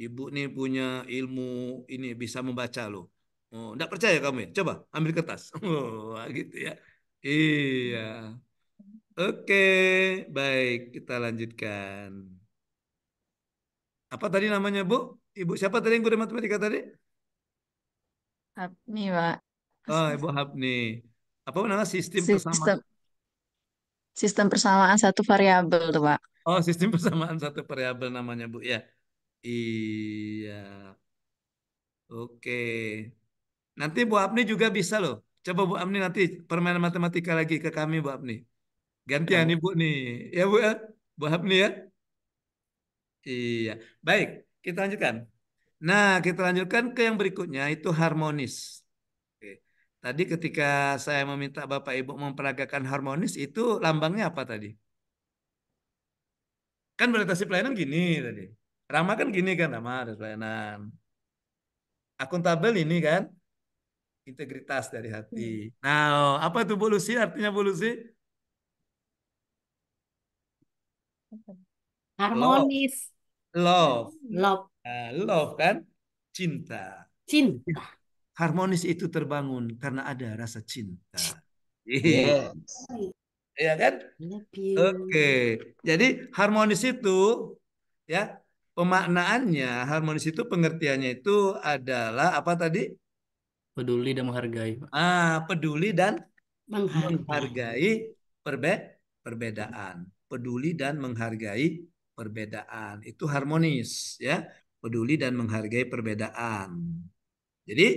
Ibu nih punya ilmu ini bisa membaca loh. Oh, enggak percaya kamu ya? Coba ambil kertas. [laughs] Oh, gitu ya. Iya. Oke, baik, kita lanjutkan. Apa tadi namanya, Bu? Ibu siapa tadi yang guru matematika tadi? Hapni, Pak. Oh, Ibu Hapni. Apa namanya sistem, sistem persamaan? Sistem persamaan satu variabel tuh, Pak. Oh, sistem persamaan satu variabel namanya, Bu, ya. Iya. Oke. Nanti Bu Apni juga bisa loh. Coba Bu Apni nanti permainan matematika lagi ke kami Bu Apni. Gantian nih Bu nih. Ya Bu ya. Bu Apni ya. Iya. Baik, kita lanjutkan. Nah, kita lanjutkan ke yang berikutnya itu harmonis. Oke. Tadi ketika saya meminta Bapak Ibu memperagakan harmonis itu lambangnya apa tadi? Kan orientasi pelayanan gini tadi. Rama kan gini kan, Rama harus pelayanan. Akuntabel ini kan, integritas dari hati. Hmm. Nah, oh, apa itu polusi Artinya polusi Harmonis. Love. Love. Love, nah, love kan? Cinta. Cinta. Harmonis itu terbangun karena ada rasa cinta. Iya. Yes. Iya kan? Oke. Okay. Jadi harmonis itu ya pemaknaannya harmonis itu pengertiannya itu adalah apa tadi? Peduli dan menghargai. Ah, peduli dan menghargai, menghargai perbe perbedaan. Peduli dan menghargai perbedaan itu harmonis ya. Peduli dan menghargai perbedaan. Jadi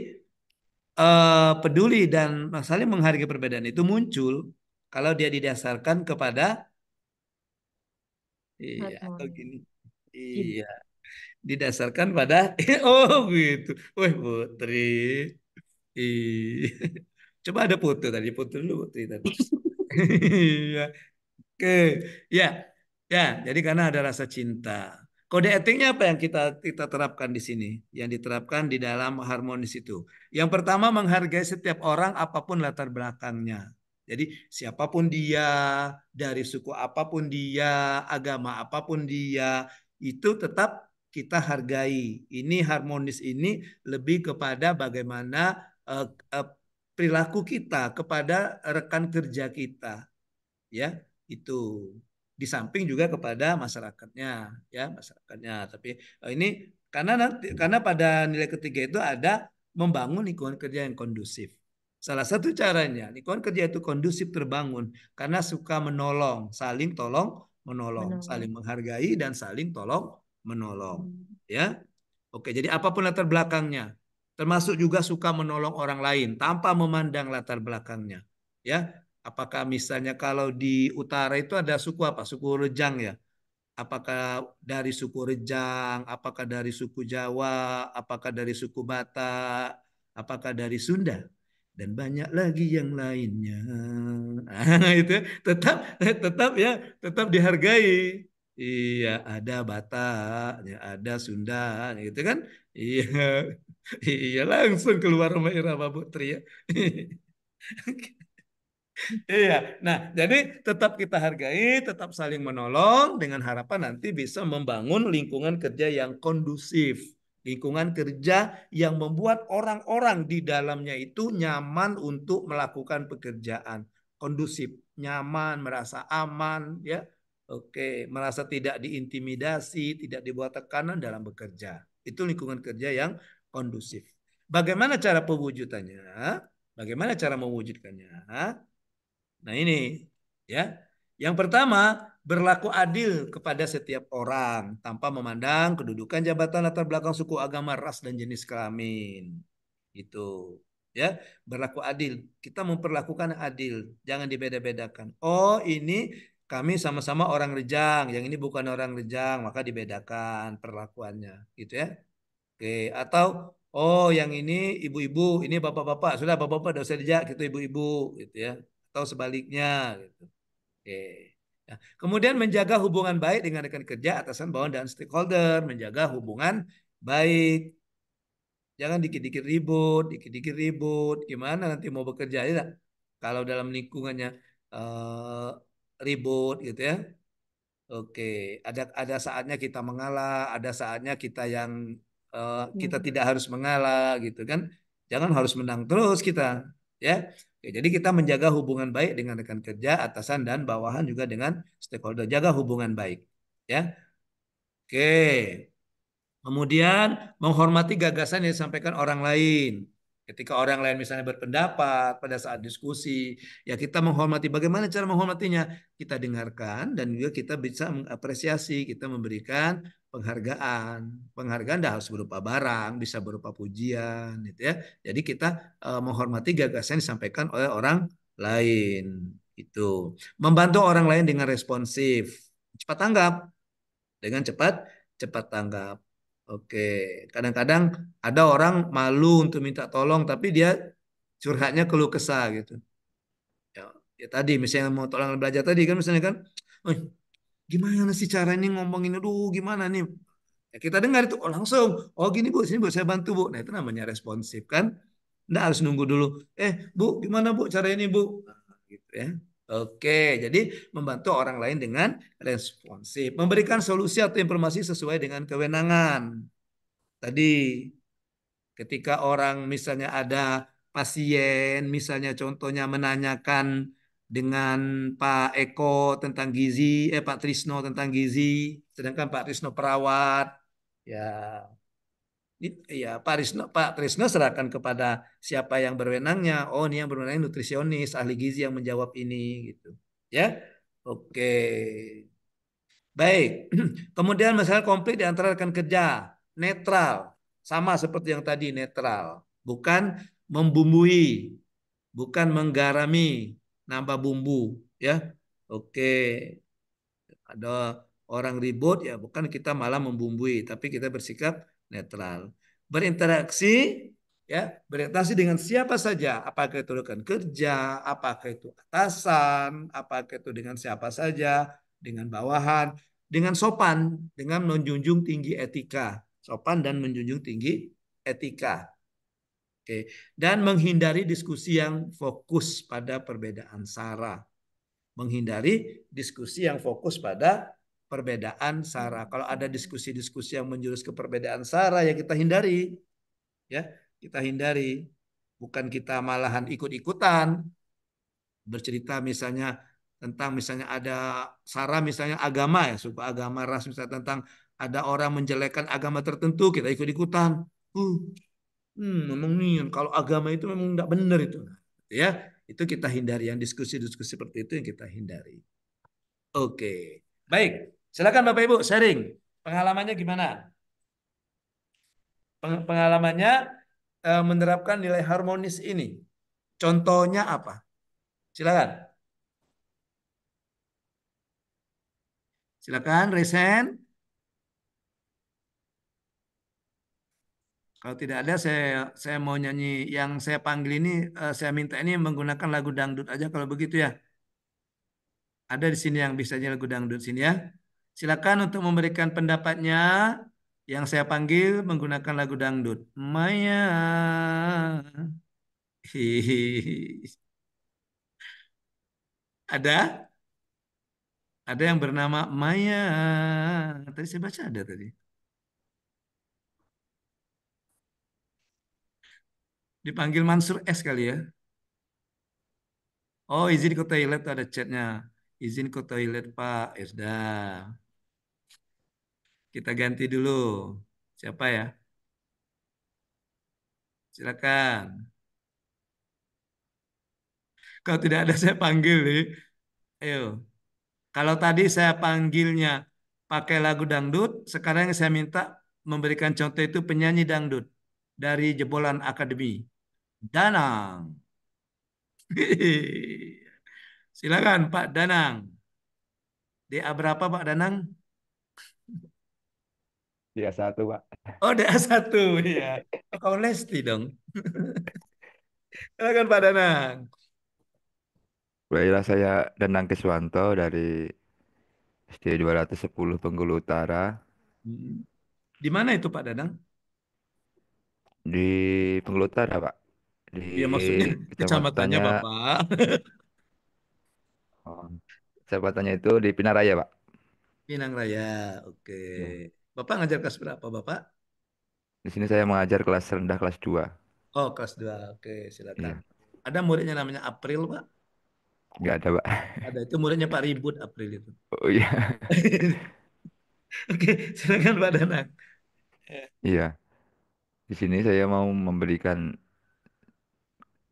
eh, peduli dan saling menghargai perbedaan itu muncul kalau dia didasarkan kepada iya atau gini Iya. iya. Didasarkan pada [laughs] oh gitu. Wah Putri. Iya. Coba ada Putri tadi, Putri dulu Putri tadi. Iya. Oke, ya. Ya, jadi karena ada rasa cinta. Kode etiknya apa yang kita kita terapkan di sini? Yang diterapkan di dalam harmonis itu. Yang pertama menghargai setiap orang apapun latar belakangnya. Jadi siapapun dia, dari suku apapun dia, agama apapun dia, itu tetap kita hargai. Ini harmonis ini lebih kepada bagaimana uh, uh, perilaku kita kepada rekan kerja kita. Ya, itu di samping juga kepada masyarakatnya, ya, masyarakatnya. Tapi uh, ini karena nanti karena pada nilai ketiga itu ada membangun lingkungan kerja yang kondusif. Salah satu caranya lingkungan kerja itu kondusif terbangun karena suka menolong, saling tolong menolong, menolong. saling menghargai dan saling tolong menolong, hmm. ya. Oke, jadi apapun latar belakangnya, termasuk juga suka menolong orang lain tanpa memandang latar belakangnya, ya. Apakah misalnya kalau di utara itu ada suku apa? Suku Rejang ya. Apakah dari suku Rejang, apakah dari suku Jawa, apakah dari suku Batak, apakah dari Sunda? dan banyak lagi yang lainnya. Nah, [laughs] itu tetap tetap ya, tetap dihargai. Iya, ada Batak, ya, ada Sunda, gitu kan? Iya. Iya, langsung keluar rumah Irama Putri ya. [laughs] iya. Nah, jadi tetap kita hargai, tetap saling menolong dengan harapan nanti bisa membangun lingkungan kerja yang kondusif lingkungan kerja yang membuat orang-orang di dalamnya itu nyaman untuk melakukan pekerjaan kondusif nyaman merasa aman ya oke merasa tidak diintimidasi tidak dibuat tekanan dalam bekerja itu lingkungan kerja yang kondusif bagaimana cara pewujudannya bagaimana cara mewujudkannya nah ini ya yang pertama berlaku adil kepada setiap orang tanpa memandang kedudukan jabatan latar belakang suku agama ras dan jenis kelamin itu ya berlaku adil kita memperlakukan adil jangan dibeda-bedakan oh ini kami sama-sama orang rejang yang ini bukan orang rejang maka dibedakan perlakuannya gitu ya oke atau oh yang ini ibu-ibu ini bapak-bapak sudah bapak-bapak dosa usah dijak gitu ibu-ibu gitu ya atau sebaliknya gitu oke Ya. Kemudian menjaga hubungan baik dengan rekan kerja, atasan, bawahan, dan stakeholder. Menjaga hubungan baik. Jangan dikit-dikit ribut, dikit-dikit ribut. Gimana nanti mau bekerja ya? Kalau dalam lingkungannya uh, ribut gitu ya. Oke, ada ada saatnya kita mengalah, ada saatnya kita yang uh, kita iya. tidak harus mengalah gitu kan. Jangan harus menang terus kita, ya. Oke, jadi kita menjaga hubungan baik dengan rekan kerja, atasan dan bawahan juga dengan stakeholder. Jaga hubungan baik. Ya. Oke. Kemudian menghormati gagasan yang disampaikan orang lain. Ketika orang lain misalnya berpendapat pada saat diskusi, ya kita menghormati. Bagaimana cara menghormatinya? Kita dengarkan dan juga kita bisa mengapresiasi, kita memberikan penghargaan. Penghargaan dah harus berupa barang, bisa berupa pujian, gitu ya. Jadi kita e, menghormati gagasan yang disampaikan oleh orang lain. Itu membantu orang lain dengan responsif, cepat tanggap, dengan cepat cepat tanggap. Oke, kadang-kadang ada orang malu untuk minta tolong, tapi dia curhatnya keluh kesah gitu. Ya, ya tadi misalnya mau tolong belajar tadi kan misalnya kan, gimana sih cara ini ngomongin aduh gimana nih ya, kita dengar itu oh, langsung oh gini bu sini bu saya bantu bu nah itu namanya responsif kan Nggak harus nunggu dulu eh bu gimana bu cara ini bu nah, gitu ya Oke, jadi membantu orang lain dengan responsif, memberikan solusi atau informasi sesuai dengan kewenangan. Tadi ketika orang misalnya ada pasien, misalnya contohnya menanyakan dengan Pak Eko tentang gizi, eh Pak Trisno tentang gizi, sedangkan Pak Trisno perawat, ya ya Pak Trisno Pak Trisno serahkan kepada siapa yang berwenangnya. Oh, ini yang berwenang nutrisionis, ahli gizi yang menjawab ini gitu. Ya. Oke. Baik. [clears throat] Kemudian masalah komplit di antara rekan kerja, netral. Sama seperti yang tadi netral, bukan membumbui, bukan menggarami, nambah bumbu ya. Oke. Ada orang ribut ya bukan kita malah membumbui tapi kita bersikap netral. Berinteraksi ya, berinteraksi dengan siapa saja, apakah itu rekan kerja, apakah itu atasan, apakah itu dengan siapa saja, dengan bawahan, dengan sopan, dengan menjunjung tinggi etika, sopan dan menjunjung tinggi etika. Oke. Dan menghindari diskusi yang fokus pada perbedaan sara. Menghindari diskusi yang fokus pada perbedaan sara. Hmm. Kalau ada diskusi-diskusi yang menjurus ke perbedaan sara ya kita hindari. Ya, kita hindari. Bukan kita malahan ikut-ikutan bercerita misalnya tentang misalnya ada sara misalnya agama ya, suku agama ras misalnya tentang ada orang menjelekkan agama tertentu kita ikut-ikutan. Uh, hmm, nih, kalau agama itu memang tidak benar itu nah, ya itu kita hindari yang diskusi-diskusi seperti itu yang kita hindari oke baik silakan bapak ibu sharing pengalamannya gimana Peng pengalamannya e, menerapkan nilai harmonis ini contohnya apa silakan silakan resen Kalau tidak ada, saya saya mau nyanyi yang saya panggil ini, eh, saya minta ini menggunakan lagu dangdut aja kalau begitu ya. Ada di sini yang bisa nyanyi lagu dangdut sini ya. Silakan untuk memberikan pendapatnya yang saya panggil menggunakan lagu dangdut. Maya. Ada? Ada yang bernama Maya. Tadi saya baca ada tadi. dipanggil Mansur S kali ya. Oh izin ke toilet ada chatnya. Izin ke toilet Pak. Ya Kita ganti dulu. Siapa ya? Silakan. Kalau tidak ada saya panggil nih. Ayo. Kalau tadi saya panggilnya pakai lagu dangdut, sekarang saya minta memberikan contoh itu penyanyi dangdut dari jebolan akademi. Danang. [laughs] Silakan Pak Danang. DA berapa Pak Danang? DA satu Pak. Oh DA satu ya. Oh, kau Lesti dong. Silakan Pak Danang. Baiklah saya Danang Keswanto dari SD 210 Bengkulu Utara. Hmm. Di mana itu Pak Danang? Di Bengkulu Utara Pak di Iya maksudnya iya, [laughs] kecamatannya kecamatannya Bapak. [laughs] oh, kecamatannya itu di Pinang Raya Pak. Pinang Raya. Oke. Ya. Bapak ngajar kelas berapa, Bapak? Di sini saya mengajar kelas rendah kelas 2. Oh, kelas 2. Oke, silakan. Ya. Ada muridnya namanya April, Pak? Enggak ada, Pak. Ada itu muridnya Pak Ribut April itu. Oh iya. [laughs] Oke, silakan Pak Danang. Iya. Di sini saya mau memberikan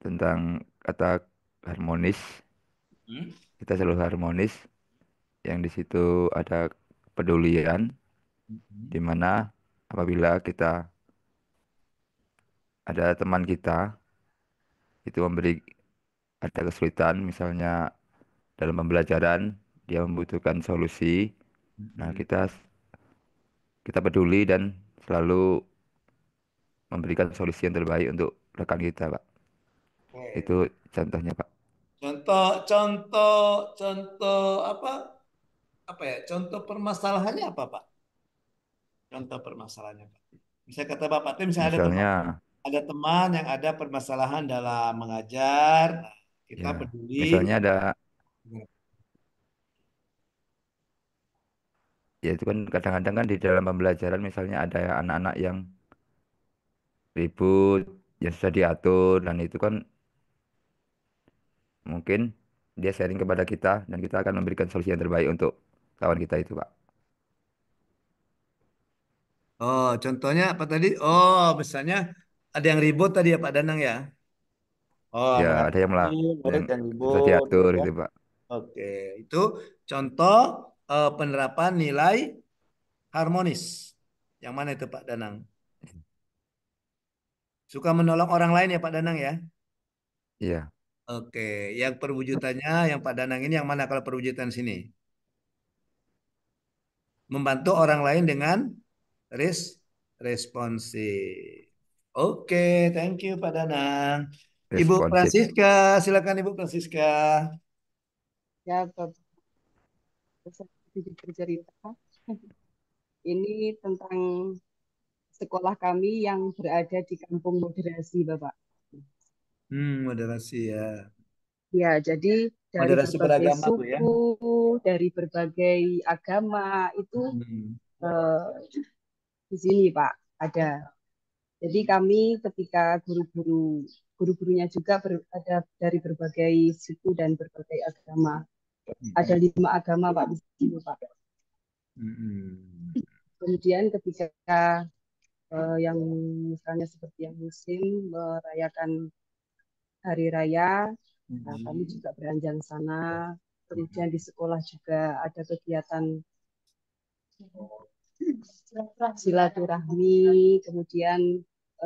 tentang kata harmonis. Hmm? Kita selalu harmonis yang di situ ada kepedulian hmm. di mana apabila kita ada teman kita itu memberi ada kesulitan misalnya dalam pembelajaran dia membutuhkan solusi. Nah, hmm. kita kita peduli dan selalu memberikan solusi yang terbaik untuk rekan kita, Pak. Itu contohnya Pak. Contoh, contoh, contoh apa? Apa ya? Contoh permasalahannya apa Pak? Contoh permasalahannya Pak. Misalnya kata Bapak tim misalnya, misalnya ada teman, ada teman yang ada permasalahan dalam mengajar, nah, kita ya, peduli. Misalnya ada iya. ya itu kan kadang-kadang kan di dalam pembelajaran misalnya ada anak-anak yang ribut yang sudah diatur dan itu kan Mungkin dia sharing kepada kita dan kita akan memberikan solusi yang terbaik untuk kawan kita itu, Pak. Oh, contohnya apa tadi? Oh, misalnya ada yang ribut tadi ya Pak Danang ya? Oh, Ya, ada yang melarang, ada yang yang susah ribut, diatur ya. Gitu, Pak. Oke, itu contoh uh, penerapan nilai harmonis. Yang mana itu Pak Danang? Hmm. Suka menolong orang lain ya Pak Danang ya? Iya. Oke, yang perwujudannya yang Pak Danang ini yang mana kalau perwujudan sini? Membantu orang lain dengan res responsif. Oke, thank you Pak Danang. Ibu Francisca, silakan Ibu Francisca. Ya, bercerita. Ini tentang sekolah kami yang berada di kampung moderasi, Bapak. Hmm, moderasi ya. Ya, jadi dari moderasi berbagai beragama ya. suku, ya? dari berbagai agama itu hmm. eh, di sini Pak ada. Jadi kami ketika guru-guru guru-gurunya juga ber, ada dari berbagai suku dan berbagai agama. Hmm. Ada lima agama Pak di sini Pak. Hmm. Kemudian ketika eh, yang misalnya seperti yang muslim merayakan hari raya. Nah, hmm. kami juga beranjang sana. Iya. Kemudian di sekolah juga ada kegiatan oh. silaturahmi. Kemudian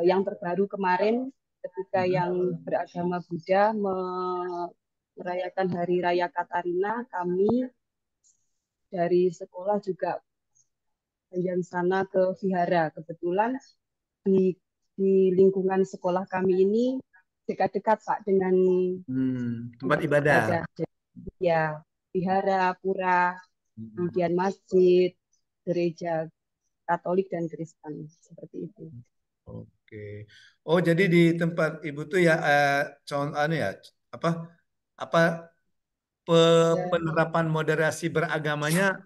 eh, yang terbaru kemarin ketika hmm. yang beragama Buddha merayakan Hari Raya Katarina, kami dari sekolah juga yang sana ke vihara. Kebetulan di di lingkungan sekolah kami ini dekat-dekat Pak dengan hmm, tempat ibadah. ibadah. Ya, vihara, pura, hmm. kemudian masjid, gereja Katolik dan Kristen seperti itu. Oke. Oh, jadi di tempat ibu tuh ya eh, con anu ya apa apa pe, iya. penerapan moderasi beragamanya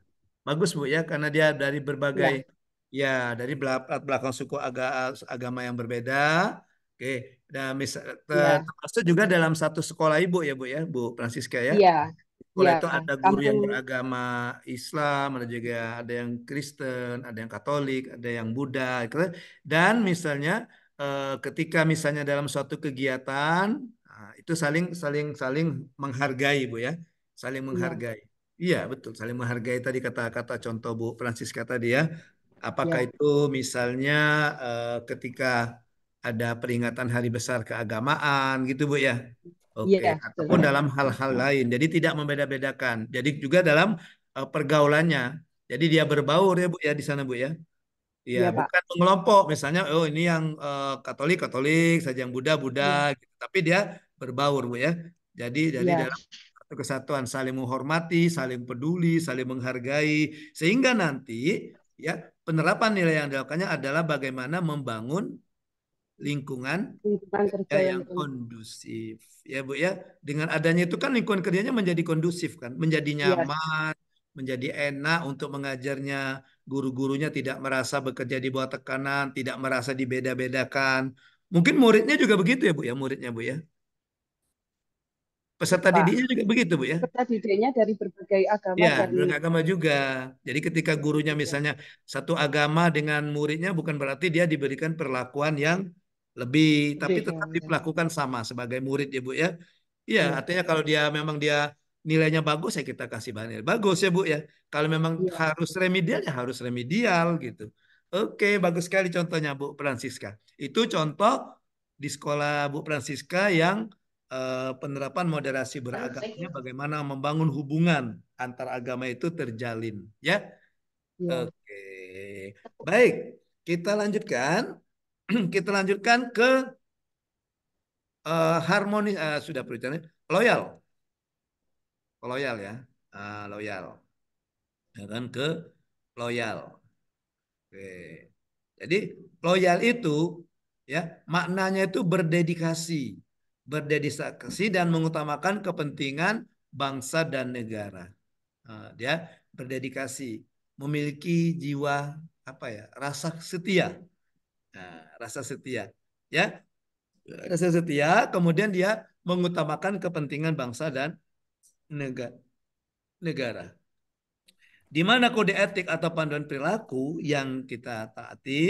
bagus Bu ya karena dia dari berbagai ya, ya dari belakang, belakang suku aga, agama yang berbeda Oke, nah misal eh, ya. termasuk juga dalam satu sekolah ibu ya bu ya, Bu Francisca ya. Iya. Sekolah ya. itu ada guru Kampung. yang beragama Islam, ada juga ada yang Kristen, ada yang Katolik, ada yang Buddha, gitu. dan misalnya eh, ketika misalnya dalam suatu kegiatan nah, itu saling saling saling menghargai bu ya, saling iya. menghargai. Iya, iya betul, saling menghargai tadi kata-kata contoh Bu Francisca tadi ya. Apakah ya. itu misalnya eh, ketika ada peringatan hari besar keagamaan gitu Bu ya. Oke, okay. ya, ataupun ya. dalam hal-hal lain. Jadi tidak membeda-bedakan. Jadi juga dalam uh, pergaulannya. Jadi dia berbaur ya Bu ya di sana Bu ya. Iya, ya, bukan mengelompok misalnya oh ini yang uh, Katolik Katolik saja yang Buddha Buddha ya. gitu. Tapi dia berbaur Bu ya. Jadi dari ya. dalam kesatuan saling menghormati, saling peduli, saling menghargai sehingga nanti ya penerapan nilai yang dilakukannya adalah bagaimana membangun lingkungan lingkungan kerja yang, yang kondusif ya Bu ya dengan adanya itu kan lingkungan kerjanya menjadi kondusif kan menjadi iya. nyaman ya. menjadi enak untuk mengajarnya guru-gurunya tidak merasa bekerja di bawah tekanan tidak merasa dibeda-bedakan mungkin muridnya juga begitu ya Bu ya muridnya Bu ya peserta didiknya juga begitu Bu ya peserta didiknya dari berbagai agama ya dari... berbagai agama juga jadi ketika gurunya misalnya satu agama dengan muridnya bukan berarti dia diberikan perlakuan yang lebih, tapi ya, tetap ya, diperlakukan sama sebagai murid ya Bu ya. Iya, ya. artinya kalau dia memang dia nilainya bagus ya kita kasih nilai bagus ya Bu ya. Kalau memang ya. harus remedial ya harus remedial gitu. Oke, bagus sekali contohnya Bu Francisca. Itu contoh di sekolah Bu Francisca yang eh, penerapan moderasi beragamanya ya. bagaimana membangun hubungan antar agama itu terjalin ya. ya. Oke. Baik, kita lanjutkan. [clears throat] kita lanjutkan ke uh, harmoni uh, sudah perbicaraan loyal. Loyal ya. Uh, loyal. Ya kan, ke loyal. Oke. Jadi loyal itu ya maknanya itu berdedikasi, berdedikasi dan mengutamakan kepentingan bangsa dan negara. Uh, dia berdedikasi, memiliki jiwa apa ya rasa setia Nah, rasa setia, ya. Rasa setia, kemudian dia mengutamakan kepentingan bangsa dan negara. negara. Di mana kode etik atau panduan perilaku yang kita taati,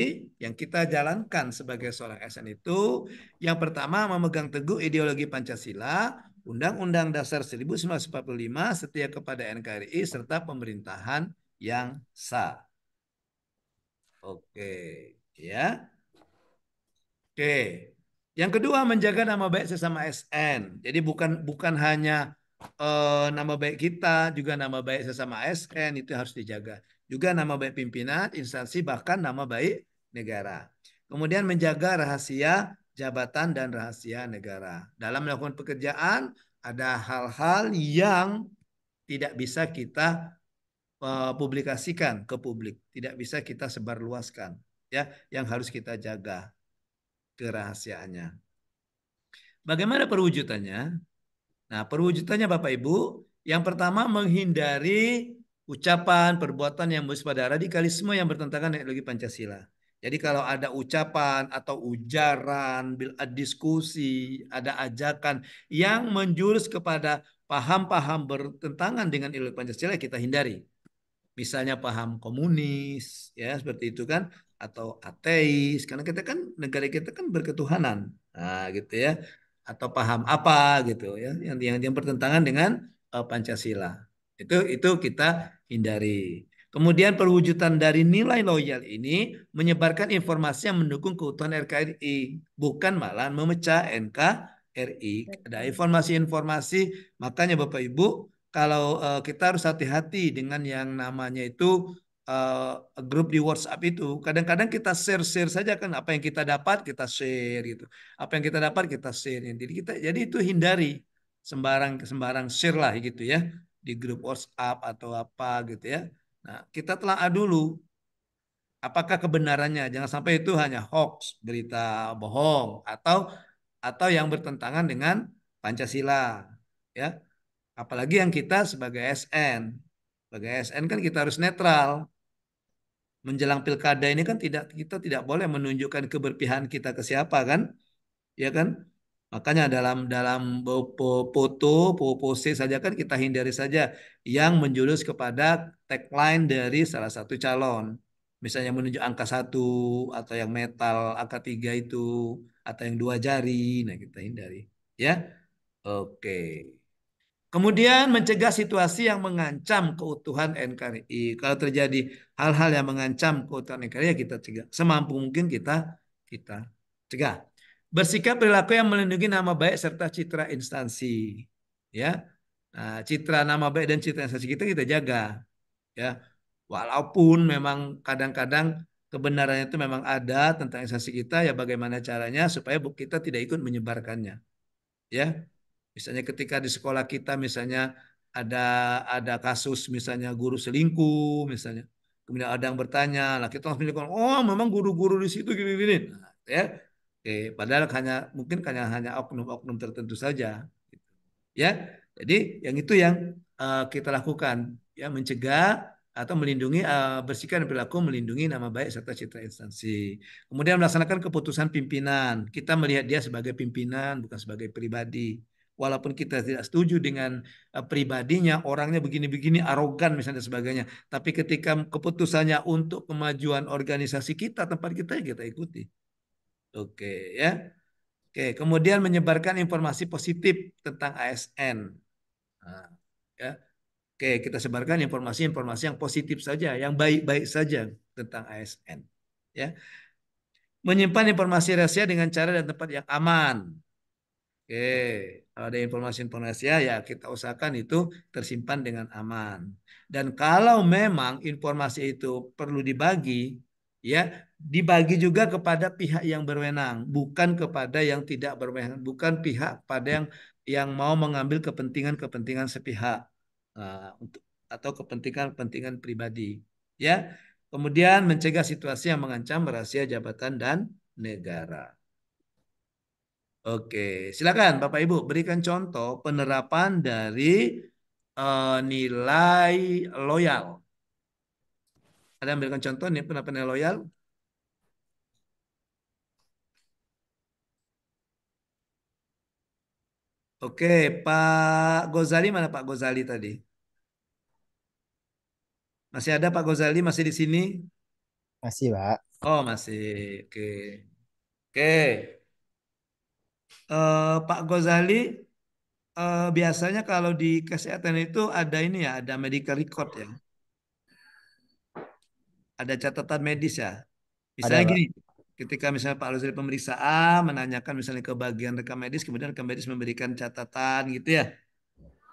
yang kita jalankan sebagai seorang ASN itu, yang pertama memegang teguh ideologi Pancasila, Undang-Undang Dasar 1945, setia kepada NKRI, serta pemerintahan yang sah. Oke. Okay. Ya. Oke. Yang kedua menjaga nama baik sesama SN. Jadi bukan bukan hanya uh, nama baik kita, juga nama baik sesama SN itu harus dijaga. Juga nama baik pimpinan, instansi, bahkan nama baik negara. Kemudian menjaga rahasia jabatan dan rahasia negara. Dalam melakukan pekerjaan ada hal-hal yang tidak bisa kita eh, publikasikan ke publik, tidak bisa kita sebarluaskan ya yang harus kita jaga kerahasiaannya. Bagaimana perwujudannya? Nah, perwujudannya Bapak Ibu, yang pertama menghindari ucapan, perbuatan yang bersifat pada radikalisme yang bertentangan dengan ideologi Pancasila. Jadi kalau ada ucapan atau ujaran, diskusi, ada ajakan yang menjurus kepada paham-paham bertentangan dengan ideologi Pancasila kita hindari. Misalnya paham komunis, ya seperti itu kan, atau ateis karena kita kan negara kita kan berketuhanan nah, gitu ya atau paham apa gitu ya yang yang, yang bertentangan dengan uh, Pancasila itu itu kita hindari kemudian perwujudan dari nilai loyal ini menyebarkan informasi yang mendukung keutuhan RKRI bukan malah memecah NKRI ada informasi-informasi makanya Bapak Ibu kalau uh, kita harus hati-hati dengan yang namanya itu uh, eh, grup di WhatsApp itu kadang-kadang kita share-share saja kan apa yang kita dapat kita share gitu apa yang kita dapat kita share jadi kita jadi itu hindari sembarang sembarang share lah gitu ya di grup WhatsApp atau apa gitu ya nah kita telah dulu apakah kebenarannya jangan sampai itu hanya hoax berita bohong atau atau yang bertentangan dengan Pancasila ya apalagi yang kita sebagai SN sebagai SN kan kita harus netral menjelang pilkada ini kan tidak kita tidak boleh menunjukkan keberpihakan kita ke siapa kan ya kan makanya dalam dalam foto pose saja kan kita hindari saja yang menjurus kepada tagline dari salah satu calon misalnya menunjuk angka satu atau yang metal angka tiga itu atau yang dua jari nah kita hindari ya oke okay. Kemudian mencegah situasi yang mengancam keutuhan NKRI. Kalau terjadi hal-hal yang mengancam keutuhan NKRI ya kita cegah. Semampu mungkin kita kita cegah. Bersikap perilaku yang melindungi nama baik serta citra instansi. Ya. Nah, citra nama baik dan citra instansi kita kita jaga. Ya. Walaupun memang kadang-kadang kebenarannya itu memang ada tentang instansi kita ya bagaimana caranya supaya kita tidak ikut menyebarkannya. Ya. Misalnya ketika di sekolah kita misalnya ada ada kasus misalnya guru selingkuh misalnya. Kemudian ada yang bertanya, lah kita harus menjelaskan oh memang guru-guru di situ gini-gini. Nah, ya, Oke, padahal hanya mungkin hanya hanya oknum-oknum tertentu saja. Ya, jadi yang itu yang uh, kita lakukan, ya mencegah atau melindungi uh, bersihkan perilaku melindungi nama baik serta citra instansi. Kemudian melaksanakan keputusan pimpinan. Kita melihat dia sebagai pimpinan bukan sebagai pribadi walaupun kita tidak setuju dengan eh, pribadinya, orangnya begini-begini, arogan misalnya dan sebagainya. Tapi ketika keputusannya untuk kemajuan organisasi kita, tempat kita ya kita ikuti. Oke ya. Oke, kemudian menyebarkan informasi positif tentang ASN. Nah, ya. Oke, kita sebarkan informasi-informasi yang positif saja, yang baik-baik saja tentang ASN. Ya. Menyimpan informasi rahasia dengan cara dan tempat yang aman. Oke, kalau ada informasi-informasi ya, ya kita usahakan itu tersimpan dengan aman. Dan kalau memang informasi itu perlu dibagi, ya dibagi juga kepada pihak yang berwenang, bukan kepada yang tidak berwenang, bukan pihak pada yang yang mau mengambil kepentingan-kepentingan sepihak ah, untuk atau kepentingan-kepentingan pribadi, ya. Kemudian mencegah situasi yang mengancam rahasia jabatan dan negara. Oke, silakan Bapak Ibu berikan contoh penerapan dari uh, nilai loyal. Ada yang berikan contoh nih penerapan nilai loyal? Oke, Pak Gozali mana Pak Gozali tadi? Masih ada Pak Gozali masih di sini? Masih, Pak. Oh, masih. Oke. Oke uh, Pak Gozali uh, eh, biasanya kalau di kesehatan itu ada ini ya, ada medical record ya. Ada catatan medis ya. Misalnya ada, gini, ketika misalnya Pak Ghazali pemeriksaan menanyakan misalnya ke bagian rekam medis, kemudian rekam medis memberikan catatan gitu ya.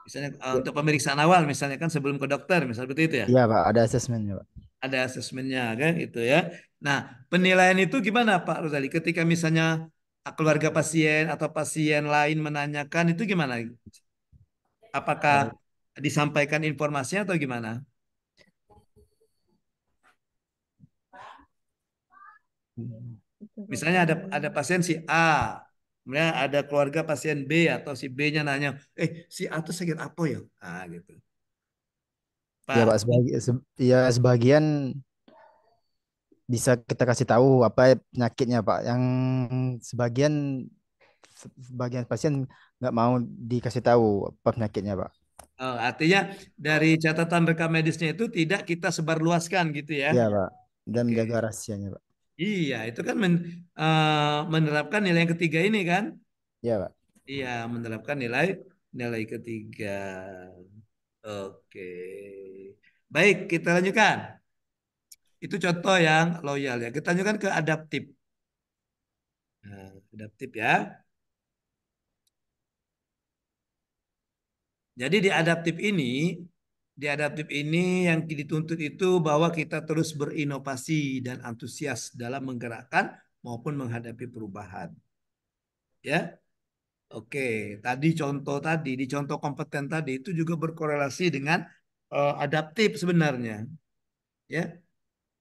Misalnya ya. untuk pemeriksaan awal misalnya kan sebelum ke dokter, misalnya seperti itu ya. Iya, Pak, ada asesmennya, Pak ada asesmennya kan gitu ya. Nah penilaian itu gimana Pak Rosali? Ketika misalnya keluarga pasien atau pasien lain menanyakan itu gimana? Apakah disampaikan informasinya atau gimana? Misalnya ada ada pasien si A, kemudian ada keluarga pasien B atau si B-nya nanya, eh si A tuh sakit apa ya? Ah gitu. Pak. Ya Pak, sebagian, ya sebagian bisa kita kasih tahu apa penyakitnya Pak yang sebagian sebagian pasien nggak mau dikasih tahu apa penyakitnya Pak. Oh, artinya dari catatan rekam medisnya itu tidak kita sebarluaskan gitu ya? Iya Pak dan okay. jaga rahasianya Pak. Iya itu kan men, uh, menerapkan nilai yang ketiga ini kan? Iya Pak. Iya menerapkan nilai nilai ketiga. Oke okay. baik kita lanjutkan. Itu contoh yang loyal ya. Kita tunjukkan ke adaptif. Nah, adaptif ya. Jadi di adaptif ini, di adaptif ini yang dituntut itu bahwa kita terus berinovasi dan antusias dalam menggerakkan maupun menghadapi perubahan. Ya. Oke, tadi contoh tadi di contoh kompeten tadi itu juga berkorelasi dengan uh, adaptif sebenarnya. Ya.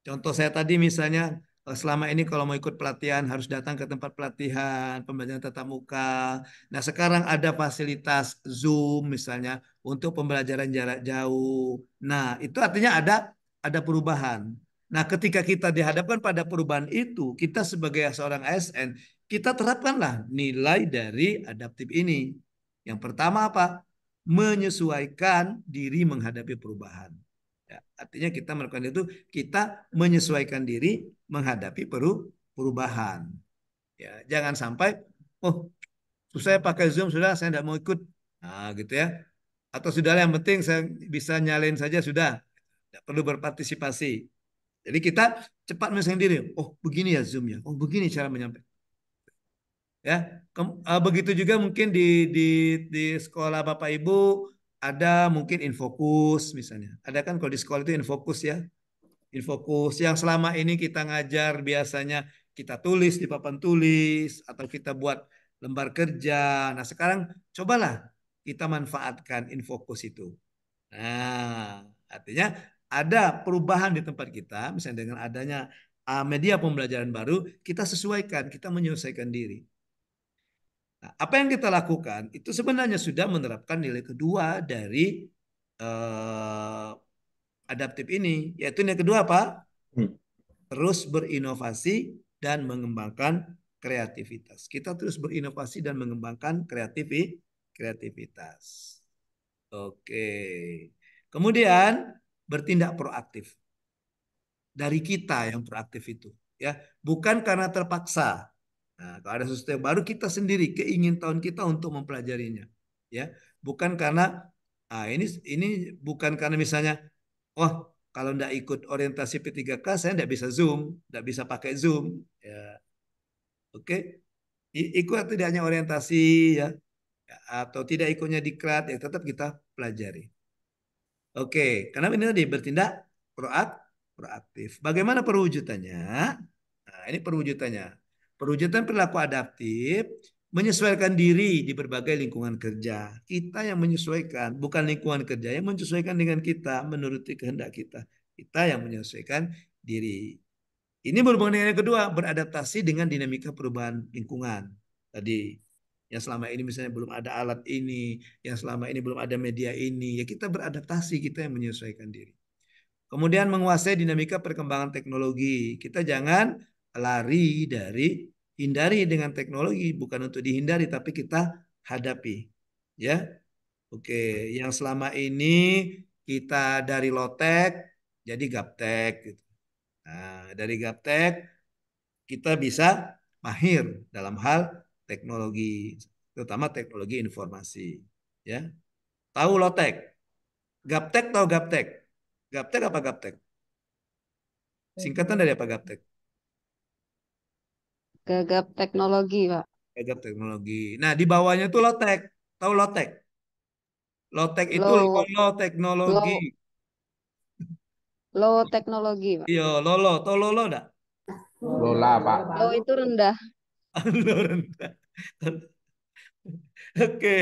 Contoh saya tadi misalnya eh, selama ini kalau mau ikut pelatihan harus datang ke tempat pelatihan, pembelajaran tatap muka. Nah sekarang ada fasilitas Zoom misalnya untuk pembelajaran jarak jauh. Nah itu artinya ada ada perubahan. Nah ketika kita dihadapkan pada perubahan itu, kita sebagai seorang ASN, kita terapkanlah nilai dari adaptif ini. Yang pertama apa? Menyesuaikan diri menghadapi perubahan. Artinya kita melakukan itu kita menyesuaikan diri menghadapi perubahan. Ya, jangan sampai oh saya pakai Zoom sudah saya tidak mau ikut. Nah, gitu ya. Atau sudah yang penting saya bisa nyalain saja sudah. Tidak perlu berpartisipasi. Jadi kita cepat menyesuaikan diri. Oh, begini ya Zoom ya. Oh, begini cara menyampaikan. Ya, ah, begitu juga mungkin di di di sekolah Bapak Ibu ada mungkin infokus misalnya. Ada kan kalau di sekolah itu infokus ya. Infokus yang selama ini kita ngajar biasanya kita tulis di papan tulis atau kita buat lembar kerja. Nah sekarang cobalah kita manfaatkan infokus itu. Nah artinya ada perubahan di tempat kita misalnya dengan adanya ah, media pembelajaran baru kita sesuaikan, kita menyelesaikan diri. Nah, apa yang kita lakukan itu sebenarnya sudah menerapkan nilai kedua dari uh, adaptif ini, yaitu nilai kedua apa? Hmm. Terus berinovasi dan mengembangkan kreativitas. Kita terus berinovasi dan mengembangkan kreativi kreativitas. Oke. Kemudian bertindak proaktif. Dari kita yang proaktif itu, ya, bukan karena terpaksa, Nah, kalau ada sesuatu yang baru kita sendiri keingin tahun kita untuk mempelajarinya, ya. Bukan karena ah ini ini bukan karena misalnya oh kalau tidak ikut orientasi P3K saya tidak bisa Zoom, tidak bisa pakai Zoom, ya. Oke. Ikut tidak hanya orientasi ya atau tidak ikutnya diklat ya tetap kita pelajari. Oke, karena ini tadi bertindak proaktif. Bagaimana perwujudannya? Nah, ini perwujudannya. Perwujudan perilaku adaptif menyesuaikan diri di berbagai lingkungan kerja. Kita yang menyesuaikan, bukan lingkungan kerja yang menyesuaikan dengan kita menuruti kehendak kita. Kita yang menyesuaikan diri. Ini berhubungan dengan yang kedua, beradaptasi dengan dinamika perubahan lingkungan. Tadi yang selama ini misalnya belum ada alat ini, yang selama ini belum ada media ini, ya kita beradaptasi, kita yang menyesuaikan diri. Kemudian menguasai dinamika perkembangan teknologi. Kita jangan lari dari hindari dengan teknologi bukan untuk dihindari tapi kita hadapi ya oke yang selama ini kita dari lotek jadi gaptek gitu. Nah, dari gaptek kita bisa mahir dalam hal teknologi terutama teknologi informasi ya. Tahu lotek? Gaptek tahu gaptek? Gaptek apa gaptek? Singkatan dari apa gaptek? Gagap teknologi, Pak. Gagap teknologi. Nah, di bawahnya tuh lotek. Tahu lotek? Lotek itu low, teknologi. Lo teknologi, Pak. Iya, lolo. Tahu lolo enggak? Lola, Pak. Lo itu rendah. [laughs] lo rendah. [laughs] Oke.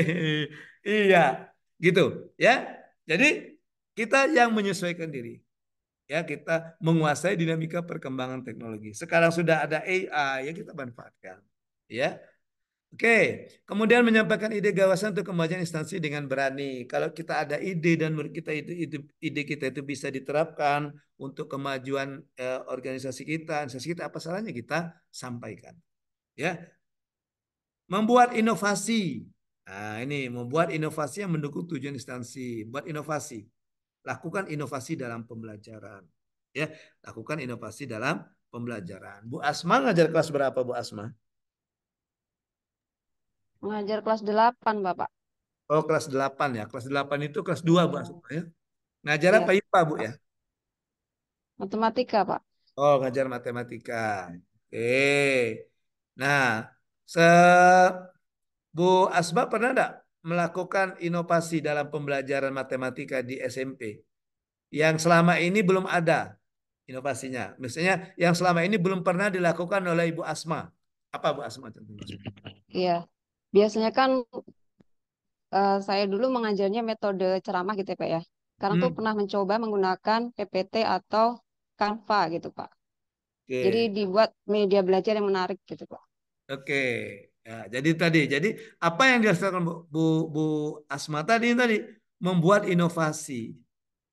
Iya, gitu, ya. Jadi kita yang menyesuaikan diri ya kita menguasai dinamika perkembangan teknologi. Sekarang sudah ada AI ya kita manfaatkan. Ya. Oke, kemudian menyampaikan ide gawasan untuk kemajuan instansi dengan berani. Kalau kita ada ide dan menurut kita itu, itu ide kita itu bisa diterapkan untuk kemajuan eh, organisasi kita, instansi kita apa salahnya kita sampaikan. Ya. Membuat inovasi. Nah, ini membuat inovasi yang mendukung tujuan instansi, buat inovasi lakukan inovasi dalam pembelajaran. Ya, lakukan inovasi dalam pembelajaran. Bu Asma ngajar kelas berapa, Bu Asma? Ngajar kelas 8, Bapak. Oh, kelas 8 ya. Kelas 8 itu kelas 2, Bu Asma ya. Ngajar ya. apa IPA, Bu ya? Matematika, Pak. Oh, ngajar matematika. Oke. Nah, se Bu Asma pernah enggak melakukan inovasi dalam pembelajaran matematika di SMP yang selama ini belum ada inovasinya. Misalnya yang selama ini belum pernah dilakukan oleh Ibu Asma. Apa Bu Asma contohnya? Iya. Biasanya kan uh, saya dulu mengajarnya metode ceramah gitu ya, Pak ya. Karena hmm. tuh pernah mencoba menggunakan PPT atau Canva gitu, Pak. Okay. Jadi dibuat media belajar yang menarik gitu, Pak. Oke. Okay. Ya, jadi tadi, jadi apa yang dilaksanakan Bu, Bu Asma tadi tadi membuat inovasi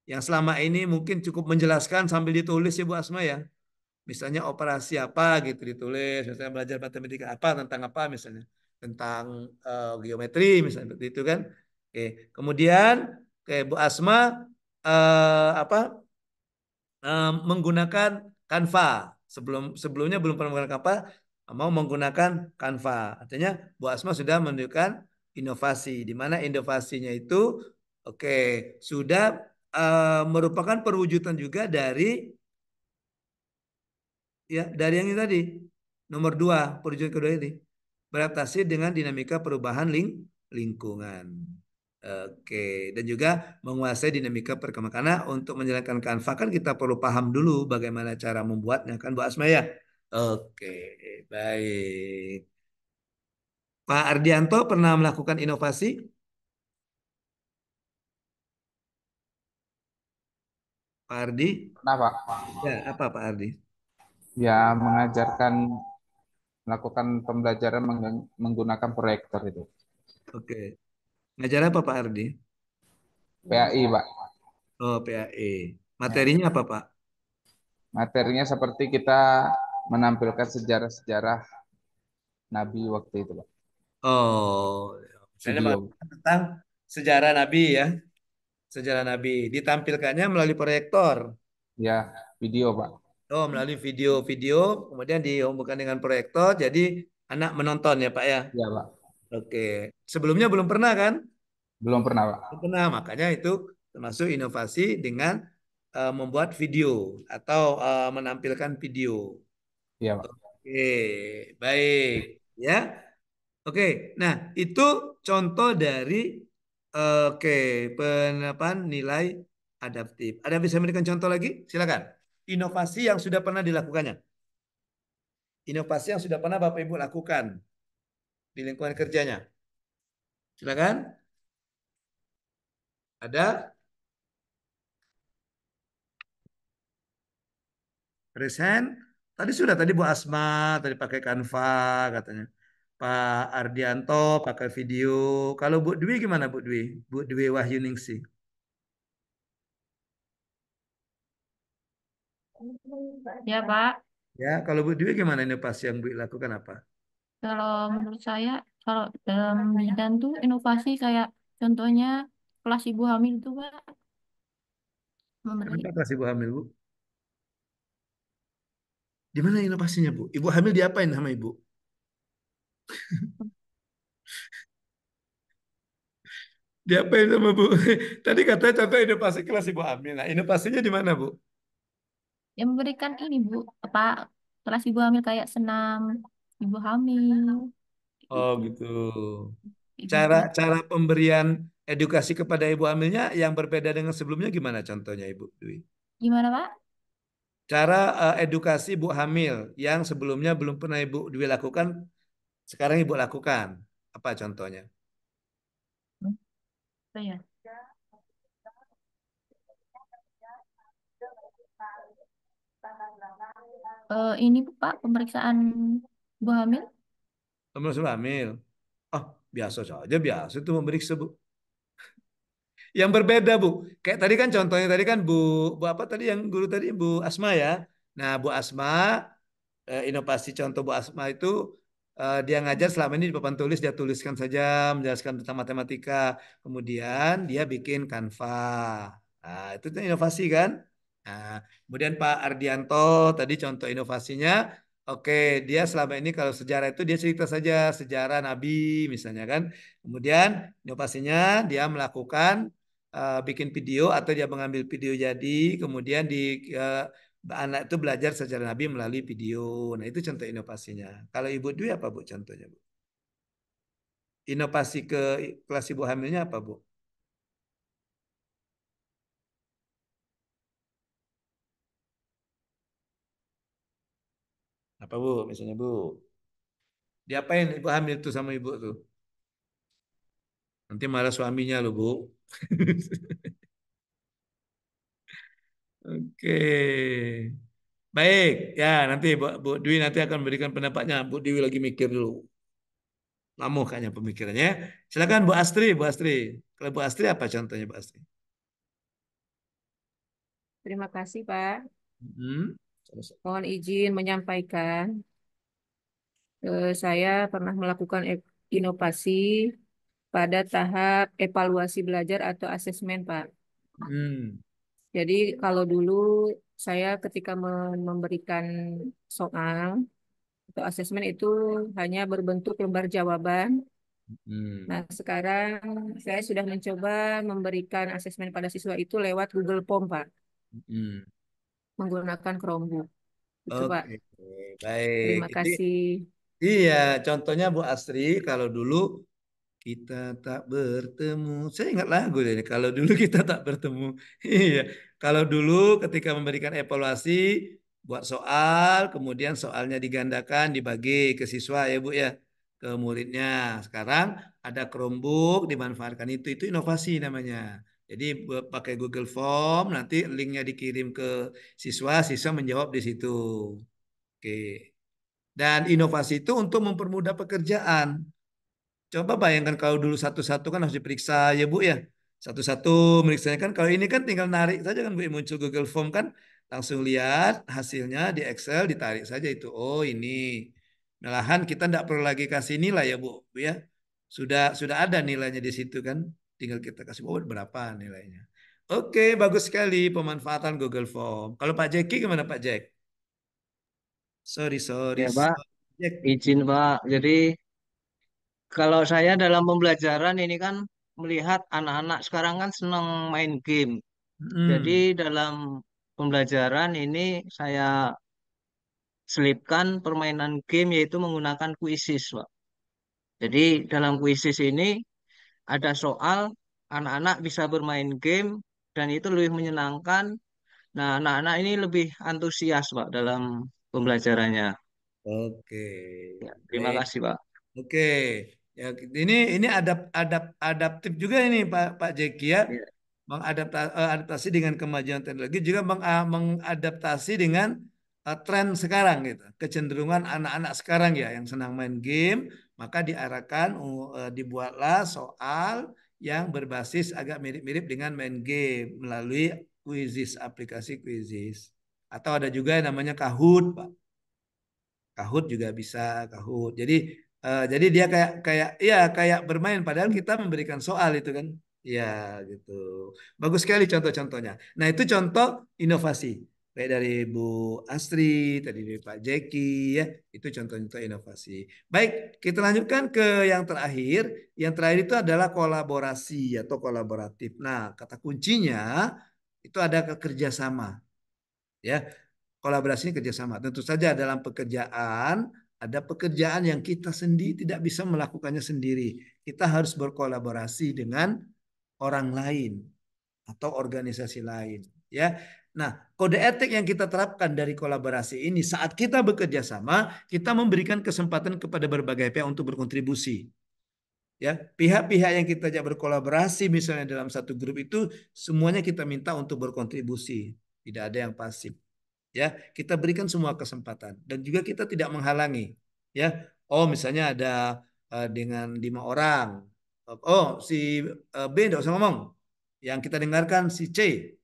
yang selama ini mungkin cukup menjelaskan sambil ditulis ya Bu Asma ya. Misalnya operasi apa gitu ditulis, misalnya belajar matematika apa tentang apa misalnya tentang uh, geometri misalnya itu kan. Oke, kemudian oke, Bu Asma uh, apa uh, menggunakan Canva sebelum sebelumnya belum pernah menggunakan apa mau menggunakan kanva. Artinya Bu Asma sudah menunjukkan inovasi di mana inovasinya itu oke okay, sudah uh, merupakan perwujudan juga dari ya dari yang ini tadi nomor dua perwujudan kedua ini beradaptasi dengan dinamika perubahan ling lingkungan. Oke, dan juga menguasai dinamika perkembangan. Karena untuk menjalankan kanva kan kita perlu paham dulu bagaimana cara membuatnya kan Bu Asma ya. Oke, baik. Pak Ardianto pernah melakukan inovasi? Pak Ardi? Pernah, Pak. Ya, apa Pak Ardi? Ya, mengajarkan melakukan pembelajaran menggunakan proyektor itu. Oke. Ngajar apa Pak Ardi? PAI, Pak. Oh, PAI. Ya. Materinya apa, Pak? Materinya seperti kita menampilkan sejarah-sejarah Nabi waktu itu, Pak. Oh, Video. Ya. tentang sejarah Nabi ya, sejarah Nabi ditampilkannya melalui proyektor. Ya, video, Pak. Oh, melalui video-video, kemudian dihubungkan dengan proyektor, jadi anak menonton ya, Pak ya. Ya, Pak. Oke, sebelumnya belum pernah kan? Belum pernah, Pak. Belum pernah, makanya itu termasuk inovasi dengan eh, membuat video atau eh, menampilkan video. Iya, Pak. Oke, baik. Ya. Oke, nah itu contoh dari oke penerapan nilai adaptif. Ada bisa memberikan contoh lagi? Silakan. Inovasi yang sudah pernah dilakukannya. Inovasi yang sudah pernah Bapak Ibu lakukan di lingkungan kerjanya. Silakan. Ada? Resen? Tadi sudah, tadi Bu Asma, tadi pakai Canva katanya. Pak Ardianto pakai video. Kalau Bu Dwi gimana Bu Dwi? Bu Dwi Wahyuningsi. Ya Pak. Ya, kalau Bu Dwi gimana inovasi yang Bu lakukan apa? Kalau menurut saya, kalau dalam bidang itu inovasi kayak contohnya kelas ibu hamil itu Pak. Memberi. Kenapa kelas ibu hamil Bu? Di mana inovasinya, Bu? Ibu hamil diapain sama Ibu? diapain sama Bu? Tadi katanya contoh inovasi kelas Ibu hamil. Nah, inovasinya di mana, Bu? Yang memberikan ini, Bu, apa kelas Ibu hamil kayak senam Ibu hamil. Oh, gitu. Cara cara pemberian edukasi kepada Ibu hamilnya yang berbeda dengan sebelumnya gimana contohnya, Ibu Dwi? Gimana, Pak? cara uh, edukasi ibu hamil yang sebelumnya belum pernah ibu Dwi lakukan, sekarang ibu lakukan. Apa contohnya? Uh, ini Pak, pemeriksaan ibu hamil? Pemeriksaan hamil. Oh, biasa saja, biasa itu memeriksa Bu yang berbeda Bu. Kayak tadi kan contohnya tadi kan Bu, Bu apa tadi yang guru tadi Bu Asma ya. Nah Bu Asma eh, inovasi contoh Bu Asma itu eh, dia ngajar selama ini di papan tulis dia tuliskan saja menjelaskan tentang matematika. Kemudian dia bikin kanva. Nah, itu inovasi kan. Nah, kemudian Pak Ardianto tadi contoh inovasinya Oke, dia selama ini kalau sejarah itu dia cerita saja sejarah Nabi misalnya kan. Kemudian inovasinya dia melakukan Eh, bikin video atau dia mengambil video jadi kemudian di uh, eh, anak itu belajar secara Nabi melalui video. Nah, itu contoh inovasinya. Kalau Ibu Dwi apa Bu contohnya, Bu? Inovasi ke kelas ibu hamilnya apa, Bu? Apa, Bu? Misalnya, Bu. Diapain ibu hamil itu sama ibu tuh? Nanti marah suaminya loh, Bu. Oke. Baik, ya nanti Bu, Dwi nanti akan memberikan pendapatnya. Bu Dwi lagi mikir dulu. Lama kayaknya pemikirannya. Silakan Bu Astri, Bu Astri. Kalau Bu Astri apa contohnya Bu Astri? Terima kasih, Pak. Hmm. Mohon izin menyampaikan. Eh, saya pernah melakukan e-, inovasi pada tahap evaluasi belajar atau asesmen, Pak. Hmm. Jadi kalau dulu saya ketika memberikan soal atau asesmen itu hanya berbentuk lembar jawaban. Hmm. Nah, sekarang saya sudah mencoba memberikan asesmen pada siswa itu lewat Google Form, Pak. Hmm. Menggunakan Chromebook. Itu, okay. Pak. Baik. Terima kasih. Jadi, iya, contohnya Bu Asri kalau dulu kita tak bertemu. Saya ingat lagu ini. Kalau dulu kita tak bertemu. [laughs] Iya. Kalau dulu ketika memberikan evaluasi, buat soal, kemudian soalnya digandakan, dibagi ke siswa ya Bu ya, ke muridnya. Sekarang ada Chromebook, dimanfaatkan itu. Itu inovasi namanya. Jadi pakai Google Form, nanti linknya dikirim ke siswa, siswa menjawab di situ. Oke. Dan inovasi itu untuk mempermudah pekerjaan Coba bayangkan kalau dulu satu-satu kan harus diperiksa ya Bu ya. Satu-satu meriksanya kan kalau ini kan tinggal narik saja kan Bu ya, muncul Google Form kan langsung lihat hasilnya di Excel ditarik saja itu. Oh ini. Malahan kita tidak perlu lagi kasih nilai ya Bu, Bu ya. Sudah sudah ada nilainya di situ kan. Tinggal kita kasih oh, berapa nilainya. Oke, bagus sekali pemanfaatan Google Form. Kalau Pak Jeki gimana Pak Jack? Sorry, sorry. Ya, Pak. Sorry. Izin, Pak. Jadi kalau saya dalam pembelajaran ini kan melihat anak-anak sekarang kan senang main game. Hmm. Jadi dalam pembelajaran ini saya selipkan permainan game yaitu menggunakan kuisis, Pak. Jadi dalam kuisis ini ada soal anak-anak bisa bermain game dan itu lebih menyenangkan. Nah, anak-anak ini lebih antusias, Pak, dalam pembelajarannya. Oke. Ya, terima okay. kasih, Pak. Oke. Ya, ini ini adap adap adaptif juga ini Pak Pak Jeki ya. Iya. Mengadaptasi eh, dengan kemajuan teknologi juga eh, mengadaptasi dengan eh, tren sekarang gitu. Kecenderungan anak-anak sekarang ya yang senang main game, maka diarahkan dibuatlah soal yang berbasis agak mirip-mirip dengan main game melalui kuisis aplikasi kuisis. Atau ada juga yang namanya Kahoot, Pak. Kahoot juga bisa, Kahoot. Jadi Uh, jadi dia kayak kayak ya kayak bermain padahal kita memberikan soal itu kan. ya gitu. Bagus sekali contoh-contohnya. Nah, itu contoh inovasi. Baik dari Bu Astri, tadi dari Pak Jeki ya, itu contoh-contoh inovasi. Baik, kita lanjutkan ke yang terakhir. Yang terakhir itu adalah kolaborasi atau kolaboratif. Nah, kata kuncinya itu ada kerjasama. Ya, kolaborasi kerjasama. Tentu saja dalam pekerjaan ada pekerjaan yang kita sendiri tidak bisa melakukannya sendiri. Kita harus berkolaborasi dengan orang lain atau organisasi lain, ya. Nah, kode etik yang kita terapkan dari kolaborasi ini saat kita bekerja sama, kita memberikan kesempatan kepada berbagai pihak untuk berkontribusi. Ya, pihak-pihak yang kita ajak berkolaborasi misalnya dalam satu grup itu semuanya kita minta untuk berkontribusi, tidak ada yang pasif ya kita berikan semua kesempatan dan juga kita tidak menghalangi ya oh misalnya ada uh, dengan lima orang oh si uh, B tidak usah ngomong yang kita dengarkan si C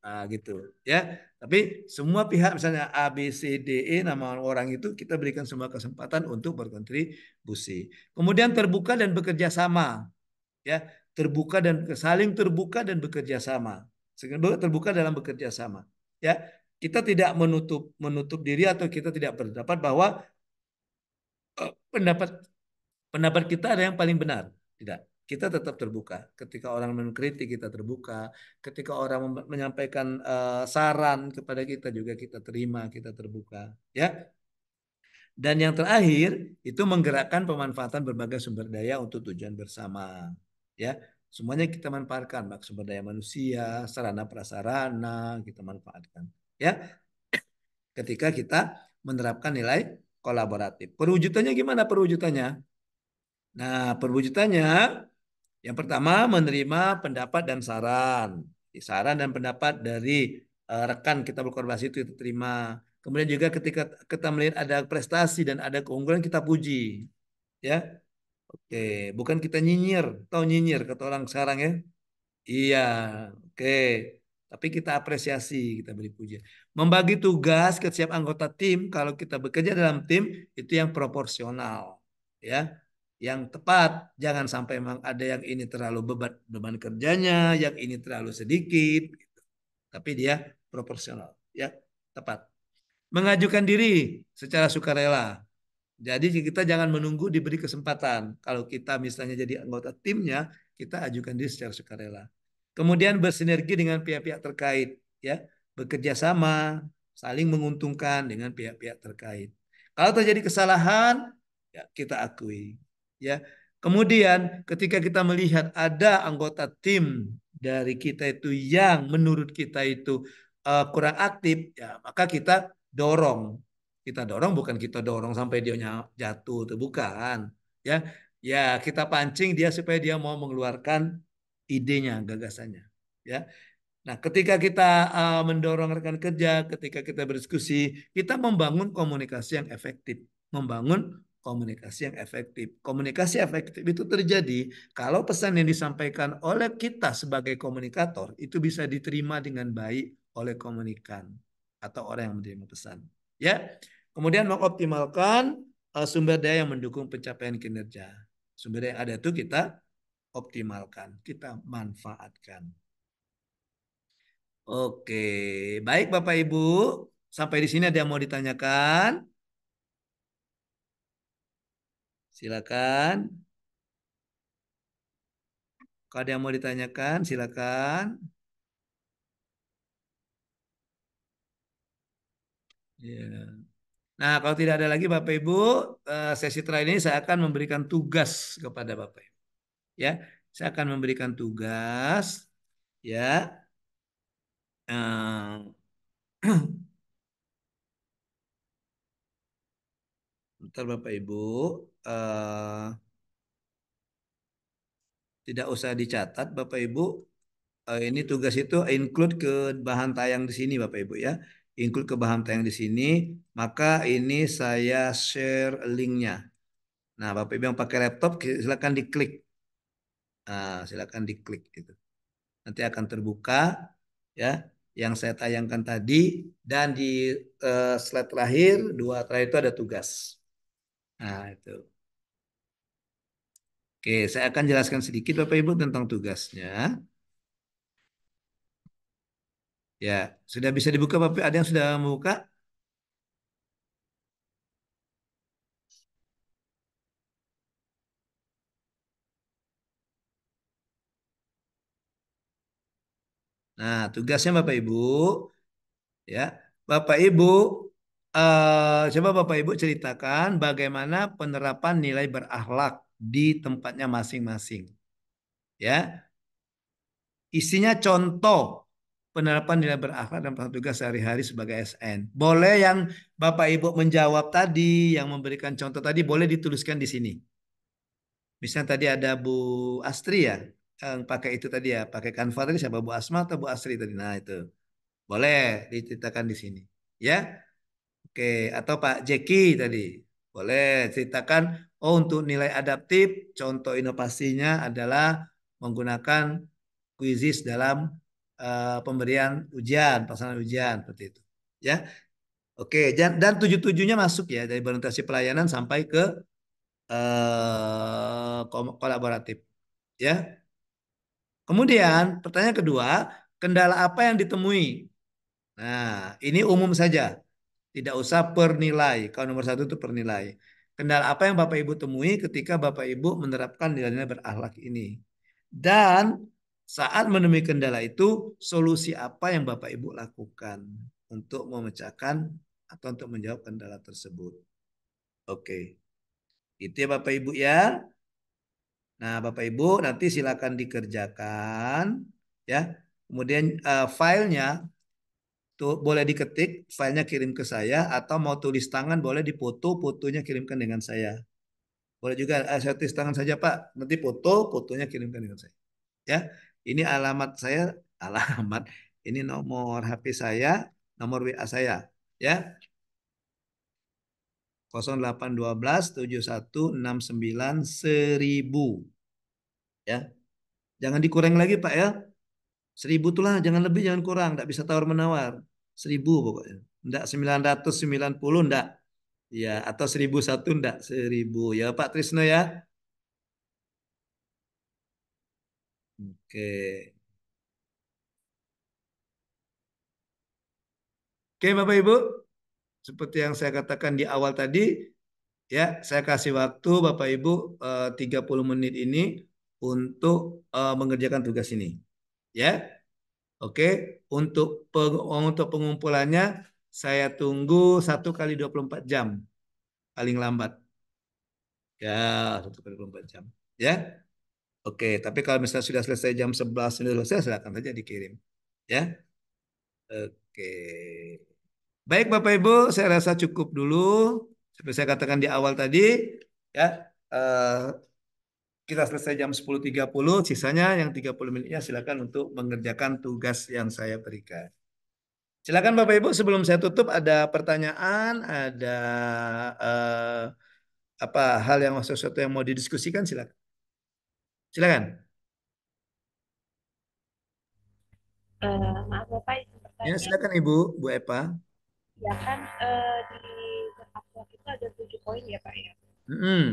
uh, gitu ya tapi semua pihak misalnya A B C D E nama orang itu kita berikan semua kesempatan untuk berkontribusi kemudian terbuka dan bekerja sama ya terbuka dan saling terbuka dan bekerja sama terbuka dalam bekerja sama ya kita tidak menutup menutup diri atau kita tidak berpendapat bahwa eh, pendapat pendapat kita ada yang paling benar. Tidak. Kita tetap terbuka. Ketika orang mengkritik kita terbuka. Ketika orang menyampaikan uh, saran kepada kita juga kita terima, kita terbuka, ya. Dan yang terakhir itu menggerakkan pemanfaatan berbagai sumber daya untuk tujuan bersama, ya. Semuanya kita manfaatkan, baik sumber daya manusia, sarana prasarana kita manfaatkan ya ketika kita menerapkan nilai kolaboratif. Perwujudannya gimana perwujudannya? Nah, perwujudannya yang pertama menerima pendapat dan saran. Saran dan pendapat dari uh, rekan kita berkolaborasi itu kita terima. Kemudian juga ketika kita melihat ada prestasi dan ada keunggulan kita puji. Ya. Oke, bukan kita nyinyir, tahu nyinyir kata orang sekarang ya. Iya, oke tapi kita apresiasi, kita beri pujian. Membagi tugas ke setiap anggota tim, kalau kita bekerja dalam tim itu yang proporsional, ya, yang tepat. Jangan sampai memang ada yang ini terlalu beban beban kerjanya, yang ini terlalu sedikit, gitu. tapi dia proporsional, ya, tepat. Mengajukan diri secara sukarela. Jadi kita jangan menunggu diberi kesempatan. Kalau kita misalnya jadi anggota timnya, kita ajukan diri secara sukarela Kemudian bersinergi dengan pihak-pihak terkait, ya bekerja sama, saling menguntungkan dengan pihak-pihak terkait. Kalau terjadi kesalahan, ya kita akui, ya. Kemudian ketika kita melihat ada anggota tim dari kita itu yang menurut kita itu uh, kurang aktif, ya maka kita dorong. Kita dorong bukan kita dorong sampai dia jatuh, itu bukan. Ya, ya kita pancing dia supaya dia mau mengeluarkan idenya, gagasannya. Ya. Nah, ketika kita uh, mendorong rekan kerja, ketika kita berdiskusi, kita membangun komunikasi yang efektif, membangun komunikasi yang efektif. Komunikasi efektif itu terjadi kalau pesan yang disampaikan oleh kita sebagai komunikator itu bisa diterima dengan baik oleh komunikan atau orang yang menerima pesan. Ya. Kemudian mengoptimalkan uh, sumber daya yang mendukung pencapaian kinerja. Sumber daya yang ada itu kita optimalkan, kita manfaatkan. Oke, baik Bapak Ibu. Sampai di sini ada yang mau ditanyakan? Silakan. Kalau ada yang mau ditanyakan, silakan. Ya, Nah, kalau tidak ada lagi Bapak Ibu, eh, sesi terakhir ini saya akan memberikan tugas kepada Bapak Ibu ya saya akan memberikan tugas ya uh, [clears throat] Bapak Ibu, uh, tidak usah dicatat Bapak Ibu. Uh, ini tugas itu include ke bahan tayang di sini Bapak Ibu ya. Include ke bahan tayang di sini, maka ini saya share linknya. Nah Bapak Ibu yang pakai laptop silakan diklik Nah, silakan diklik itu. Nanti akan terbuka ya yang saya tayangkan tadi dan di uh, slide terakhir dua terakhir itu ada tugas. Nah, itu. Oke, saya akan jelaskan sedikit Bapak Ibu tentang tugasnya. Ya, sudah bisa dibuka Bapak? Ada yang sudah membuka? Nah, tugasnya Bapak Ibu ya, Bapak Ibu uh, coba Bapak Ibu ceritakan bagaimana penerapan nilai berakhlak di tempatnya masing-masing. Ya. Isinya contoh penerapan nilai berakhlak dan pelaksanaan tugas sehari-hari sebagai SN. Boleh yang Bapak Ibu menjawab tadi, yang memberikan contoh tadi boleh dituliskan di sini. Misalnya tadi ada Bu Astri ya, yang pakai itu tadi ya, pakai kanva tadi siapa Bu Asma atau Bu Asri tadi. Nah, itu. Boleh diceritakan di sini, ya. Oke, atau Pak Jeki tadi. Boleh ceritakan oh untuk nilai adaptif contoh inovasinya adalah menggunakan kuisis dalam uh, pemberian ujian, pasangan ujian seperti itu. Ya. Oke, dan, dan tujuh-tujuhnya masuk ya dari orientasi pelayanan sampai ke uh, kolaboratif. Ya. Kemudian pertanyaan kedua, kendala apa yang ditemui? Nah, ini umum saja. Tidak usah pernilai. Kalau nomor satu itu pernilai. Kendala apa yang Bapak Ibu temui ketika Bapak Ibu menerapkan nilai-nilai berakhlak ini? Dan saat menemui kendala itu, solusi apa yang Bapak Ibu lakukan untuk memecahkan atau untuk menjawab kendala tersebut? Oke. Itu ya Bapak Ibu ya. Nah, Bapak Ibu nanti silakan dikerjakan ya. Kemudian uh, filenya tuh boleh diketik, filenya kirim ke saya atau mau tulis tangan boleh dipoto, fotonya kirimkan dengan saya. Boleh juga uh, saya tulis tangan saja Pak, nanti foto, fotonya kirimkan dengan saya. Ya, ini alamat saya, [laughs] alamat ini nomor HP saya, nomor WA saya. Ya, 0812 7169 1000. Ya. Jangan dikurang lagi Pak ya. 1000 itulah jangan lebih jangan kurang, enggak bisa tawar menawar. 1000 pokoknya. Enggak 990 enggak. Ya, atau 1001 enggak 1000 ya Pak Trisno ya. Oke. Oke Bapak Ibu, seperti yang saya katakan di awal tadi, ya saya kasih waktu Bapak Ibu eh, 30 menit ini untuk eh, mengerjakan tugas ini. Ya. Oke, untuk untuk pengumpulannya saya tunggu 1 kali 24 jam paling lambat. Ya, 1 kali 24 jam, ya. Oke, tapi kalau misalnya sudah selesai jam 11 sudah selesai silakan saja dikirim. Ya. Oke. Baik Bapak Ibu, saya rasa cukup dulu. Seperti saya katakan di awal tadi, ya uh, kita selesai jam 10.30, sisanya yang 30 menitnya silakan untuk mengerjakan tugas yang saya berikan. Silakan Bapak Ibu, sebelum saya tutup ada pertanyaan, ada uh, apa hal yang sesuatu yang mau didiskusikan silakan. Silakan. Uh, maaf Bapak, Ya, silakan Ibu, Bu Epa ya kan uh, di Upwork itu ada tujuh poin ya Pak ya. Mm.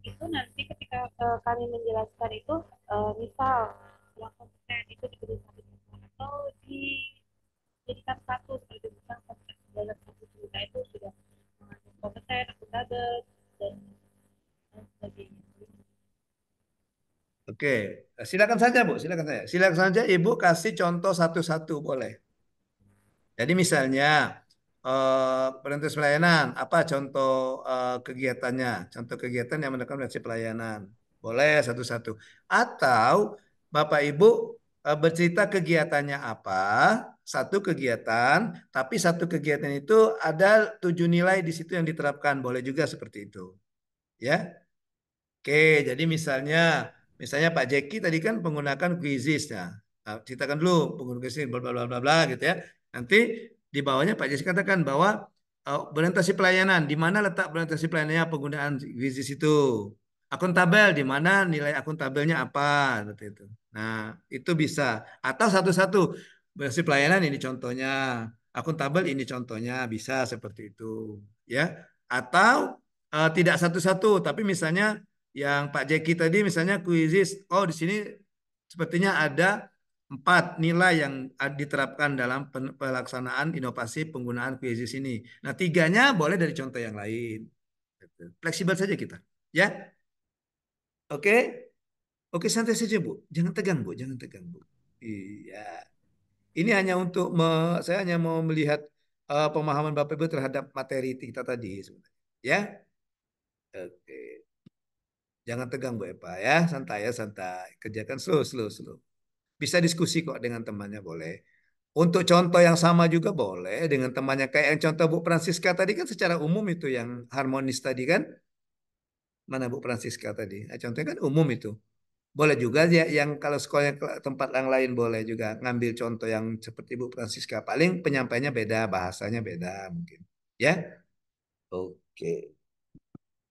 Itu nanti ketika uh, kami menjelaskan itu, uh, misal yang kompeten itu diberi satu juta atau dijadikan satu sebagai bintang kompeten dalam satu cerita itu sudah mengandung kompeten, akuntabel dan lain sebagainya. Oke, silakan saja Bu, silakan saja Silakan saja Ibu kasih contoh satu-satu boleh. Jadi misalnya perintis eh, pelayanan apa contoh uh, kegiatannya contoh kegiatan yang mendekat prinsip pelayanan boleh satu-satu atau bapak ibu uh, bercerita kegiatannya apa satu kegiatan tapi satu kegiatan itu ada tujuh nilai di situ yang diterapkan boleh juga seperti itu ya oke jadi misalnya misalnya Pak Jeki tadi kan menggunakan kuisis nah, ceritakan dulu penggunaan kuisis bla bla bla bla gitu ya nanti di bawahnya Pak Jis katakan bahwa uh, berorientasi pelayanan, di mana letak berorientasi pelayanannya penggunaan bisnis itu. Akuntabel, di mana nilai akuntabelnya apa, seperti itu. Nah, itu bisa. Atau satu-satu, berorientasi pelayanan ini contohnya, akuntabel ini contohnya, bisa seperti itu. ya Atau uh, tidak satu-satu, tapi misalnya yang Pak Jeki tadi misalnya kuisis, oh di sini sepertinya ada Empat, nilai yang diterapkan dalam pelaksanaan inovasi penggunaan kuisis ini. Nah, tiganya boleh dari contoh yang lain. Gitu. Fleksibel saja kita. Ya? Oke? Oke, santai saja, Bu. Jangan tegang, Bu. Jangan tegang, Bu. Iya. Ini hanya untuk, me, saya hanya mau melihat uh, pemahaman Bapak Ibu terhadap materi kita tadi sebenarnya. Ya? Oke. Jangan tegang Bu Epa ya, santai ya, santai. Kerjakan slow, slow, slow. Bisa diskusi kok dengan temannya boleh. Untuk contoh yang sama juga boleh dengan temannya kayak yang contoh Bu Francisca tadi kan secara umum itu yang harmonis tadi kan. Mana Bu Francisca tadi? Nah, contohnya kan umum itu. Boleh juga ya yang kalau sekolah tempat yang lain boleh juga ngambil contoh yang seperti Bu Francisca. Paling penyampainya beda, bahasanya beda mungkin. Ya. Oke. Okay.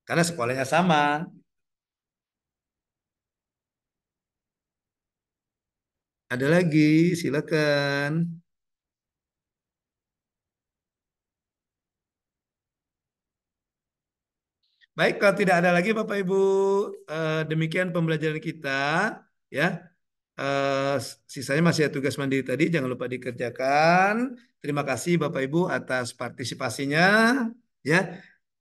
Karena sekolahnya sama. Ada lagi, silakan. Baik, kalau tidak ada lagi Bapak Ibu, eh, demikian pembelajaran kita ya. Eh, sisanya masih ada tugas mandiri tadi, jangan lupa dikerjakan. Terima kasih Bapak Ibu atas partisipasinya ya.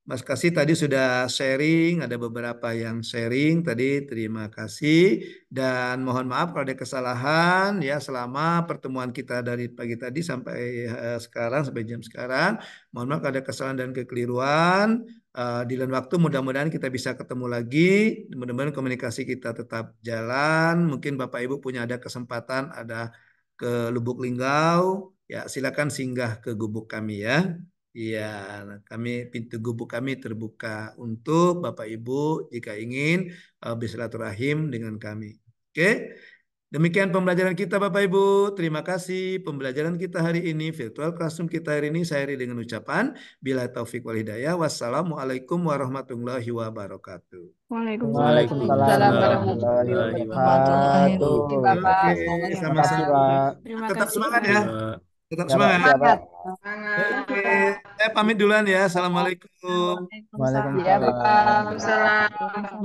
Mas Kasih tadi sudah sharing, ada beberapa yang sharing tadi. Terima kasih dan mohon maaf kalau ada kesalahan ya selama pertemuan kita dari pagi tadi sampai uh, sekarang sampai jam sekarang. Mohon maaf kalau ada kesalahan dan kekeliruan. Uh, di lain waktu mudah-mudahan kita bisa ketemu lagi. Mudah-mudahan komunikasi kita tetap jalan. Mungkin Bapak Ibu punya ada kesempatan ada ke Lubuk Linggau, ya silakan singgah ke gubuk kami ya. Iya, nah, kami pintu gubuk kami terbuka untuk Bapak Ibu jika ingin uh, bersilaturahim dengan kami. Oke. Demikian pembelajaran kita Bapak Ibu. Terima kasih pembelajaran kita hari ini virtual classroom kita hari ini saya hari dengan ucapan bila taufik wal hidayah. Wassalamualaikum warahmatullahi wabarakatuh. Waalaikumsalam, warahmatullahi wabarakatuh. Terima kasih. Pak. Tetap semangat ya. Tetap Semangat. Semangat. Saya pamit duluan ya. Assalamualaikum. Waalaikumsalam. Waalaikumsalam. Iya,